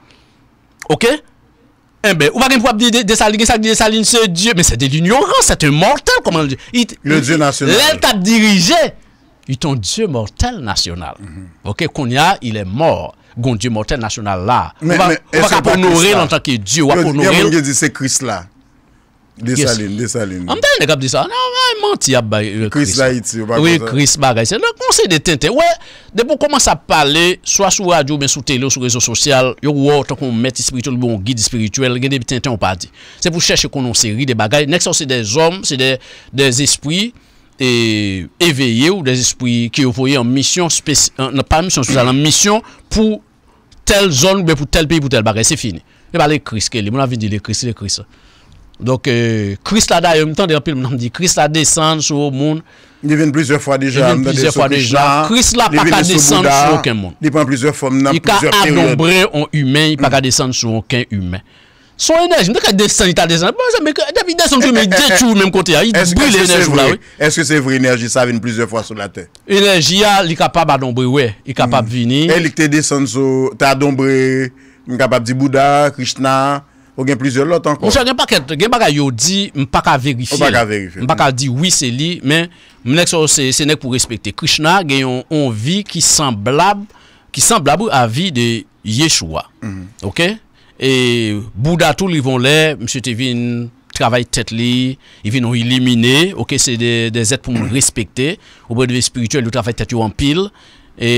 Ok? Eh ben, ou pas qu'un dire de Dessalines, Dessalines, Dessalines, c'est Dieu. Mais c'est de l'ignorance, c'est un mortel, comment on dit. le Dieu national. L'État dirigé, il est un Dieu mortel national. Mm-hmm. Ok, qu'on y a, il est mort. Gon Dieu mortel national là. Mais, on va, pas honorer en tant que Dieu. On va honorer. Il y a dit c'est Christ là. Desaline, desaline. Amdè yon ne kap desaline? Nan, nan, yon menti ap bay. Euh, Chris Laït, yon bagay sa. Oui, Chris bagay sa. Le konsey de Tintin, wè, de pou koman sa pale, swa sou radio, men sou tele ou sou rezo sosyal, yon wò, tan kon met espirituel, bon guide espirituel, gen de bi Tintin ou pa di. Se pou chèche konon seri de bagay. Nèk so se de zom, se de des espri, e veye ou des espri ki yon foye en mission spes... nan pa mission spesal, nan mission pou tel zon, men pou tel pi, pou tel bagay, se fini. Donk, kris euh, la da, yon mi tan de anpil, mnam di, kris la desan sou moun. Li ven plizye fwa deja, mnam de sou kishan. Kris la pa ka desan sou ken moun. Li pen plizye fwa mnam, plizye period. Li ka adombre yon yumen, li pa ka desan sou yon ken yumen. Sou enerji, mnam de ka desan, yon ta desan, mnam de ka desan, yon de tou yon menm kote, yon bril enerji vla. Eske se vre enerji, sa ven plizye fwa sou la ten? Enerji ya, li kapab adombre, we, li kapab vini. E lik te desan sou, te adombre, li kapab di bouda, kishan, Ou gen plizye lot ankon. Mwen se gen baka yo di, mwen baka verifi. Mwen baka di, oui, se li. Men, mwen ek se nek pou respekte. Krishna gen yon vi ki semblab, ki semblab ou avi de Yeshua. Mhm. Ok? E, bouda tou li von le, mwen se te vin travay tet li, yon vin ou elimine, ok? Se de zet pou mwen respekte. Ou bre de ve spiritual, yon travay tet yo an pil. E,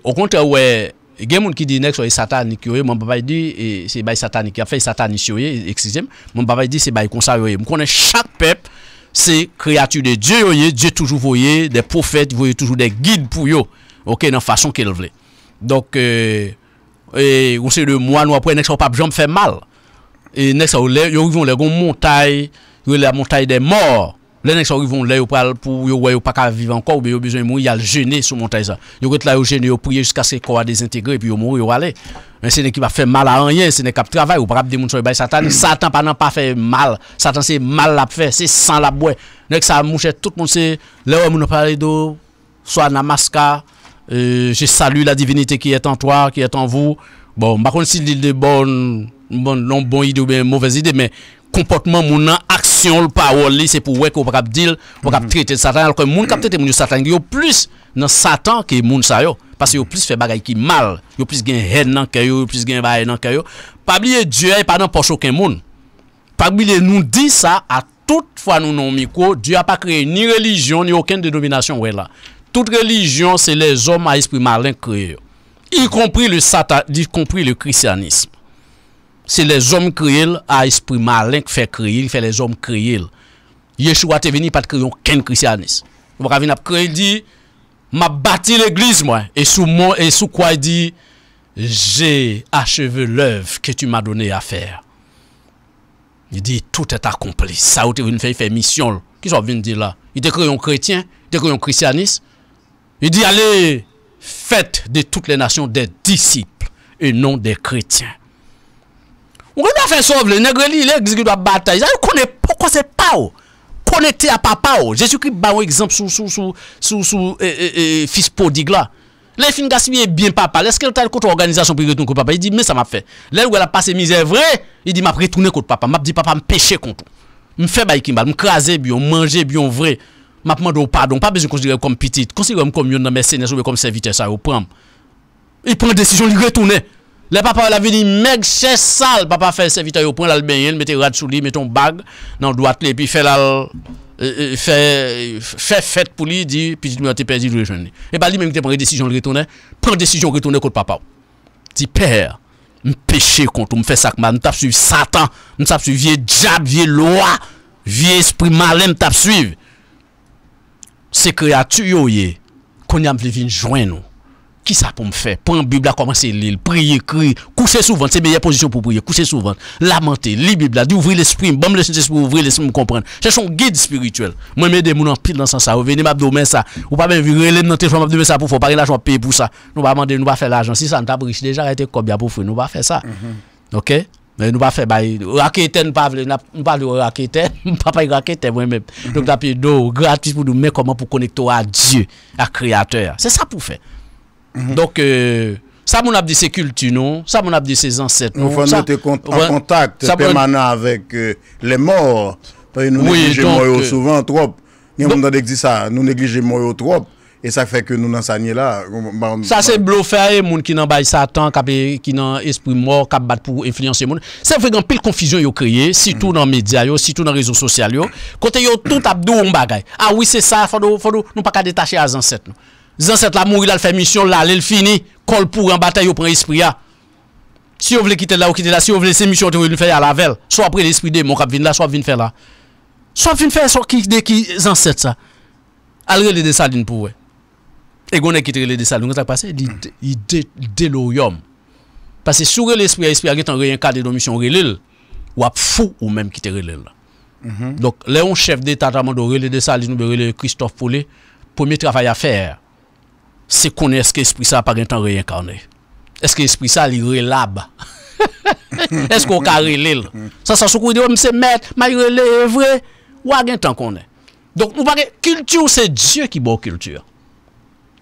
ou konta ou e... Gen moun ki di nekso e satanik yo, moun babay di se bay satanik, ya fe satanik yo, eksezim, moun babay di se bay konsa yo yo. Mou konen chak pep se kreatur de Dje yo yo, Dje toujou voye, de profet voye toujou, de gid pou yo, ok, nan fason ke levle. Dok, e, gounse de moun wapwen nekso pap jom fe mal, e nekso yon yon yon yon yon montay, yon yon yon yon montay de mor. Les gens qui vont là pour yo pas vivre encore ou bien besoin mourir, il y a le jeûner sur montagne ça. Yo là jeûne ils ont prier jusqu'à ce que corps désintégré et puis ont mourir yo aller. Mais c'est n'est qui va faire mal à rien, c'est n'est qui travail ou pas des sur Satan, Satan pas pas fait mal. Satan c'est mal à faire, c'est sans la boue. Donc, ça moucher tout le monde c'est là on parler d'eau, soit namaskar, euh, je salue la divinité qui est en toi, qui est en vous. Bon, par contre si l'île de bonne bon non bon idée ou bien mauvaise idée mais Komportman moun an, aksyon l pa ou li, se pou wek ou pa kap dil, pa kap mhm. trete satan, al kon moun kap mhm. tete moun yo satan, yo plis nan satan ke moun sa yo, pas yo plis fe bagay ki mal, yo plis gen hen nan ke yo, yo plis gen bay nan ke yo. Pabiliye, Diyo ay e pa nan pochok ke moun. Pabiliye, nou di sa, a tout fwa nou nomiko, Diyo apakre ni relijyon, ni oken denominasyon wè la. Tout relijyon, se le zom a espri malen kre yo. Y kompri le satan, y kompri le krisyanism. c'est les hommes créés à esprit malin qui fait créer, il fait les hommes créés. Yeshua est venu pas créer aucun christianisme. On va venir il dit, m'a bâti l'église, moi. Et sous, et sous quoi il dit, j'ai achevé l'œuvre que tu m'as donné à faire. Il dit, tout est accompli. Ça, il venu faire, faire mission. Qui sont venus dire là? Il te créé un chrétien, il était créé un christianisme. Il dit, allez, faites de toutes les nations des disciples et non des chrétiens. Mwen gen nou a fin sov le, negre li, le gen nou a batay. Yon konen pou kon se pa ou. Konen te a papa ou. Je sou ki ba ou ekzamp sou, sou, sou, sou, sou, sou, e, e, e, fispo digla. Le fin gasi biye bin papa. Le sken nou ta yon kontou organizasyon pou yon retoun kou papa. Yon di men sa map fe. Le ou wè la pase mizè vre, yon di map retounen kout papa. Map di papa mpeche kontou. Mfe ba yon kimbal, mkaze biyon, manje biyon vre. Map mando ou pardon. Pap bezou konjire ou kom piti. Konsi wè mkou myon nan mersen, yon sou we kom servite sa ou pran Le papa ou la ve li meg che sal, papa fe se vitay ou pon, lal beyen, mette rad sou li, mette bag nan doat li, pi fe fet pou li, di, pi di di mi a te pezi, di li rejwen li. E ba li menmite pwengi desijon l retoune, pren desijon l retoune kote papa ou. Di peher, m peche kontou, m fe sakman, m tap suvi satan, m tap suvi vie jab, vie loa, vie espri malen, m tap suvi. Se kreatu yo ye, konyam vlevin jwen nou. qui ça pour me faire Prendre la Bible, commencer à lire, prier, crier, coucher souvent, c'est la meilleure position pour prier, coucher souvent, lamenter, lire la Bible, ouvrir l'esprit, bon, ouvrir l'esprit, me comprendre. C'est son guide spirituel. Moi, je des en pile dans ce sens-là. Vous venez m'abdominer, ça. Ou pas bien virer les notes, je vais m'abdomen ça pour faire l'argent, pour ça. Nous va demander, nous va faire l'argent. Si ça t'a pas déjà été combien pour nous va faire ça. Mm-hmm. Ok mais nous pas faire... Bah, pas raquette nous pas nous pas de raquette papa raquette moi même mm-hmm. donc tapis gratuit pour nous mais comment pour connecter à Dieu à créateur c'est ça pour faire Mhm. Donc, euh, ça, mon dit, c'est culture, non Ça, mon dit, c'est ancêtres, non Nous sommes en contact permanent avec euh, les morts. Parce que nous oui, négligeons donc, euh, souvent trop. Nous, donc, dit ça, nous négligeons trop. Et ça fait que nous dans là. Ça c'est bluffer gens qui n'en bail Satan, qui n'ont esprit mort, qui bat pour influencer monde C'est vraiment a pile confusion yo créé, surtout dans les médias surtout dans les réseaux sociaux Quand ils ont tout abdou on bagay. Ah oui, c'est ça, faut nous faut pas qu'à détacher les ancêtres. Zanset la mouri la fait mission là, le fini, col pour en bataille on prend esprit Si vous voulez quitter là ou quitter là, si vous voulez ces missions, vous le faire à la velle. Soit après l'esprit de mon cap vient là, soit vient faire là. Soit vient faire soit qui de qui Zanset ça. Alre les dessaline pour vous. Et qu'on est quitté les dessaline, qu'est-ce qui passé Il délorium. Parce que sur l'esprit, l'esprit a un cadre de mission relève ou à fou ou même quitter relève là. Mhm. Donc, là, chef d'état, de relais de Saline, relais Christophe Poulet, premier travail à faire. Se konen eske espri sa pa gen tan rey enkane. Eske espri sa li relaba. Eske o ka relele. Sa sa soukou di yo, mse met, ma i rele evre. Wa gen tan konen. Donk nou pake, kultur se Diyo ki bo kultur.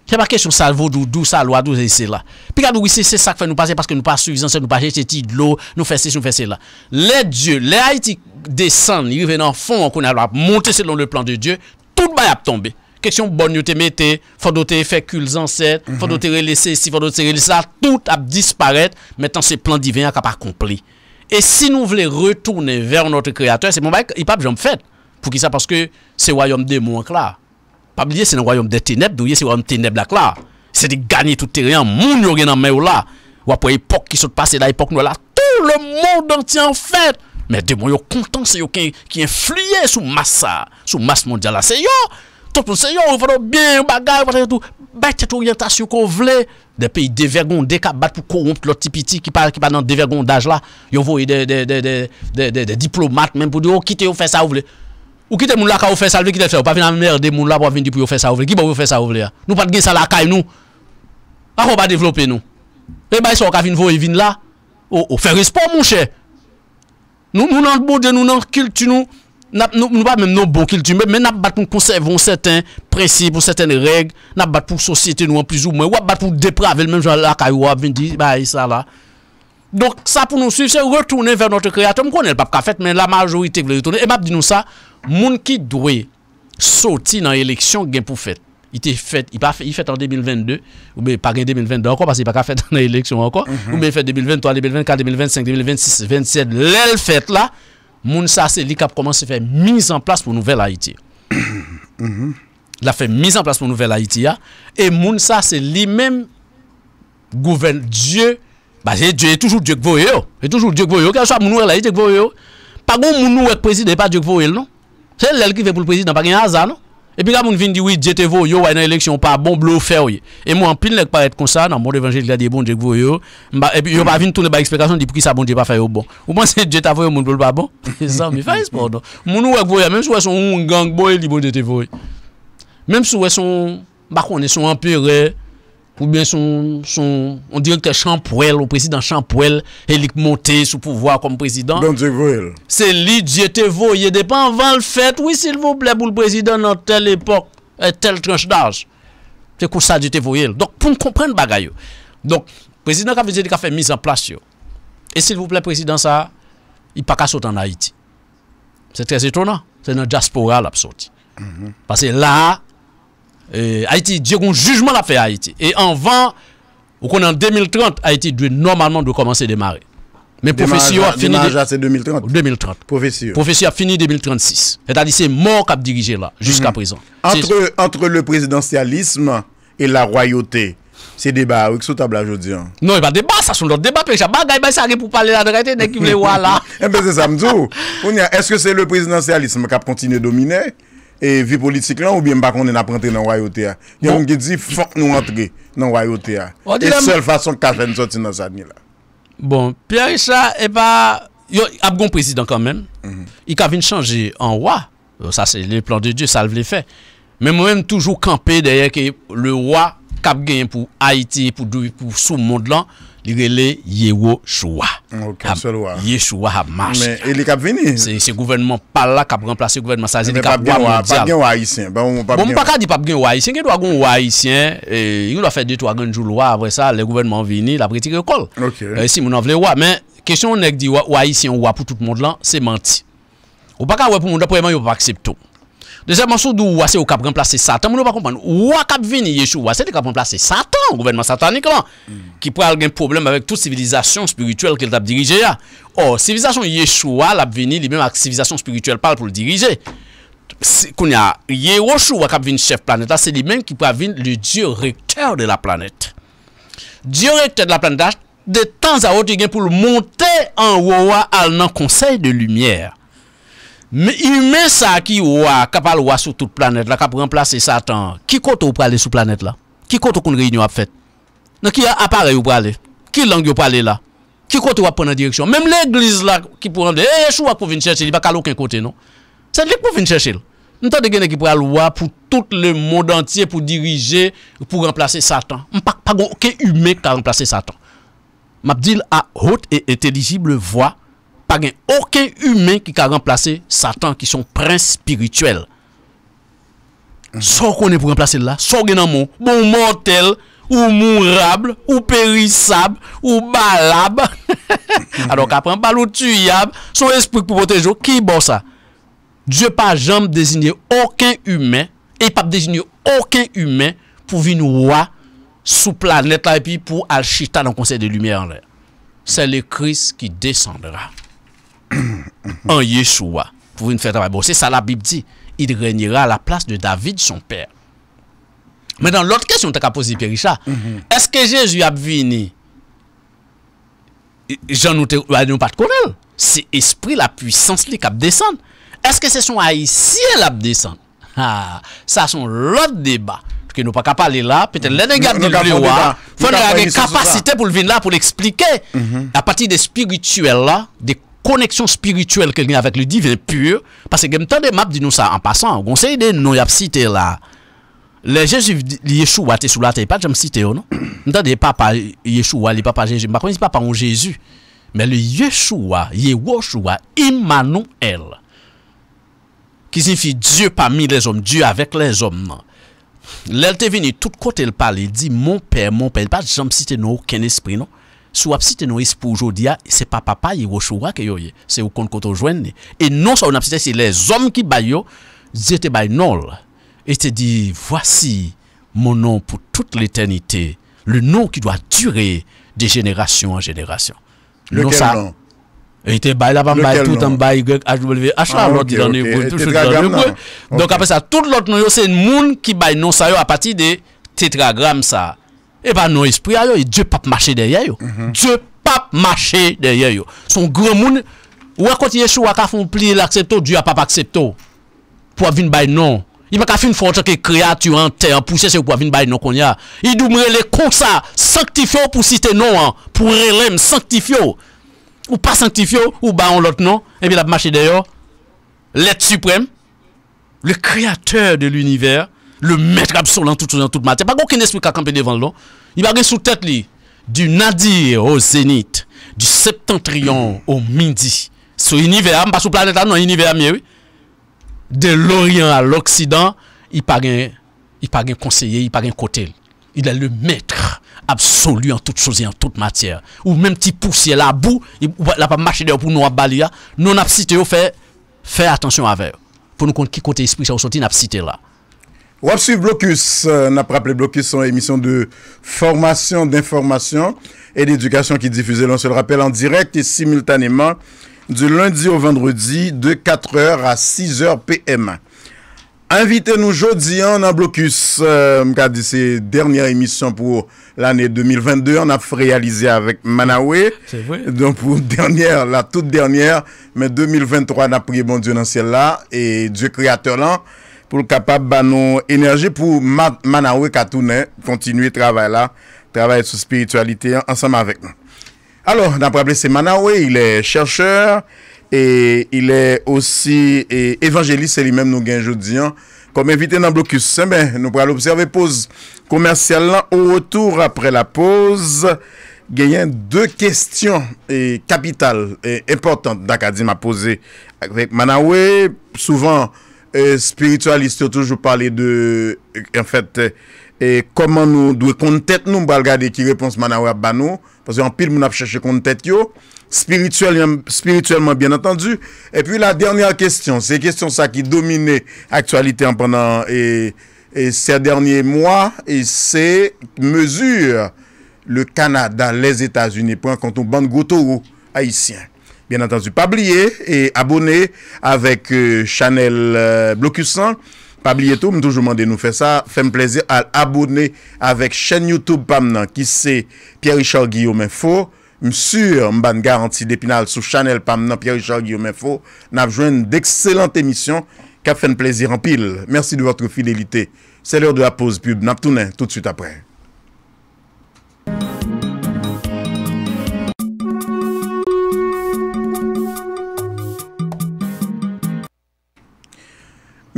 Ke pake sou salvo doudou, salwa doudou, se se la. Pi ka nou wise se sak fe nou pase, paske nou pa suvizan se nou pase, se ti dlo, nou fe se, se nou fe se la. Le Diyo, le haitik desan, li vi ven an fon konen alwa, monte selon le plan de Diyo, tout bay ap tombe. Keksyon bon yo te mette, fwa do te efekul zanset, fwa do te relese si, fwa do te relese sa, tout ap disparet, metten se plan divin akap akompli. E si nou vle retourne ver notre kreator, se mou bak, ipap jom fet, pou ki sa, paske se wayom de moun akla. Pabliye se nan wayom de teneb, douye se wayom teneb lakla. Se di ganyi tout teriyan, moun yo genan me ou la. Wapwe epok ki sot pase la, epok nou ala, tout le moun danti an fet. Me de moun yo kontan se yo ki inflye sou massa, sou masse mondiala se yo. Se yon yon fadon bin, yon bagay, yon fadon tout, bete tout yentasyon kon vle. De peyi devergonde, de ka bat pou korompt lò tipiti ki pa nan devergondaj la, yon vou yi de diplomat men pou di, o kite yon fè sa ou vle. Ou kite moun la ka ou fè salve, kite fè, ou pa vin an merde moun la pou a vin di pou yon fè sa ou vle. Ki pou yon fè sa ou vle ya? Nou pat gen salakay nou. Ako ba devlope nou? E bay son ka vin vou yi vin la, ou fè respon moun chè. Nou nan bode, nou nan kilti nou. Nou pa mèm nou bon kiltu mèm, mèm nap bat pou konservon seten presipon, seten reg, nap bat pou sosyete nou an plus ou mwen, wap bat pou deprave, mèm jan lakay wap, vindi, bay, sa la. Donk sa pou nou suiv se, retoune ver notre kreator, mwen konel pap ka fet, mèm la majorite vle retoune, mèm ap di nou sa, moun ki dwe soti nan eleksyon gen pou fet. I te fet, i pa fet, i fet an 2022, ou mèy pa gen 2022 anko, pasi i pa ka fet an eleksyon anko, ou mèy fet 2020, 2024, 2025, 2026, 2027, lèl fet la, Mounsa, c'est lui qui a commencé à faire mise en place pour nouvelle Haïti. Mhm. Il a fait mise en place pour nouvelle Haïti. Et Mounsa, c'est lui-même qui gouverne Dieu. Bah, est toujours Dieu qui vous Il est toujours Dieu qui vous a il est qui vous a Pas beaucoup de gens pas Dieu que vous C'est lui qui fait pour le président. Pas de y a hasard. E pi ka moun vin diwi, jet evo yo wè nan eleksyon pa bon blo fè wè. E moun anpil lèk paret kon sa, nan moun revanje lèk lèk bon jet evo yo. E pi yo pa vin tounè ba ekspekasyon, di pou ki sa bon jet pa fè yo bon. Ou moun se jet evo yo moun blo ba bon? San mi fè yon sport do. Moun nou wèk evo yo, mèm sou wè son un gang boy lèk bon jet evo yo. Mèm sou wè son, bako wè son anpil rey, eh, ou bien son, son on dirait que Champouel, le président Champouel, est monté sous pouvoir comme président. Donc C'est lui, Dieu te voyait, dépend avant le fait, oui, s'il vous plaît, pour le président dans telle époque, telle tranche d'âge. C'est comme ça Dieu te voyait. Donc, pour comprendre bagaille. Donc, le président qui a fait mise en place. Et s'il vous plaît, président, ça, il pas qu'à sauter en Haïti. C'est très étonnant. C'est dans la diaspora, là, a Mm Parce que là, Haïti, j'ai un jugement à faire Haïti. Et en 20, qu'on en 2030, Haïti doit normalement commencer à démarrer. Mais prophétie a fini. c'est 2030. 2030. Prophétie. a fini 2036. C'est-à-dire c'est mort qu'a dirigé là, jusqu'à mhm. présent. Entre, entre le présidentialisme et la royauté, c'est débat, avec ce table aujourd'hui. Hein? Non, il pas débat, ça, c'est un débat, parce pas bagaille, ça pour parler la droite qu'il a là. Eh ben, c'est ça, Est-ce que c'est le présidentialisme qui a continué de dominer? E vi politik lan ou bie mba kon den ap rente nan wayote ya? Yon mge di fok nou rente gen nan wayote ya? E sel fason kaven zoti nan sa dne la. Bon, Pierre Richard, eba, eh yo ap gon prezident kan men. Mhm. I kaven chanje an waa. Sa se le plan de dieu, salve le fe. Men mwen toujou kampe deye ke le waa. Kap gen pou Haiti, pou sou mond lan, li re le ye wo choua. Ok, se lwa. Ye choua ap mas. E li kap vini? Se gouvenman pala, kap renplase gouvenman sa zi, li kap vwa mondial. Mwen pa gen waa Haitien? Mwen pa ka di pa gen waa Haitien, gen wagon waa Haitien, yon lwa fe dey to agen joul waa, avre sa, le gouvenman vini, la pritik yo kol. Ok. Euh, si moun an vle waa, men, kesyon nek di waa Haitien waa pou tout mond lan, se manti. Mwen pa ka wwe pou moun da pou evan yon pa aksepto. Deuxièmement, sous d'où c'est au cap remplacer Satan, vous ne pas comprendre. Ou cap venir Yeshua, c'est cap remplacer Satan, gouvernement satanique mm. qui pourrait avoir un problème avec toute civilisation spirituelle qu'il a dirigé Or, civilisation Yeshua l'a venir lui-même avec civilisation spirituelle parle pour le diriger. Qu'on a Yeshua cap venir chef planète, c'est lui-même qui pourrait venir le directeur de la planète. Dieu recteur de la planète de temps à autre il pour monter en haut à un conseil de lumière. Me yume sa ki wwa kapal wwa sou tout planet la Kap remplase satan Ki koto ou prale sou planet la? Ki koto koun reynyo ap fet? Nan ki apare ou prale? Ki lang yo prale la? Ki koto wwa pren an direksyon? Mem l'eglise la ki pou rande E eh, chou wwa pou vin chèche li Bakal ou kwen kote non? Se li pou vin chèche li Non tan de genè ki prale wwa Pou tout le monde entier Pou dirije Pou remplase satan Mpak pago ke yume Kwa remplase satan Mabdil a hot e etelijible vwa pa gen okey humen ki ka remplase satan ki son prens spirituel. Mm-hmm. So konen pou remplase la, so gen nan bon moun, moun motel, ou moun rabl, ou perisab, ou balab, adon kapren, baloutuyab, sou esprik pou potejo, ki bo sa? Dje pa jom dezine okey humen, e pap dezine okey humen pou vin wwa sou planet la, epi pou alchita nan konsey de lumi an lè. Se le kris ki desandera. en Yeshua. Pour une fête à bon, c'est ça la Bible dit. Il régnera à la place de David, son père. Mais dans l'autre question, tu as posé Pierre Richard, mhm. est-ce que Jésus a venu Jean nous bah, nous pas de connaître. C'est esprit, la puissance qui a descendu. Est-ce que c'est son haïtien qui descend? ah, Ça, c'est l'autre débat. Parce que nous pas capable parler là, peut-être mhm. les dégâts de l'eau, il faut avoir une capacité pour venir là, pour l'expliquer. la mhm. partie À partir des spirituels là, des connexion spirituelle qu'elle a avec le divin pur. Parce que, tant de maps dit nous ça en passant, on sait des noms, cité là. Le Jésus Yeshua t'es sur la terre pas je site oh non non? des papa Yeshua, les papa Jésus, mba pas papa ou Jésus. Mais le Yeshua, Yeshua, Immanuel, Qui signifie Dieu parmi les hommes, Dieu avec les hommes, non? Lèl est venue tout kote elle parlait dit mon père, mon père, pas j'aime citer non aucun esprit, non? sou ap site nou espou jodi pas papa ye woshouwa ke yo c'est se ou kont koto jwen e non sa on nap site, c'est les hommes qui baillent. yo, étaient bay nol, et te dit, voici mon nom pour toute l'éternité, le nom qui doit durer de génération en génération. Le nom ça. Nom? Et te bay la tout en H, W, H ah, dans le tout Donc après ça, tout l'autre nom, c'est un monde qui bay non ça à partir de tétragramme ça. E eh ba nou espri a yo, e Dje pap mache deye yo. Mhm. Dje pap mache deye yo. Son gwen moun, wakot Yeshu wakafon pli laksepto, Dje apapaksepto. Pwa vin bay non. I wakafon fonte ke kreat yo an te, an puse se wapwa vin bay non kon ya. I dou mre le kon sa, sanktifyo pou site non an, pou relem, sanktifyo. Ou pa sanktifyo, ou ba an lot non, e bi lape mache deye yo. Lete suprem, le kreator de l'univers, le maître absolu en toute et en toute matière. Pas aucun esprit qui a campé devant l'eau. Il va sous tête du nadir au zénith, du septentrion au midi. Sur l'univers, pas sur planète, non, l'univers, oui. De l'Orient à l'Occident, il pas il pas conseiller, il pas un côté. Il est le maître absolu en toutes choses et en toute matière. Ou même petit poussière la boue, il n'a pas marché pour nous hein. à Nous, on cité, fait, attention avec. Pour nous compte qui côté esprit, ça sorti, on a cité là blocus, on on a rappelé blocus son émission de formation, d'information et d'éducation qui diffusait. On se le rappelle, en direct et simultanément du lundi au vendredi de 4h à 6h PM. Invitez-nous jeudi en hein, Blocus. blocus euh, c'est dernière émission pour l'année 2022. On a a réalisé avec vrai. Donc pour dernière, la toute dernière, mais 2023 on a prié bon Dieu dans ciel là et Dieu créateur-là. pou l kapab ba nou enerje pou Manawé Katounen, kontinuye travay la, travay sou spiritualite ansanm avèk nou. Alors, nan prèble se Manawé, ilè chèrcheur, et ilè osi evangélise li mèm nou genjoudian, kom evite nan blokus semen, eh nou prèl'observe pose komersyal lan, ou retour apre la pose, genyen dè kèstyon kapital, e important d'akadim apose akvek Manawé, souvan manawè, E, spiritualist yo toujou parle de, en fèt, e, koman nou dwe kontet nou mbal gade ki repons man awa ban nou, pwazè an pil moun ap chache kontet yo, spirituelman bien atendu, epi la dernyè kestyon, se kestyon sa ki domine aktualite an penan se dernyè mwa, se mesur le Kanada, les Etats-Unis, pou an konton ban goutou ou Haitien. Bien entendu, pabliye et abonnez avec euh, Chanel euh, Blokussan. Pabliye tou, m toujou mande nou fè sa. Fèm plèzi al abonnez avec chèn YouTube pam nan, ki se Pierre-Richard Guillaume Info. M sur m ban garanti depinal sou Chanel pam nan, Pierre-Richard Guillaume Info, na fjwen d'ekselant emisyon, ka fèm plèzi rampil. Mersi de vòtre fidelite. Se lèr de la pose pub naptounen tout süt apre.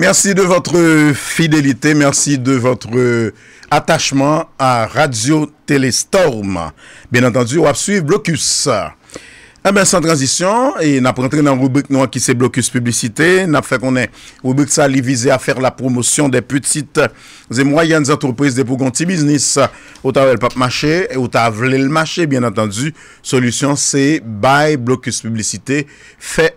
Merci de votre fidélité, merci de votre attachement à Radio Télestorm. Bien entendu, on va suivre Blocus. Eh bien, sans transition, et n'a rentré dans la rubrique noire qui c'est blocus publicité, n'a fait qu'on est rubrique ça visée à faire la promotion des petites et moyennes entreprises des petits business. Au le pape marché et au le marché, bien entendu. Solution, c'est by blocus publicité, fait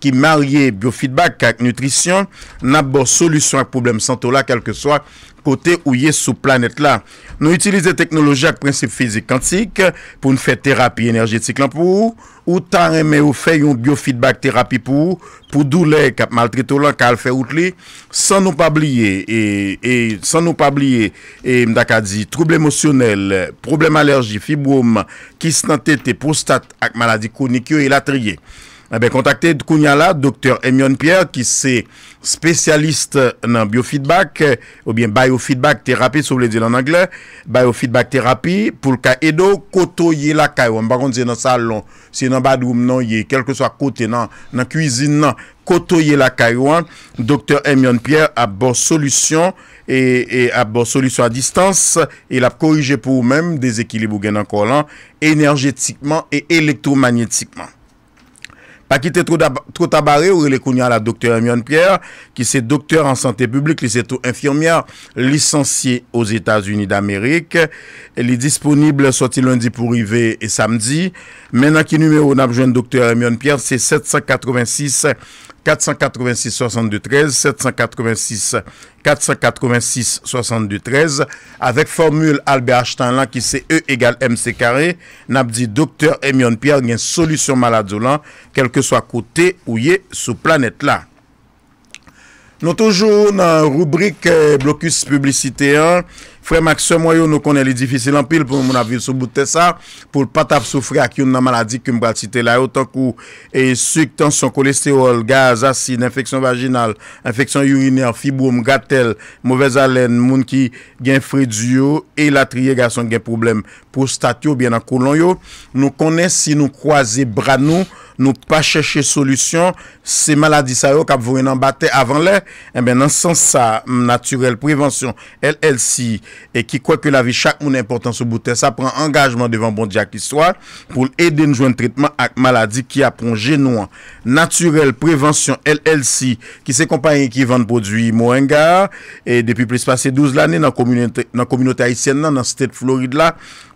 ki marye biofeedback kak nutrisyon nan bo solusyon ak problem santo la kelke swak kote ou ye sou planet la. Nou utilize teknoloji ak prinsip fizik kantik pou nou fe terapi enerjetik lan pou ou tan reme ou fe yon biofeedback terapi pou pou dou le kap maltrito lan kal fe outli san nou pa blye e, e, e mdaka di trouble emosyonel, problem alerji, fibroma, kis nan te te postat ak maladi konikyo e laterye. A eh be kontakte Kounyala, doktor Emyon Pierre, ki se spesyaliste nan biofeedback, ou bien biofeedback therapy, sou blè di nan anglè, biofeedback therapy, pou lka edo koto ye la kayouan. Bakon di nan salon, si nan badoum nan ye, kelke so a kote nan kuisine nan, koto ye la kayouan, doktor Emyon Pierre ap bo solusyon, ap bo solusyon a distans, el ap korije pou ou menm dezekilibou gen an kolan energetikman e elektromagnetikman. pas quitter trop tabaré, ou connu à la docteur Emion Pierre, qui c'est docteur en santé publique, licencié c'est infirmière licenciée aux États-Unis d'Amérique. Elle est disponible soit-il lundi pour arriver et samedi. Maintenant, qui numéro n'a besoin docteur Amion Pierre, c'est 786. 486-72-13, 786-486-72-13, avek formule Albert Einstein lan ki se E egal MC kare, nap di Dr. Emion Pierre gen solusyon maladzo lan, kelke swa kote ou ye sou planet la. Nou toujou nan rubrik eh, Blokus Publicité 1. Fremak se mwayo nou konen li difisil anpil pou moun avil souboute sa. Poul pat ap soufri ak yon nan maladi koum bral site la. Yotan kou e siktansyon kolesterol, gaz, asin, infeksyon vaginal, infeksyon yuriner, fibrom, gatel, mouvez alen, moun ki gen fridz yo. E latriye gason gen problem pou stat yo bie nan kolon yo. Nou konen si nou kroaze brano. nou pa chèche solusyon, se maladi sa yo kap voun nan bate avan lè, e ben nan sens sa, naturel, prevensyon, LLC, e ki kwa ke la vi chak moun important sou boutè, sa pran angajman devan bon diak l'histoire, pou l'ede nou jwen tritman ak maladi ki apon jenouan. Naturel, prevensyon, LLC, ki se kompanyen ki vande podwi moen ga, e depi plis pase 12 l'anè nan kominote Haitienne nan, nan state Floride la,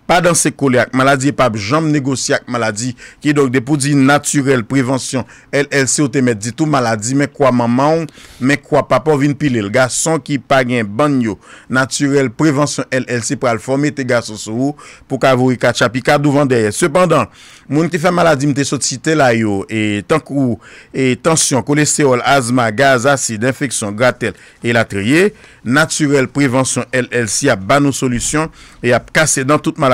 pa dan se kole ak maladi e pab jom negosya ak maladi ki dok depo di naturel prevensyon LLC ou te met di tou maladi me kwa maman me kwa pa po vin pilil ga son ki pa gen ban yo naturel prevensyon LLC pral fome te gaso sou pou ka avori kacha pi ka dou vande sepandan, moun te fe maladi mte sot site la yo e tankou, e tensyon, kolesterol, asma, gaz, asid, infeksyon, gratel e latriye naturel prevensyon LLC ap ban nou solusyon e ap kase dan tout mala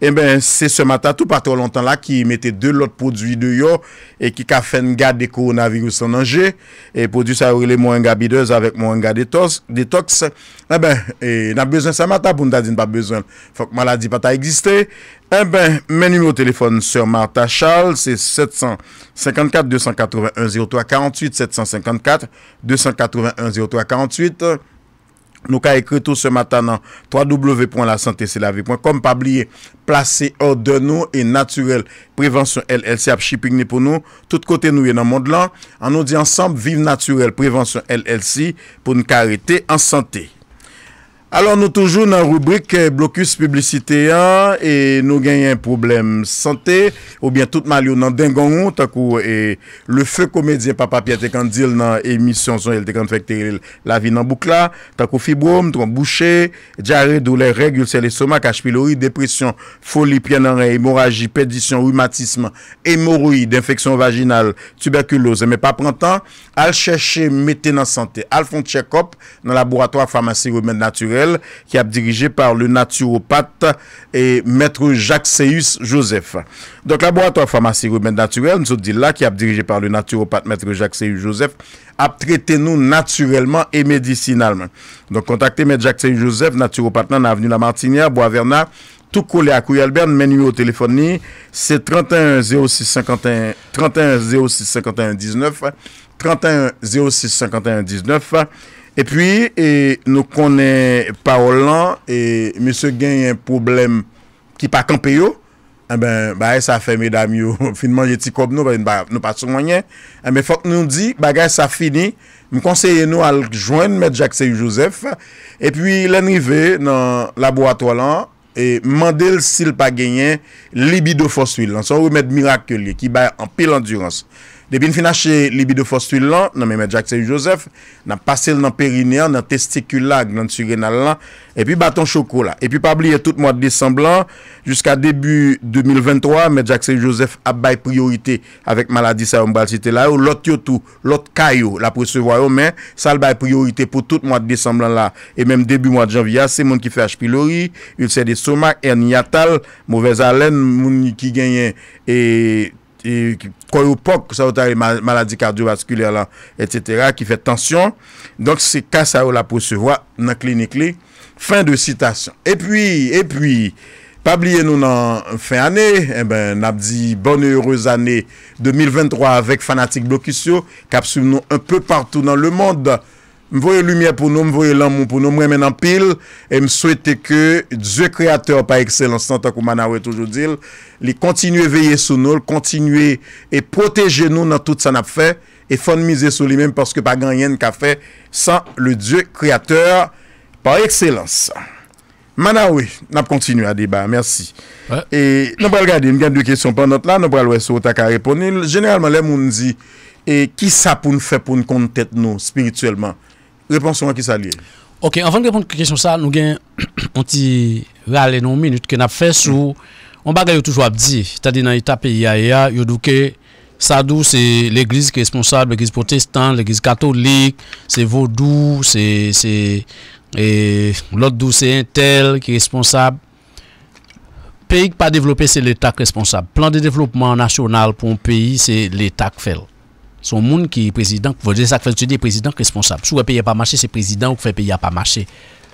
E ben, se se matatou patro lontan la ki mette de lot prodvi de yo e ki ka fen gade de koronavirous ananje. E prodvi sa ourele mwenga bidez avek mwenga detoks. E ben, e nan bezan se matatou, mwen ta di nan pa bezan fok maladi pata egziste. E ben, men nume o telefon se Martha Charles, se 754-281-0348, 754-281-0348. Nou ka ekreto se matan nan www.lasante.com pa bliye plase orde nou e naturel prevensyon LLC ap shipping ni pou nou, tout kote nou e nan mond lan, an nou di ansam vive naturel prevensyon LLC pou nou ka arete ansante. alo nou toujou nan rubrik euh, blokus publicite ya nou genye un problem sante ou bien tout mal yo nan dengan ou takou euh, le fe komedye papapya te kan dil nan emisyon euh, la vi nan boukla takou fibrom, tron boucher diare, doule, regulsel, esoma, kachpilori depresyon, foli, pienanre, emoraji pedisyon, uimatism, emorui d'infeksyon vaginal, tuberkulo zeme pa prantan al chèche mette nan sante al fon tchèkop nan laboratoire farmasy roumen nature qui a dirigé par le naturopathe et maître Jacques Seus Joseph. Donc, laboratoire pharmacie remède naturel, nous sommes dit là, qui a dirigé par le naturopathe maître Jacques Seus Joseph, a traité nous naturellement et médicinalement. Donc, contactez maître Jacques Seus Joseph, naturopathe dans avenue La Martinière, bois Verna, tout collé à Kouy Albert, mais téléphone, c'est 31 06 51, 31 06 51 19, 31 06 51 19, E pwi nou konen pa Olan e mese gen yon problem ki pa kampe yo, e ben ba e sa fe medam yo finman yeti kob nou, nou pa soumanyen, e eh men fok nou di bagaj sa fini, m konsenye nou al jwenn mèd Jacques-Séu Joseph, e pwi lè nrive nan laborato lan, e mandel si l pa genyen libido foswil, anso ou mèd mirakelye ki bay anpe l'endurance. De bin finache libi de fostil lan, nan men Medjak Seju Josef, nan pasel nan perinean, nan testikulag nan surenal lan, epi baton choko la, epi pabliye tout mwa de desemblan, jusqu'a debu 2023, Medjak Seju Josef ap bay priorite avèk maladi sa yon bal site la yo, lot yotou, lot kayo la presevwa yo, men sal bay priorite pou tout mwa de desemblan la, epi mwen debu mwa de janvya, se moun ki fè hpilori, yon se de somak, en yatal, mouvez alen, moun ki genyen, epi mwen se de somak, en yatal, moun ki genyen, E Koy ou pok, sa ou ta e maladi kardio vaskuler la, et cetera, ki fe tansyon. Donk se ka sa ou la posevwa nan klinik li. Fin de citasyon. E pwi, e pwi, pabliye nou nan fin ane, e ben nap di bonne heureuse ane 2023 avek fanatik blokisyon, kapsou nou un peu partou nan le mond. Mvoye lumiè pou nou, mvoye lammou pou nou, mwen men anpil, e mswete ke Dje kreatèr pa ekselans, nan tak ou manan wè toujoudil, li kontinuè veye sou nou, kontinuè e proteje nou nan tout san ap fè, e fonmize sou li men, porske pa ganyen ka fè, san le Dje kreatèr pa ekselans. Manan wè, nan ap kontinuè a deba, mersi. E, nan pral gade, mwen gade dwe kèsyon pan not la, nan pral wè sou tak a reponil, generalman lè moun di, e, ki sa pou n'fè pou n'kontet nou, spirituelman, Réponse à qui ça lié Ok, avant de répondre à la question, ça, nous avons un râle une minute que nous avons fait sur. On bagaille toujours à dire, c'est-à-dire dans l'état pays, il y a que Sadou, c'est l'église qui est responsable, l'église protestante, l'église catholique, c'est Vaudou, c'est. L'autre doux, c'est un qui est responsable. Le Pays qui pas développé, c'est l'État qui est responsable. Plan de développement national pour un pays, c'est l'État qui fait son monde qui est président, vous dire ça que président responsable. Si vous payez pas marché, c'est président qui fait payer pas marché.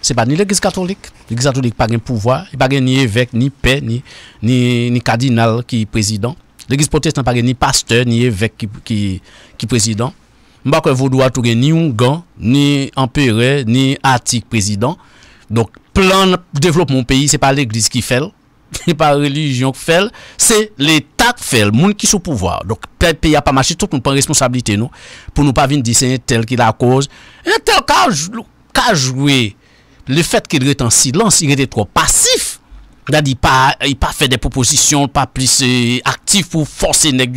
C'est pas ni l'église catholique. L'église catholique n'a pas de pouvoir, il n'a pas ni évêque, ni paix, ni, ni, cardinal qui est président. L'église protestante n'a pas ni pasteur, ni évêque qui, qui, président. Mba que vous pas trouver ni un gant, ni empereur, ni article président. Donc, plan de développement pays, c'est pas l'église qui fait. C'est pas religion qui fait, c'est l'État qui fait, le monde qui est au pouvoir. Donc, le pays n'a pas marché, tout le monde prend responsabilité, nous, pour nous pas venir dire c'est tel qui la cause. Et tel a joué, le fait qu'il était en silence, il était trop passif il pas, pas fait des propositions, pas plus euh, actif pour forcer nèg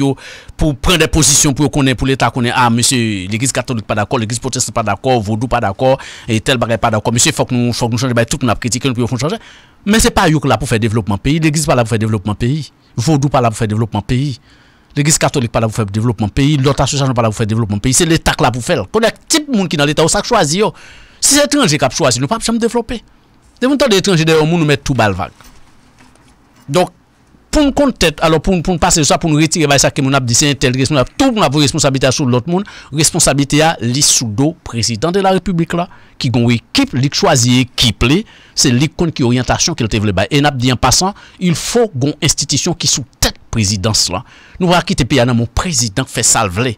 pour prendre des positions pour connaître pour l'état connaît ah monsieur l'église catholique pas d'accord, l'église protestante pas d'accord, vaudou pas d'accord et tel bagage pas d'accord. Monsieur faut que nous faut que nous changer ben, tout nous a critiqué nous faut changer. Mais c'est pas yo là pour faire développement pays, l'église pas là pour faire développement pays. Vaudou pas là pour faire développement pays. L'église catholique pas là pour faire développement pays, l'autre association pas là pour faire développement pays, c'est l'état là pour faire. un type monde qui dans l'état ça choisir. Si c'est étranger qui a choisi, nous pas jamais développer. de tant d'étrangers derrière nous nous mettre tout Donk, pou m kon tet, alo pou m pase sa, pou m retire vay sa ke moun ap disen, tel responsabilite a tout m ap responsabilite a sou lout moun, responsabilite a li sou do prezident de la republik la, ki goun wik kip, lik chwaziye kip li, se lik kon ki oryentasyon ke lote vle bay. En ap diyan pasan, il foun goun institisyon ki sou tet prezidans la. Nou wakite pe yana moun prezident fe salvele.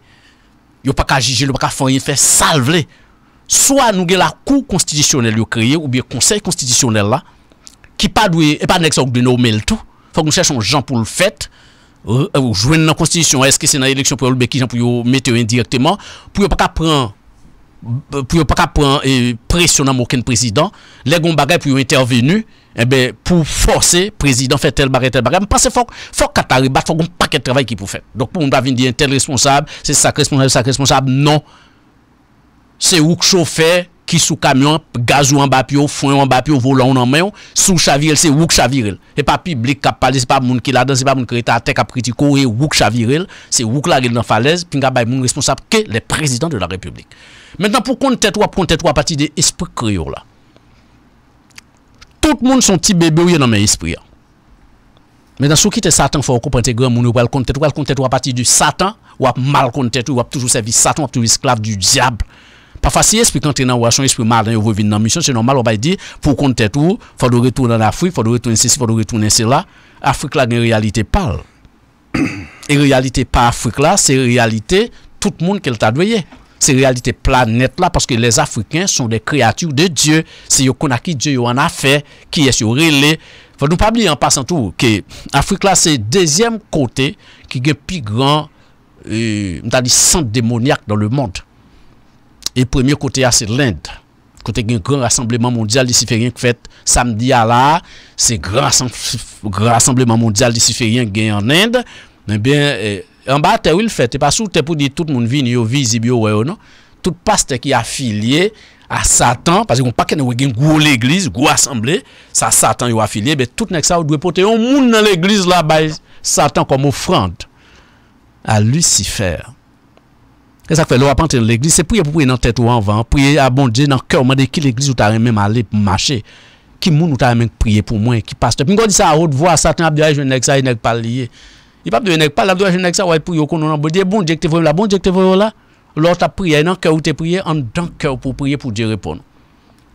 Yo pa ka jijil, yo pa ka fanyen, fe salvele. Soa nou ge la kou konstitisyonel yo kreye ou biye konsey konstitisyonel la, ki pa dwe, e pa nèk sòk dè nou mè l'tou, fòk nou chèchon jan pou l'fèt, euh, euh, ou jwen nan konstitisyon, eske senay lèksyon pou l'bekijan pou yon metè yon indirektèman, pou yon pa ka pren, euh, pou yon pa ka pren, e presyonan mò ken prezidant, lè gon bagay pou yon intervenu, eh pou fòse prezidant fè tel bagay, mè panse fòk katari bat, fòk yon pakèt travay ki pou fè. Donk pou yon da vin diyen tel responsab, se sak responsab, se sak responsab, non, se ouk chò fè, qui sous camion, gaz en bas pio, foin en bas pio, volant en main, sous chavirel, c'est ouk chavirel. Et pas public qui c'est pas moun qui la dans, c'est pas moun qui tête à tête, et critiqué, wouk chavirel, c'est ouk la gueule dans falaise, puis qui moun responsable que les présidents de la République. Maintenant, pour qu'on tête ou pour tête ou à partir de esprit créole là. Tout le monde son petit bébé ou dans mes esprits. Maintenant, ce qui est Satan, il faut comprendre que monde, ou pas le compte, ou pas le compte, ou à partir du Satan, ou mal compte, ou toujours servi Satan, ou toujours esclave du diable. Pa fasi espri kante nan wachon, espri mal nan yo vovin nan misyon, se normal wabay di pou kon te tou, fadou retoun nan Afri, fadou retoun nse si, fadou retoun nse la, Afrik la gen realite pal. E realite pa Afrik la, se realite tout moun kel ta dweye. Se realite planet la, paske les Afrikan son de kreativ de Diyo, se yo kon aki Diyo yo an afe, ki es yo rele. Fadou pa mi an pasan tou, ki Afrik la se dezyem kote ki gen pi gran, mta euh, li sant demoniak dan le mond. e premye kote ah, ya se l'Inde, kote gen gran rassembleman mondial disiferyen ke fet samdi ya la, se gran rassembleman mondial disiferyen gen en Inde, men eh eh, ben, an ba te wil fet, te pa sou te pou di tout moun vin yo vizi biyo weyo non, tout pas te ki afilye a satan, pase kon pa ken yo gen gwo l'eglise, gwo asemble, sa satan yo afilye, be tout nek sa ou dwe pote yo moun nan l'eglise la bay satan kom ofrande, a l'usifer, Kè sa k fè lou apantè nan l'Eglise, se prie pou prie nan tèt ou anvan, prie a bon dje nan kèw, man de ki l'Eglise ou ta remèm alèp mâche, ki moun ou ta remèm prie pou mwen, ki paste. Mwen gò di sa an rôd, vwa sa, ten ap di wè jenèk sa, jenèk pal liye, jenèk pal, ap di wè jenèk sa, wè prie ou konon, bon dje k te vwèm la, bon dje k te vwèm la, lou ta prie nan kèw ou te prie, an dan kèw pou prie pou dje repon.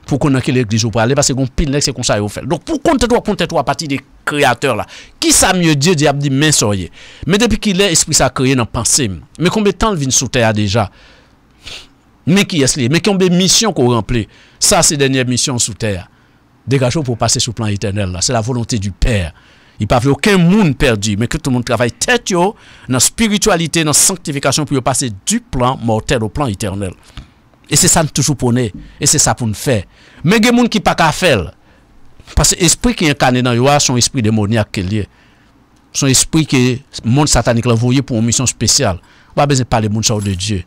pour connaître l'Église, église vous aller parce qu'on pile c'est comme ça vous fait. Donc, pour compter toi, compter toi à partir des créateurs là, qui ça mieux Dieu, dit abdi dit, mais soyez. Mais depuis qu'il est, esprit ça a créé dans pensée. Mais combien de temps il vient sous terre déjà? Mais qui est-ce Mais combien de missions qu'on remplit? Ça, c'est la dernière mission sous terre. Dégageons pour passer sur le plan éternel là. C'est la volonté du Père. Il pas a aucun monde perdu, mais que tout le monde travaille tête dans la spiritualité, dans la sanctification pour passer du plan mortel au plan éternel. Et c'est ça nous toujours et c'est ça pour nous faire. Mais il y a des gens qui pas qu'à faire. Parce que l'esprit qui est incarné dans le son esprit démoniaque qui est Son esprit que le monde satanique l'a envoyé pour une mission spéciale. on Pas besoin de parler de de Dieu.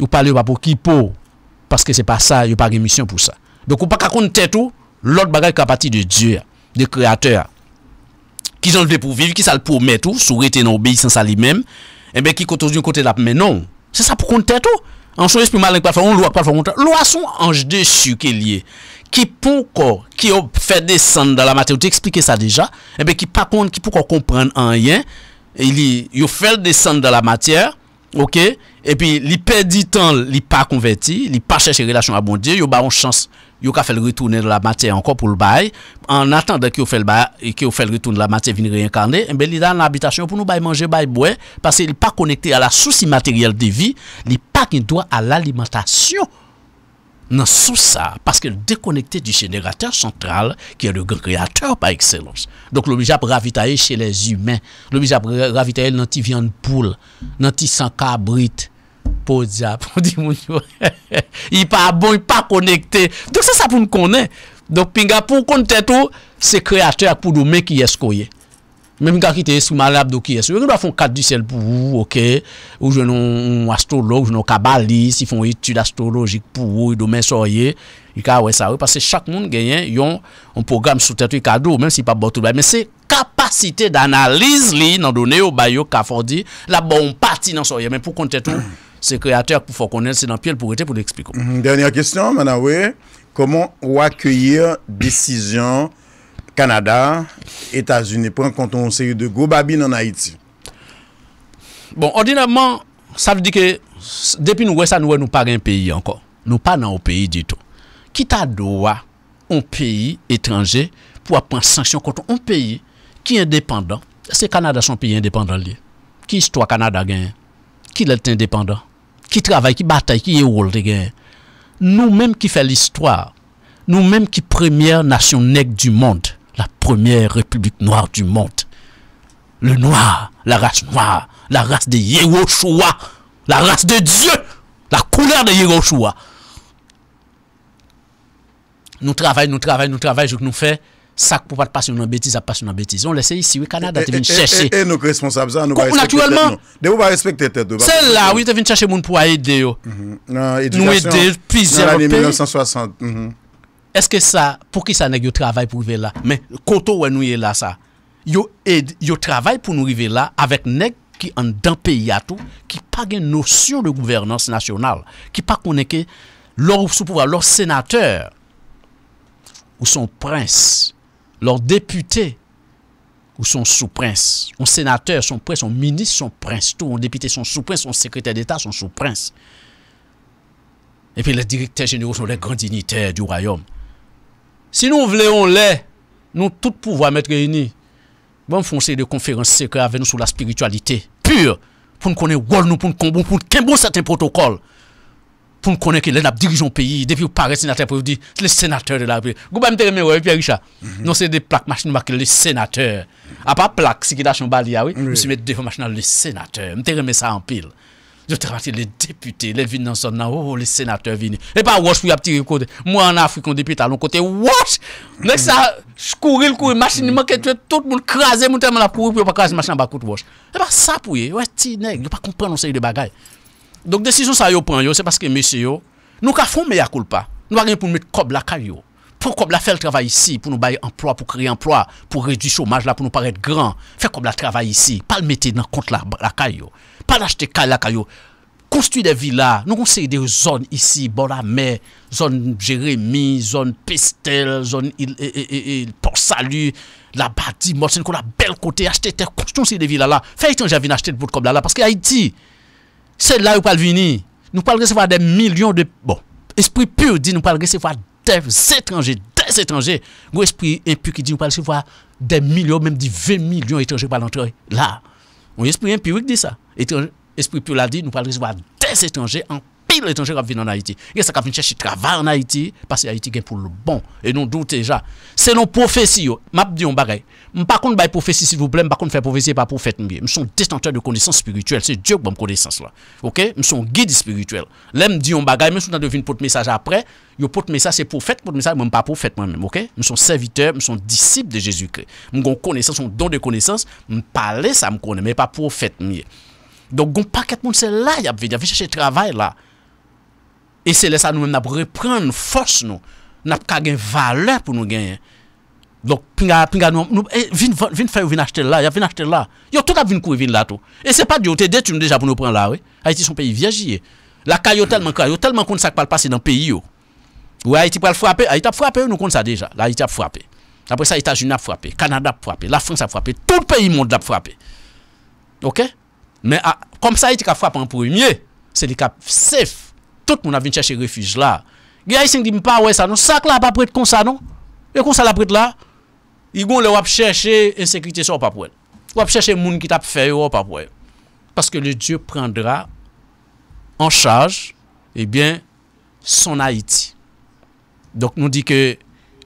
Ou parler pas pour qui pour. Parce que c'est pas ça, il n'y a pas une mission pour ça. Donc peut pas qu'à compter tout, l'autre bagage qui a partie de Dieu, de créateur. Qui ont levé pour vivre, qui ça le promet tout, sourire et obéissance à lui-même. Et eh bien qui d'un côté là, mais non. C'est ça pour compter tout. Anjou espi malen kwa fè, ou lwa kwa fè kontra. Lwa sou anj de syu ke liye. Ki pou ko, ki ou fè desan da la mater, ou te eksplike sa deja, e eh pe ki pa kon, ki pou ko kompren anjen, yo fè desan da la mater, ok, e pi li pè di tan li pa konverti, li pa chèche relasyon abondye, yo ba anj chans konverti. yo ka fait le retourner la matière encore pour le bail en attendant qu'il yo fait le bail et fait le de la matière venir réincarner eh ben il dans l'habitation pour nous bail manger bail boire parce qu'il pas connecté à la source immatérielle de vie il pas connecté droit à l'alimentation dans sous ça parce qu'il est déconnecté du générateur central qui est le grand créateur par excellence. Donc obligé à ravitailler chez les humains, obligé à ravitailler dans viande poule, dans petit sans cabrite, Pou di ap, pou di moun yo. I pa bon, i pa konekte. Dok se sa pou m konen. Dok pinga pou konten tou, se kreate ak pou do men ki eskoye. Men m kan ki te eskou malap do ki eskoye. Yo gen wafon kat di sel pou wou, ok. Ou jwenon astrolog, jwenon kabali, si foun itul astrologik pou wou, yon domen soye, yon ka wè sa wè. Pase chak moun genyen, yon an program sou tetwe kado, men si pa botou bay. Men se kapasite danalize li nan do neo-bayo ka fordi, la bon pati nan soye, men pou konten tou, Se kreatèr pou fò konen, se nan pièl pou rete pou l'eksplikou. Mhm, Dènyèr kèstyon, mè nan wè, komon wak kèyir desisyon Kanada Etasunè pren konton ou se yè de go babi nan Haiti? Bon, ordinèmman, sa vè di kè, depi nou wè, sa nou wè nou pa gen peyi ankon. Nou pa nan ou peyi diton. Ki ta do wè, ou peyi etranjè pou wè pren sèksyon konton ou peyi ki indépendant, se Kanada son peyi indépendant li. Ki istwa Kanada gen, ki lèl te indépendant? qui travaille, qui bataille, qui est eh Nous-mêmes qui fait l'histoire, nous-mêmes qui première nation nègre du monde, la première république noire du monde. Le noir, la race noire, la race de Yehoshua, la race de Dieu, la couleur de Yehoshua. Nous travaillons, nous travaillons, nous travaillons, nous faisons, ça pour pas passer une bêtise à passer une bêtise on laisse ici oui Canada est venu chercher et, nos responsables nous pas naturellement de vous pas respecter tête celle-là oui tu venu chercher mon pour aider yo mm-hmm. nous aider plusieurs 1960 mm-hmm. est-ce que ça pour qui ça n'est que travail pour arriver là mais koto où nous est là ça yo aide yo travail pour nous arriver là avec nèg qui en dans pays à tout qui pas une notion de gouvernance nationale qui pas connaît que leur sous pouvoir leur sénateur ou son prince leurs députés ou son sous-prince, un sénateur, son prince, son ministre, son prince, tout, un député, son sous-prince, son secrétaire d'État, son sous-prince. Et puis les directeurs généraux sont les grands dignitaires du royaume. Si nous voulons les, nous tout pouvoir mettre réunis. Bon, foncer de conférences secrètes avec nous sur la spiritualité pure pour nous connaître, nous pour pour pour pour me connaître les le pays depuis paraît sénateur pour dire le sénateur de la République gouvernement Pierre Richard mhm. non c'est des plaques machine marquées le sénateurs. à part plaque si qui t'a chambali oui je met devant machine le sénateur me te ça en pile je rappelle les députés, les vignes dans son oh, oh, les sénateurs viennent, Et pas wash pour y tirer côté. Moi en Afrique, on député à l'autre côté, wash! Mais ça, je courir, le courrier, machine, tout le monde craser, mon tellement la courir, puis pas craser, machin, en de wash. Et pas ça pour y, ouais, ti, nègre, pas comprendre, ce de Donk desisyon sa yo pran yo, se paske mesye yo. Nou ka foun me ya koul pa. Nou a gen pou nou met kob la kayo. Pou kob la fel travay isi, pou nou baye emplwa, pou kreye emplwa, pou redu chomaj la, pou nou paret gran. Fè kob la travay isi, pa l mette nan kont la kayo. Pa l achete kayo la kayo. Konstituye de vila, nou konstituye de zon isi, Borame, zon Jeremie, zon Pestel, zon Il, ee, ee, ee, ee, Porsalu, la Badi, Motsen, kon la bel kote, achete te konstituye de vila la. Fè iti an javine achete pou l kob la la, c'est là où va venir. Nous de recevoir des millions de bon, esprit pur dit nous de recevoir des étrangers, des étrangers. ou esprit impur qui dit nous de recevoir des millions même dit 20 millions d'étrangers par l'entrée. Là, ou esprit impur qui dit ça. esprit pur l'a dit nous de recevoir des étrangers en pile étranger qui vient en Haïti. Il y a ça qui vient chercher travail en Haïti parce que Haïti est pour le bon et nous doute déjà. C'est nos prophétie, m'a dit on bagay. Par contre, bay prophétie s'il vous plaît, par contre faire prophétie pas prophète mieux. Nous suis détenteur de connaissances spirituelles, c'est Dieu qui m'a connaissance là. OK Nous suis guide spirituel. L'aime dit on bagay, même si on devine pour message après, yo porte message c'est prophète, pour message même pas prophète moi-même, OK Nous suis serviteur, nous suis disciple de Jésus-Christ. avons connaissance, son don de connaissance, m'parler parler ça me connaît mais pas prophète mieux. Donc, il y a un paquet de monde, c'est là, il y a chercher travail là. Et c'est là ça nous-mêmes avons reprendre force nous. N'a pas la valeur pour nous gagner. Donc, pinga, pinga, nous, nous, eh, faire vin, acheter là, y'a vin acheter là. Y'a tout cas venir courir, vin là tout. Et c'est pas Dieu, t'es déjà pour nous prendre là, oui. Ah, Haïti, son pays vieillit. La caille, tellement, y'a tellement contre ça pas parle passer dans le pays, Ou Haïti pour le frapper, Haïti a frappé, nous compte ça déjà. Là, Haïti a frappé. Après ça, États-Unis a frappé, Canada a frappé, la France a frappé, tout le pays monde a frappé. Ok? Mais, ah, comme ça, Haïti a frappé en premier, c'est le cap safe tout le monde a venu chercher refuge là. Les Haïtiens disent, pas ouais ça, non, ça là, pas prête comme ça, non. Et comme ça, la prête là, ils vont le chercher insécurité, ça, pas prête. Ou chercher les gens qui t'a fait, pas elle. Parce que le Dieu prendra en charge, eh bien, son Haïti. Donc, nous dit que,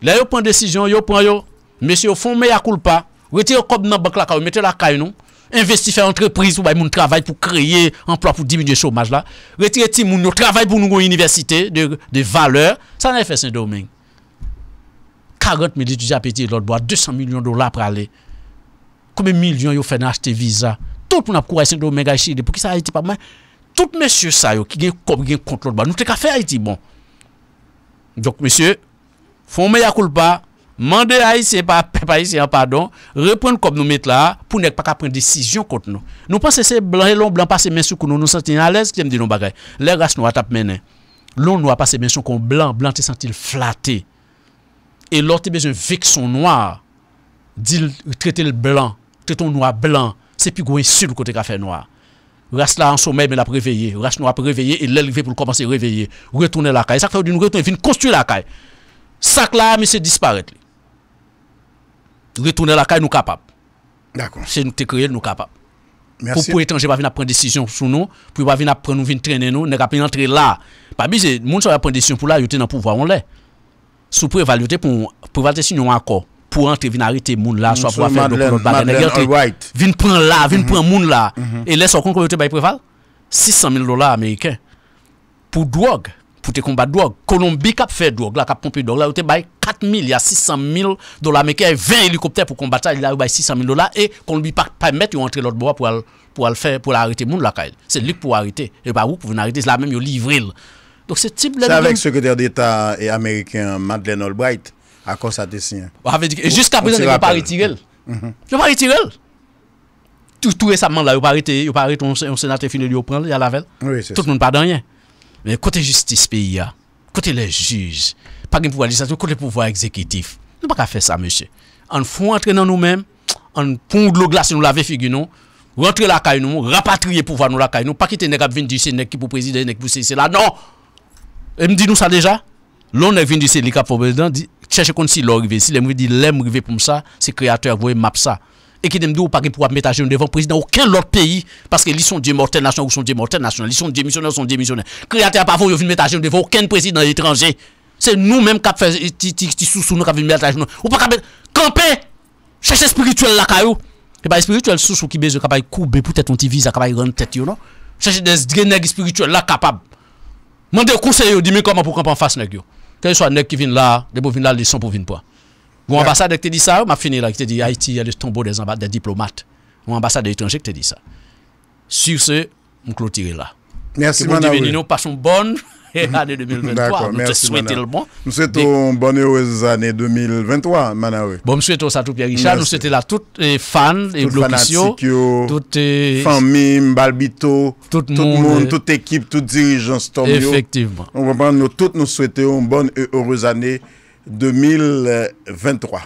là, ils prennent décision, ils prennent, monsieur, ils font meilleur pas. retirez le cob dans la banque là, mettez la caille, non investir faire entreprise pour bay moun travay pour diminuer emploi pour diminuer des là retirer ti moun yo travay pou nou gwen de, de valeur. ça nan fait Saint-Domingue. 40 000 étudiants pété l'autre bois, 200 millions de dollars pour aller. Combien de millions ils ont fait acheter visa? Tout le monde a couru à Saint-Domingue Haïti, pour qui ça Haïti pas mal? Tout monsieur ça yo, qui gagne comme gagne contre l'autre bois. Nous t'es faire Haïti bon. Donc monsieur, font meilleur pas Mande haïtien, pas haïtien, pardon, reprendre comme nous mettre là, pour ne pas prendre décision contre nous. Nous pensons que c'est blanc et long blanc passer main sous nous, nous sentons à l'aise, qui me dire nos bagages Les races noires tapent hein. mené. Long noir passer main sous qu'on blanc, blanc te sent-il flatté. Et l'autre besoin son noir. Dit traiter le blanc, traiter ton noir blanc. C'est plus gros insulte côté café noir. Reste là en sommeil, mais la réveillé. nous a réveillé et l'élevé pour commencer à réveiller. Retourner la caille. Ça fait nous retourner, venir construire la caille. Sac là, mais c'est disparaître. Retourner la ka yon nou kapap. Se yon te kreye, yon nou kapap. Pou pou etranje pa vin apren desisyon sou nou, pou pou vin apren nou, vin trennen nou, ne rapen yon entre la. Pa bize, moun sou apren desisyon pou la, yote nan pouvaron le. Sou pou evalute pou privalte si yon wanko, pou entre, vin arite moun la, sou ap wafen yon koulot balen. Vin pren la, vin pren moun la, e le sou kon kou yote bayi preval. 600 mil dola Ameriken, pou drog. pour te combattre drogue. Colombie qui a fait drogue, là, qui a pompé drogue, là, il a payé 4 000, il y a 600 000 dollars a 20 hélicoptères pour combattre ça, il a payé 600 000 dollars, et Colombie pas permettre de rentrer l'autre bois pour pour le faire pour l'arrêter monde la c'est lui pour arrêter et pas vous pour arrêter c'est la même il livre donc ce type c'est avec le secrétaire d'état et américain Madeleine Albright à cause ça te signe jusqu'à présent il va pas retirer il va pas retirer tout tout récemment là il va arrêter il va arrêter un sénateur fini de prendre il y a la veille tout le monde pas dans rien mais côté justice pays, côté les juges, pas de pouvoir législatif, côté pouvoir exécutif. Nous pas faire ça, monsieur. En fond, entrer dans nous-mêmes, en pond de l'eau glace, nous laver figure, nous rentrer la caille nous, rapatrier pouvoir nous la caille nous, pas quitter nèg vinn dire c'est une qui pour président, nèg pour c'est là non. Et me dit nous ça déjà. L'on est vient dire c'est cap pour président, chercher comme si arrive, si l'homme dit l'aime arrive pour ça, c'est créateur voyez map ça. E ki demde ou pa gen pou ap metaje yon devan prezid nan ouken lot peyi Paske li son diye mortel nasyon ou son diye mortel nasyon Li son diye misioner ou son diye misioner Kreatè ap avon yo vin metaje yon devan ouken prezid nan etranje Se nou menm kap fe ti sou sou nou kap vin metaje yon Ou pa kap bete Kampè Cheche spirituel la ka yo E pa spirituel sou sou ki beze kapa yon koube pou tèt yon ti vize kapa yon tèt yon Cheche den sdre negi spirituel la kapab Mande kouse yo di men koman pou kampan fas neg yo Kè yon sou a neg ki vin la Debo vin la le son pou vin po a Mon yeah. ambassade qui te dit ça, m'a fini là, qui te dit Haïti est le tombeau des, des diplomates. Mon ambassade étrangère qui te dit ça. Sur ce, on clôture là. Merci, que madame. Oui. Nous passons bonne année 2023. Nous te souhaitons le bon. Nous souhaitons une bonne heureuse année 2023, Manawe. Bon, nous souhaitons ça tout, Pierre Richard. Nous souhaitons là toutes les fans et bloquisio, toutes les familles, Balbito, tout le monde, euh, toute équipe, toute dirigeance. Effectivement. On va prendre nous toutes, nous souhaitons une bonne et heureuse année 2023. 2023.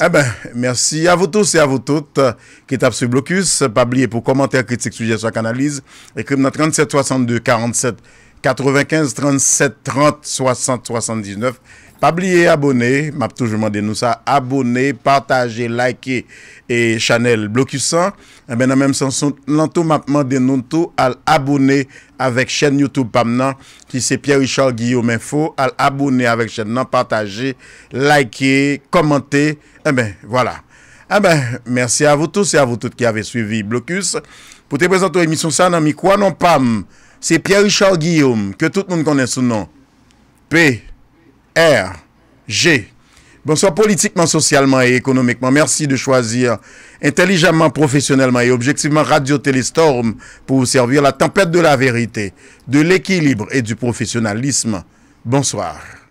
Eh ben, merci à vous tous et à vous toutes qui tapez sur Blocus. Pas oublier pour commentaires, critiques, suggestions, canalise. Écrivez dans 37 62 47 95 37 30 60 79. Pas oublier abonner. M'a toujours demandé nous ça. Abonner, partager, liker et channel Blocus 100. E ben nan menm senson nan tou mapman den nou tou al aboune avèk chèn YouTube pam nan ki se Pierre Richard Guillaume info al aboune avèk chèn nan pataje, likeye, komante, e ben voilà. E ben mersi avou tou, se avou tout ki avè suivi Blokus. Poutè prezentou emisyon sa nan mi kwa nan pam se Pierre Richard Guillaume ke tout nou konen sou nan P-R-G. Bonsoir politiquement, socialement et économiquement. Merci de choisir intelligemment, professionnellement et objectivement Radio Téléstorm pour vous servir la tempête de la vérité, de l'équilibre et du professionnalisme. Bonsoir.